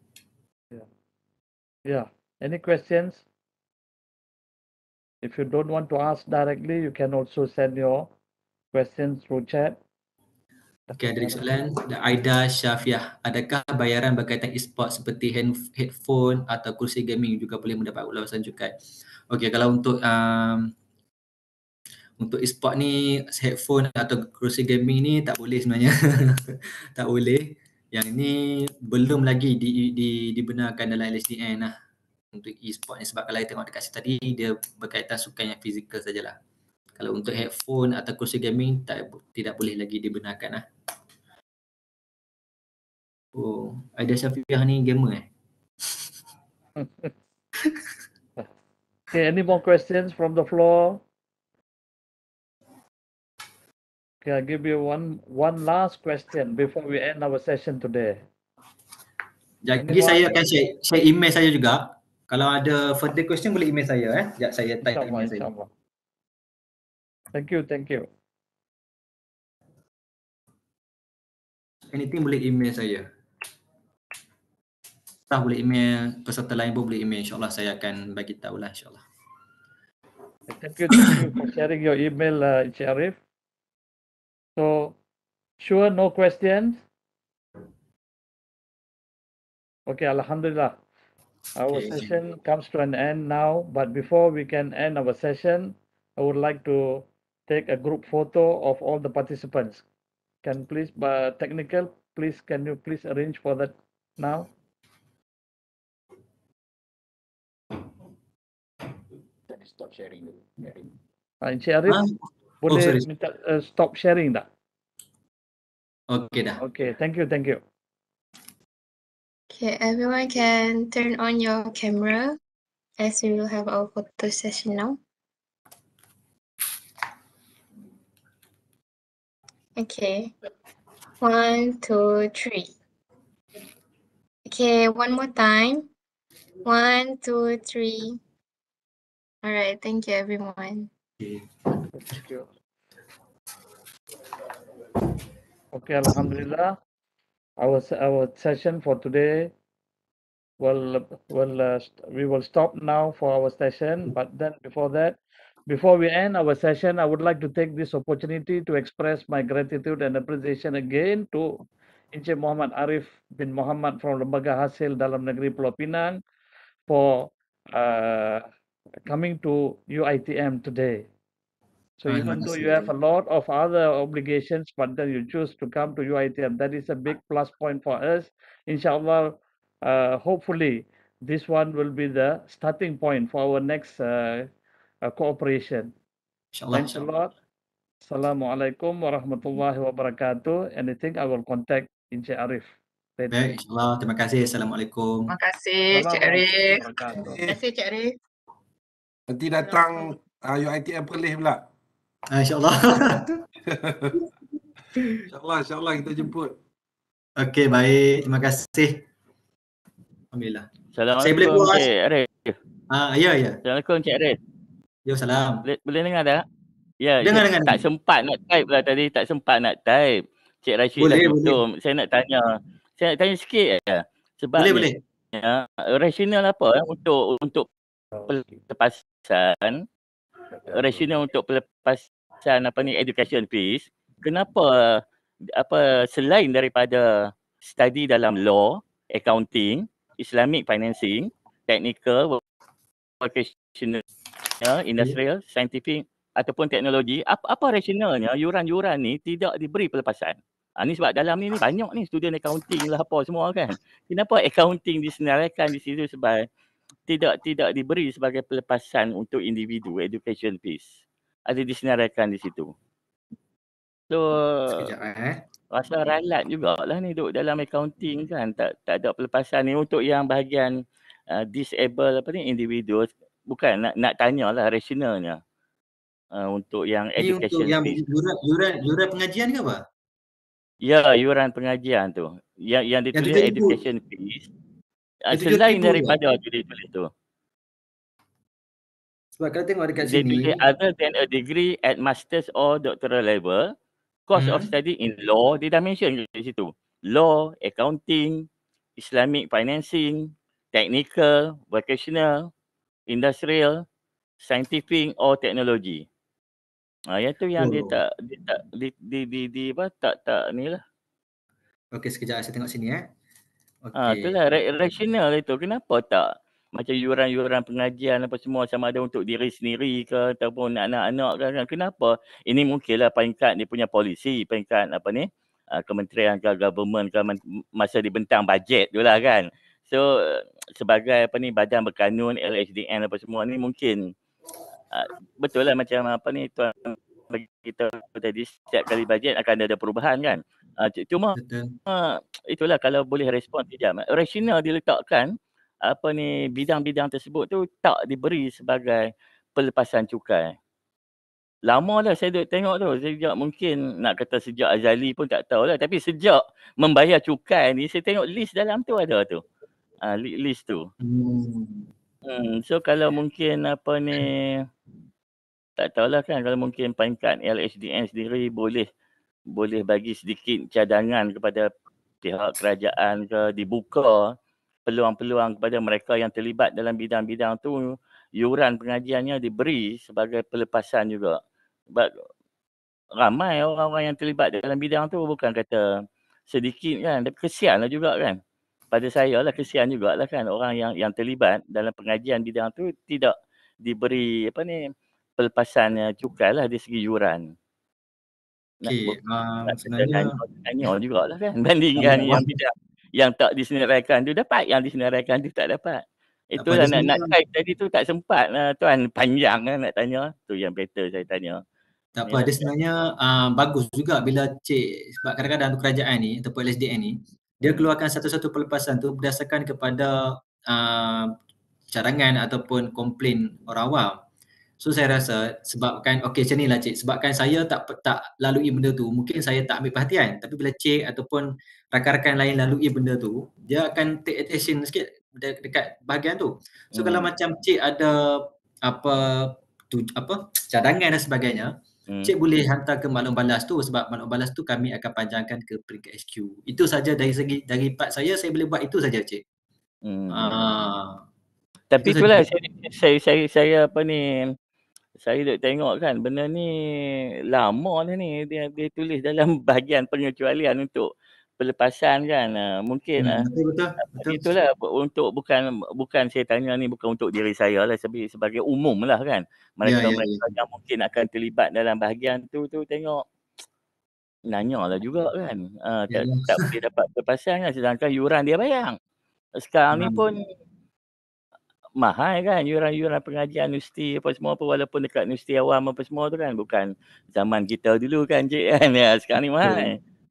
Yeah. yeah. Any questions? If you don't want to ask directly, you can also send your questions through chat. Okay, ada soalan. Aida Syafiah, adakah bayaran berkaitan e-sport seperti hand, headphone atau kursi gaming juga boleh mendapat ulasan cukai? Okay, kalau untuk um, untuk e-sport ni headphone atau kerusi gaming ni tak boleh sebenarnya. tak boleh. Yang ini belum lagi di, di, dibenarkan dalam LSDN lah untuk e-sport ni sebab kalau kita tengok dekat situ tadi dia berkaitan sukan yang fizikal sajalah. Kalau untuk headphone atau kerusi gaming tak tidak boleh lagi dibenarkan lah. Oh, ada Syafiah ni gamer eh? okay, any more questions from the floor? Okay, I'll give you one one last question before we end our session today. Jadi saya akan share, share email saya juga. Kalau ada further question boleh email saya eh. Jap saya type insya email saya. Allah. Thank you, thank you. Anything boleh email saya. Tak boleh email peserta lain pun boleh email. Insyaallah saya akan bagi tahu lah Insyaallah. Thank you, thank you for sharing your email uh, Syarif. So, sure, no questions? Okay, Alhamdulillah. Our okay. session comes to an end now, but before we can end our session, I would like to take a group photo of all the participants. Can please, uh, technical, please, can you please arrange for that now? Stop sharing. sharing. Uh, i boleh oh, minta uh, stop sharing tak? Okay dah. Okay, thank you, thank you. Okay, everyone can turn on your camera as we will have our photo session now. Okay, one, two, three. Okay, one more time. One, two, three. All right, thank you, everyone. Okay. Okay, Alhamdulillah. Our our session for today will will uh, we will stop now for our session. But then before that, before we end our session, I would like to take this opportunity to express my gratitude and appreciation again to Encik Muhammad Arif bin Muhammad from Lembaga Hasil Dalam Negeri Pulau Pinang for uh, coming to UITM today. So I even though you have a lot of other obligations, but then you choose to come to UITM, that is a big plus point for us. Inshallah, uh, hopefully this one will be the starting point for our next uh, uh, cooperation. Inshallah. Thanks a lot. Assalamualaikum warahmatullahi wabarakatuh. Anything I will contact Encik Arif. Later. Baik, insyaAllah. Terima kasih. Assalamualaikum. Terima kasih, Cik Arif. Terima kasih, Cik Arif. Nanti datang uh, UITM Perlis pula. Ha, InsyaAllah. InsyaAllah, insyaAllah kita jemput. Okey, baik. Terima kasih. Alhamdulillah. Assalamualaikum, Saya boleh Cik Red. Ha, ah, ya, ya. Assalamualaikum, Cik Red. Ya, salam. Boleh, boleh dengar tak? Ya, ya. dengar, dengar. tak sempat nak type lah tadi. Tak sempat nak type. Cik Rashid boleh, dah tutup. Boleh. Saya nak tanya. Saya nak tanya sikit Ya. Sebab boleh, boleh. Ya, rasional apa ya, untuk untuk oh, pelepasan rasional untuk pelepasan apa ni education fees kenapa apa selain daripada study dalam law accounting islamic financing technical vocational industrial yeah. scientific ataupun teknologi apa apa rasionalnya yuran-yuran ni tidak diberi pelepasan ha, ni sebab dalam ni, ni banyak ni student accounting lah apa semua kan kenapa accounting disenaraikan di situ sebab tidak tidak diberi sebagai pelepasan untuk individu education fees ada disenaraikan di situ so Sekejap, eh? rasa ralat jugalah ni duk dalam accounting kan tak tak ada pelepasan ni untuk yang bahagian uh, disable apa ni individu bukan nak nak tanya lah rasionalnya uh, untuk yang Jadi education untuk fees. yang yuran yuran yuran pengajian ke apa ya yuran pengajian tu ya, yang yang ditulis yang education fees Ah, selain daripada ya. tulis tulis tu. Sebab kalau tengok dekat sini. Degree other than a degree at master's or doctoral level, course hmm. of study in law, dia dah mention di situ. Law, accounting, Islamic financing, technical, vocational, industrial, scientific or technology. Ah, yang tu yang oh. dia tak dia tak di di di, di apa tak tak ni lah. Okey sekejap saya tengok sini eh. Ah, okay. Ha, itulah rasional itu. Kenapa tak? Macam yuran-yuran pengajian apa semua sama ada untuk diri sendiri ke ataupun anak-anak ke. Kan? Kenapa? Ini mungkinlah peringkat dia punya polisi, peringkat apa ni? Ah, kementerian ke government ke masa dibentang bajet tu lah kan. So sebagai apa ni badan berkanun LHDN apa semua ni mungkin ah, betul lah macam apa ni tuan bagi kita tadi setiap kali bajet akan ada perubahan kan. Uh, cuma uh, itulah kalau boleh respon sekejap. Rasional diletakkan apa ni bidang-bidang tersebut tu tak diberi sebagai pelepasan cukai. Lama lah saya duduk tengok tu. Sejak mungkin nak kata sejak Azali pun tak tahu lah Tapi sejak membayar cukai ni saya tengok list dalam tu ada tu. Uh, list tu. Hmm. hmm. so kalau mungkin apa ni tak tahulah kan kalau mungkin peringkat LHDN sendiri boleh boleh bagi sedikit cadangan kepada pihak kerajaan ke dibuka peluang-peluang kepada mereka yang terlibat dalam bidang-bidang tu yuran pengajiannya diberi sebagai pelepasan juga. Sebab ramai orang-orang yang terlibat dalam bidang tu bukan kata sedikit kan. Tapi kesianlah juga kan. Pada saya lah kesian juga lah kan. Orang yang yang terlibat dalam pengajian bidang tu tidak diberi apa ni pelepasan cukai lah dari segi yuran. Okay, nak, um, nak, sebenarnya Tanya juga lah kan Bandingkan um, yang tidak Yang tak disenaraikan tu dapat Yang disenaraikan tu tak dapat ah, Itulah nak, nak lah. try tadi tu tak sempat lah Tuan panjang lah nak tanya Tu yang better saya tanya tak apa, ya, dia sebenarnya uh, bagus juga bila cik sebab kadang-kadang tu kerajaan ni ataupun LSDN ni dia keluarkan satu-satu pelepasan tu berdasarkan kepada uh, carangan ataupun komplain orang awam. So saya rasa sebabkan okey macam lah cik sebabkan saya tak tak lalui benda tu mungkin saya tak ambil perhatian tapi bila cik ataupun rakan-rakan lain lalui benda tu dia akan take attention sikit de- dekat bahagian tu. So hmm. kalau macam cik ada apa tu apa cadangan dan sebagainya hmm. cik boleh hantar ke maklum balas tu sebab maklum balas tu kami akan panjangkan ke peringkat SQ. Itu saja dari segi dari part saya saya boleh buat itu saja cik. Hmm. Uh, tapi itulah saya, saya saya saya apa ni saya duk tengok kan benda ni lama dah ni dia dia tulis dalam bahagian pengecualian untuk pelepasan kan ah, mungkin hmm, ah, betul, betul, betul. itulah untuk bukan bukan saya tanya ni bukan untuk diri saya lah sebagai, sebagai umum lah kan ya, ya, mereka ya, ya, ya. yang mungkin akan terlibat dalam bahagian tu tu tengok nanya lah juga kan uh, tak, ya, ya, tak boleh dapat pelepasan kan sedangkan yuran dia bayang sekarang ya, ni pun mahal kan yuran-yuran pengajian universiti apa semua apa walaupun dekat universiti awam apa semua tu kan bukan zaman kita dulu kan cik kan ya sekarang ni mahal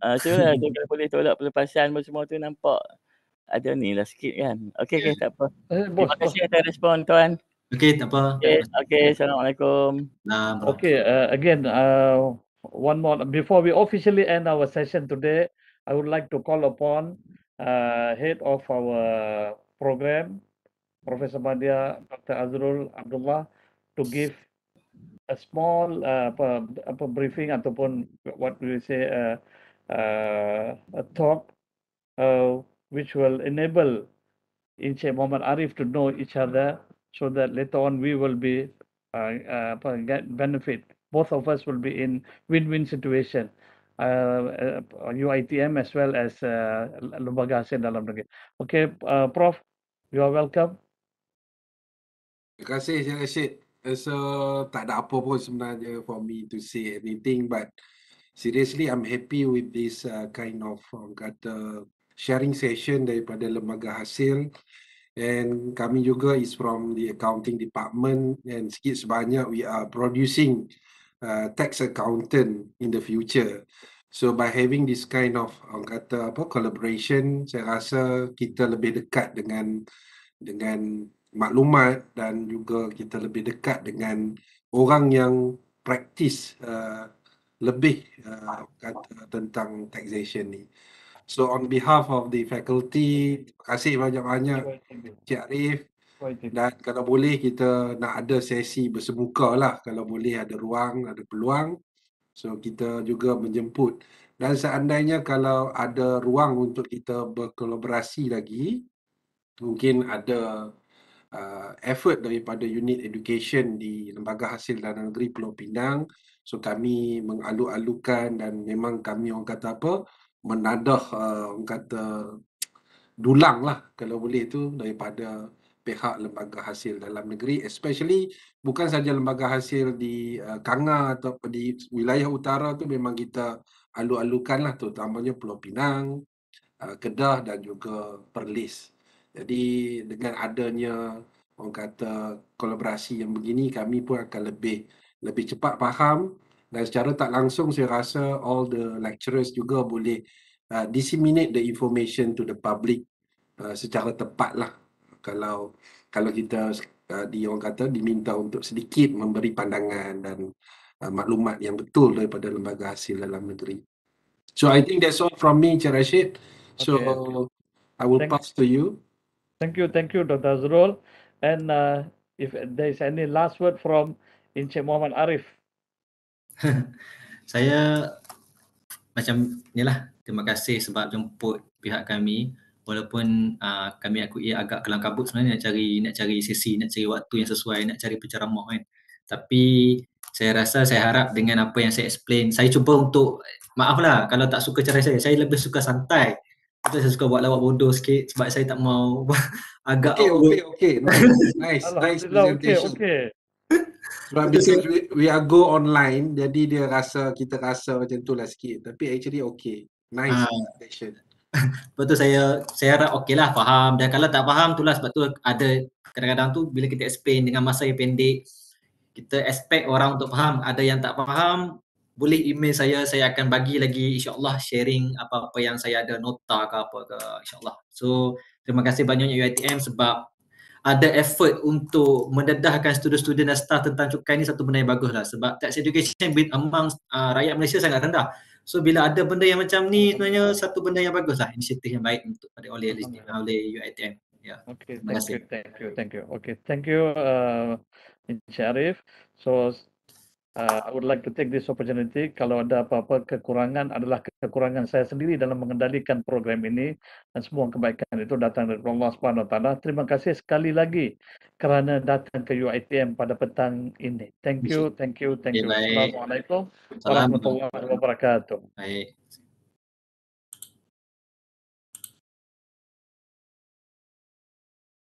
uh, so lah so, kalau boleh tolak pelepasan apa semua tu nampak ada ni lah sikit kan okey okey tak apa eh, terima kasih atas respon tuan okey tak apa okey okay, assalamualaikum nah, okey uh, again uh, one more before we officially end our session today i would like to call upon uh, head of our program Professor Badia, Dr. Azrul Abdullah to give a small uh, apa, apa briefing ataupun what we say uh, uh, a talk uh, which will enable inche Muhammad Arif to know each other so that later on we will be uh, uh, get benefit. Both of us will be in win-win situation. Uh, uh, UITM as well as uh, Lembaga Dalam Negeri. Okay, uh, Prof, you are welcome. Terima kasih Encik Rashid. So, tak ada apa pun sebenarnya for me to say anything but seriously I'm happy with this uh, kind of um, kata sharing session daripada lembaga hasil and kami juga is from the accounting department and sikit sebanyak we are producing uh, tax accountant in the future. So by having this kind of orang kata apa collaboration saya rasa kita lebih dekat dengan dengan maklumat dan juga kita lebih dekat dengan orang yang praktis uh, lebih uh, kata tentang taxation ni. So on behalf of the faculty, terima kasih banyak-banyak Cik Arif dan kalau boleh kita nak ada sesi bersemuka lah kalau boleh ada ruang, ada peluang. So kita juga menjemput dan seandainya kalau ada ruang untuk kita berkolaborasi lagi, mungkin ada uh, effort daripada unit education di Lembaga Hasil Dalam Negeri Pulau Pinang. So kami mengalu-alukan dan memang kami orang kata apa, menadah uh, orang kata dulang lah kalau boleh tu daripada pihak lembaga hasil dalam negeri especially bukan saja lembaga hasil di uh, Kanga atau di wilayah utara tu memang kita alu-alukan lah terutamanya Pulau Pinang, uh, Kedah dan juga Perlis. Jadi dengan adanya orang kata kolaborasi yang begini kami pun akan lebih lebih cepat faham dan secara tak langsung saya rasa all the lecturers juga boleh uh, disseminate the information to the public uh, secara tepat lah kalau kalau kita uh, di orang kata diminta untuk sedikit memberi pandangan dan uh, maklumat yang betul daripada lembaga hasil dalam negeri. So I think that's all from me, Cik Rashid. So okay. I will Thanks. pass to you. Thank you, thank you, Dr. Zerul. And uh, if there is any last word from Encik Muhammad Arif. Saya macam ni lah, terima kasih sebab jemput pihak kami. Walaupun uh, kami ia agak kelam kabut sebenarnya nak cari, nak cari sesi, nak cari waktu yang sesuai, nak cari penceramah kan. Tapi saya rasa saya harap dengan apa yang saya explain, saya cuba untuk, maaflah kalau tak suka cara saya, saya lebih suka santai. Itu saya suka buat lawak bodoh sikit sebab saya tak mau agak okay, okay, okay. Nice, nice presentation. Okay, okay. Sebab we, we are go online, jadi dia rasa, kita rasa macam tu lah sikit. Tapi actually okay. Nice ah. presentation. Lepas tu saya, saya harap okay lah faham. Dan kalau tak faham tu lah sebab tu ada kadang-kadang tu bila kita explain dengan masa yang pendek, kita expect orang untuk faham. Ada yang tak faham, boleh email saya saya akan bagi lagi insyaallah sharing apa-apa yang saya ada nota ke apa ke insyaallah so terima kasih banyaknya UiTM sebab ada effort untuk mendedahkan student-student dan staff tentang cukai ni satu benda yang bagus lah sebab tax education among uh, rakyat Malaysia sangat rendah so bila ada benda yang macam ni sebenarnya satu benda yang bagus lah inisiatif yang baik untuk pada oleh oleh UiTM ya yeah. okay, terima kasih thank you thank you okay thank you uh, Sharif so Uh, I would like to take this opportunity kalau ada apa-apa kekurangan adalah kekurangan saya sendiri dalam mengendalikan program ini dan semua kebaikan itu datang dari Allah Subhanahu taala. Terima kasih sekali lagi kerana datang ke UITM pada petang ini. Thank you, thank you, thank ya, you. Assalamualaikum warahmatullahi wabarakatuh. Baik.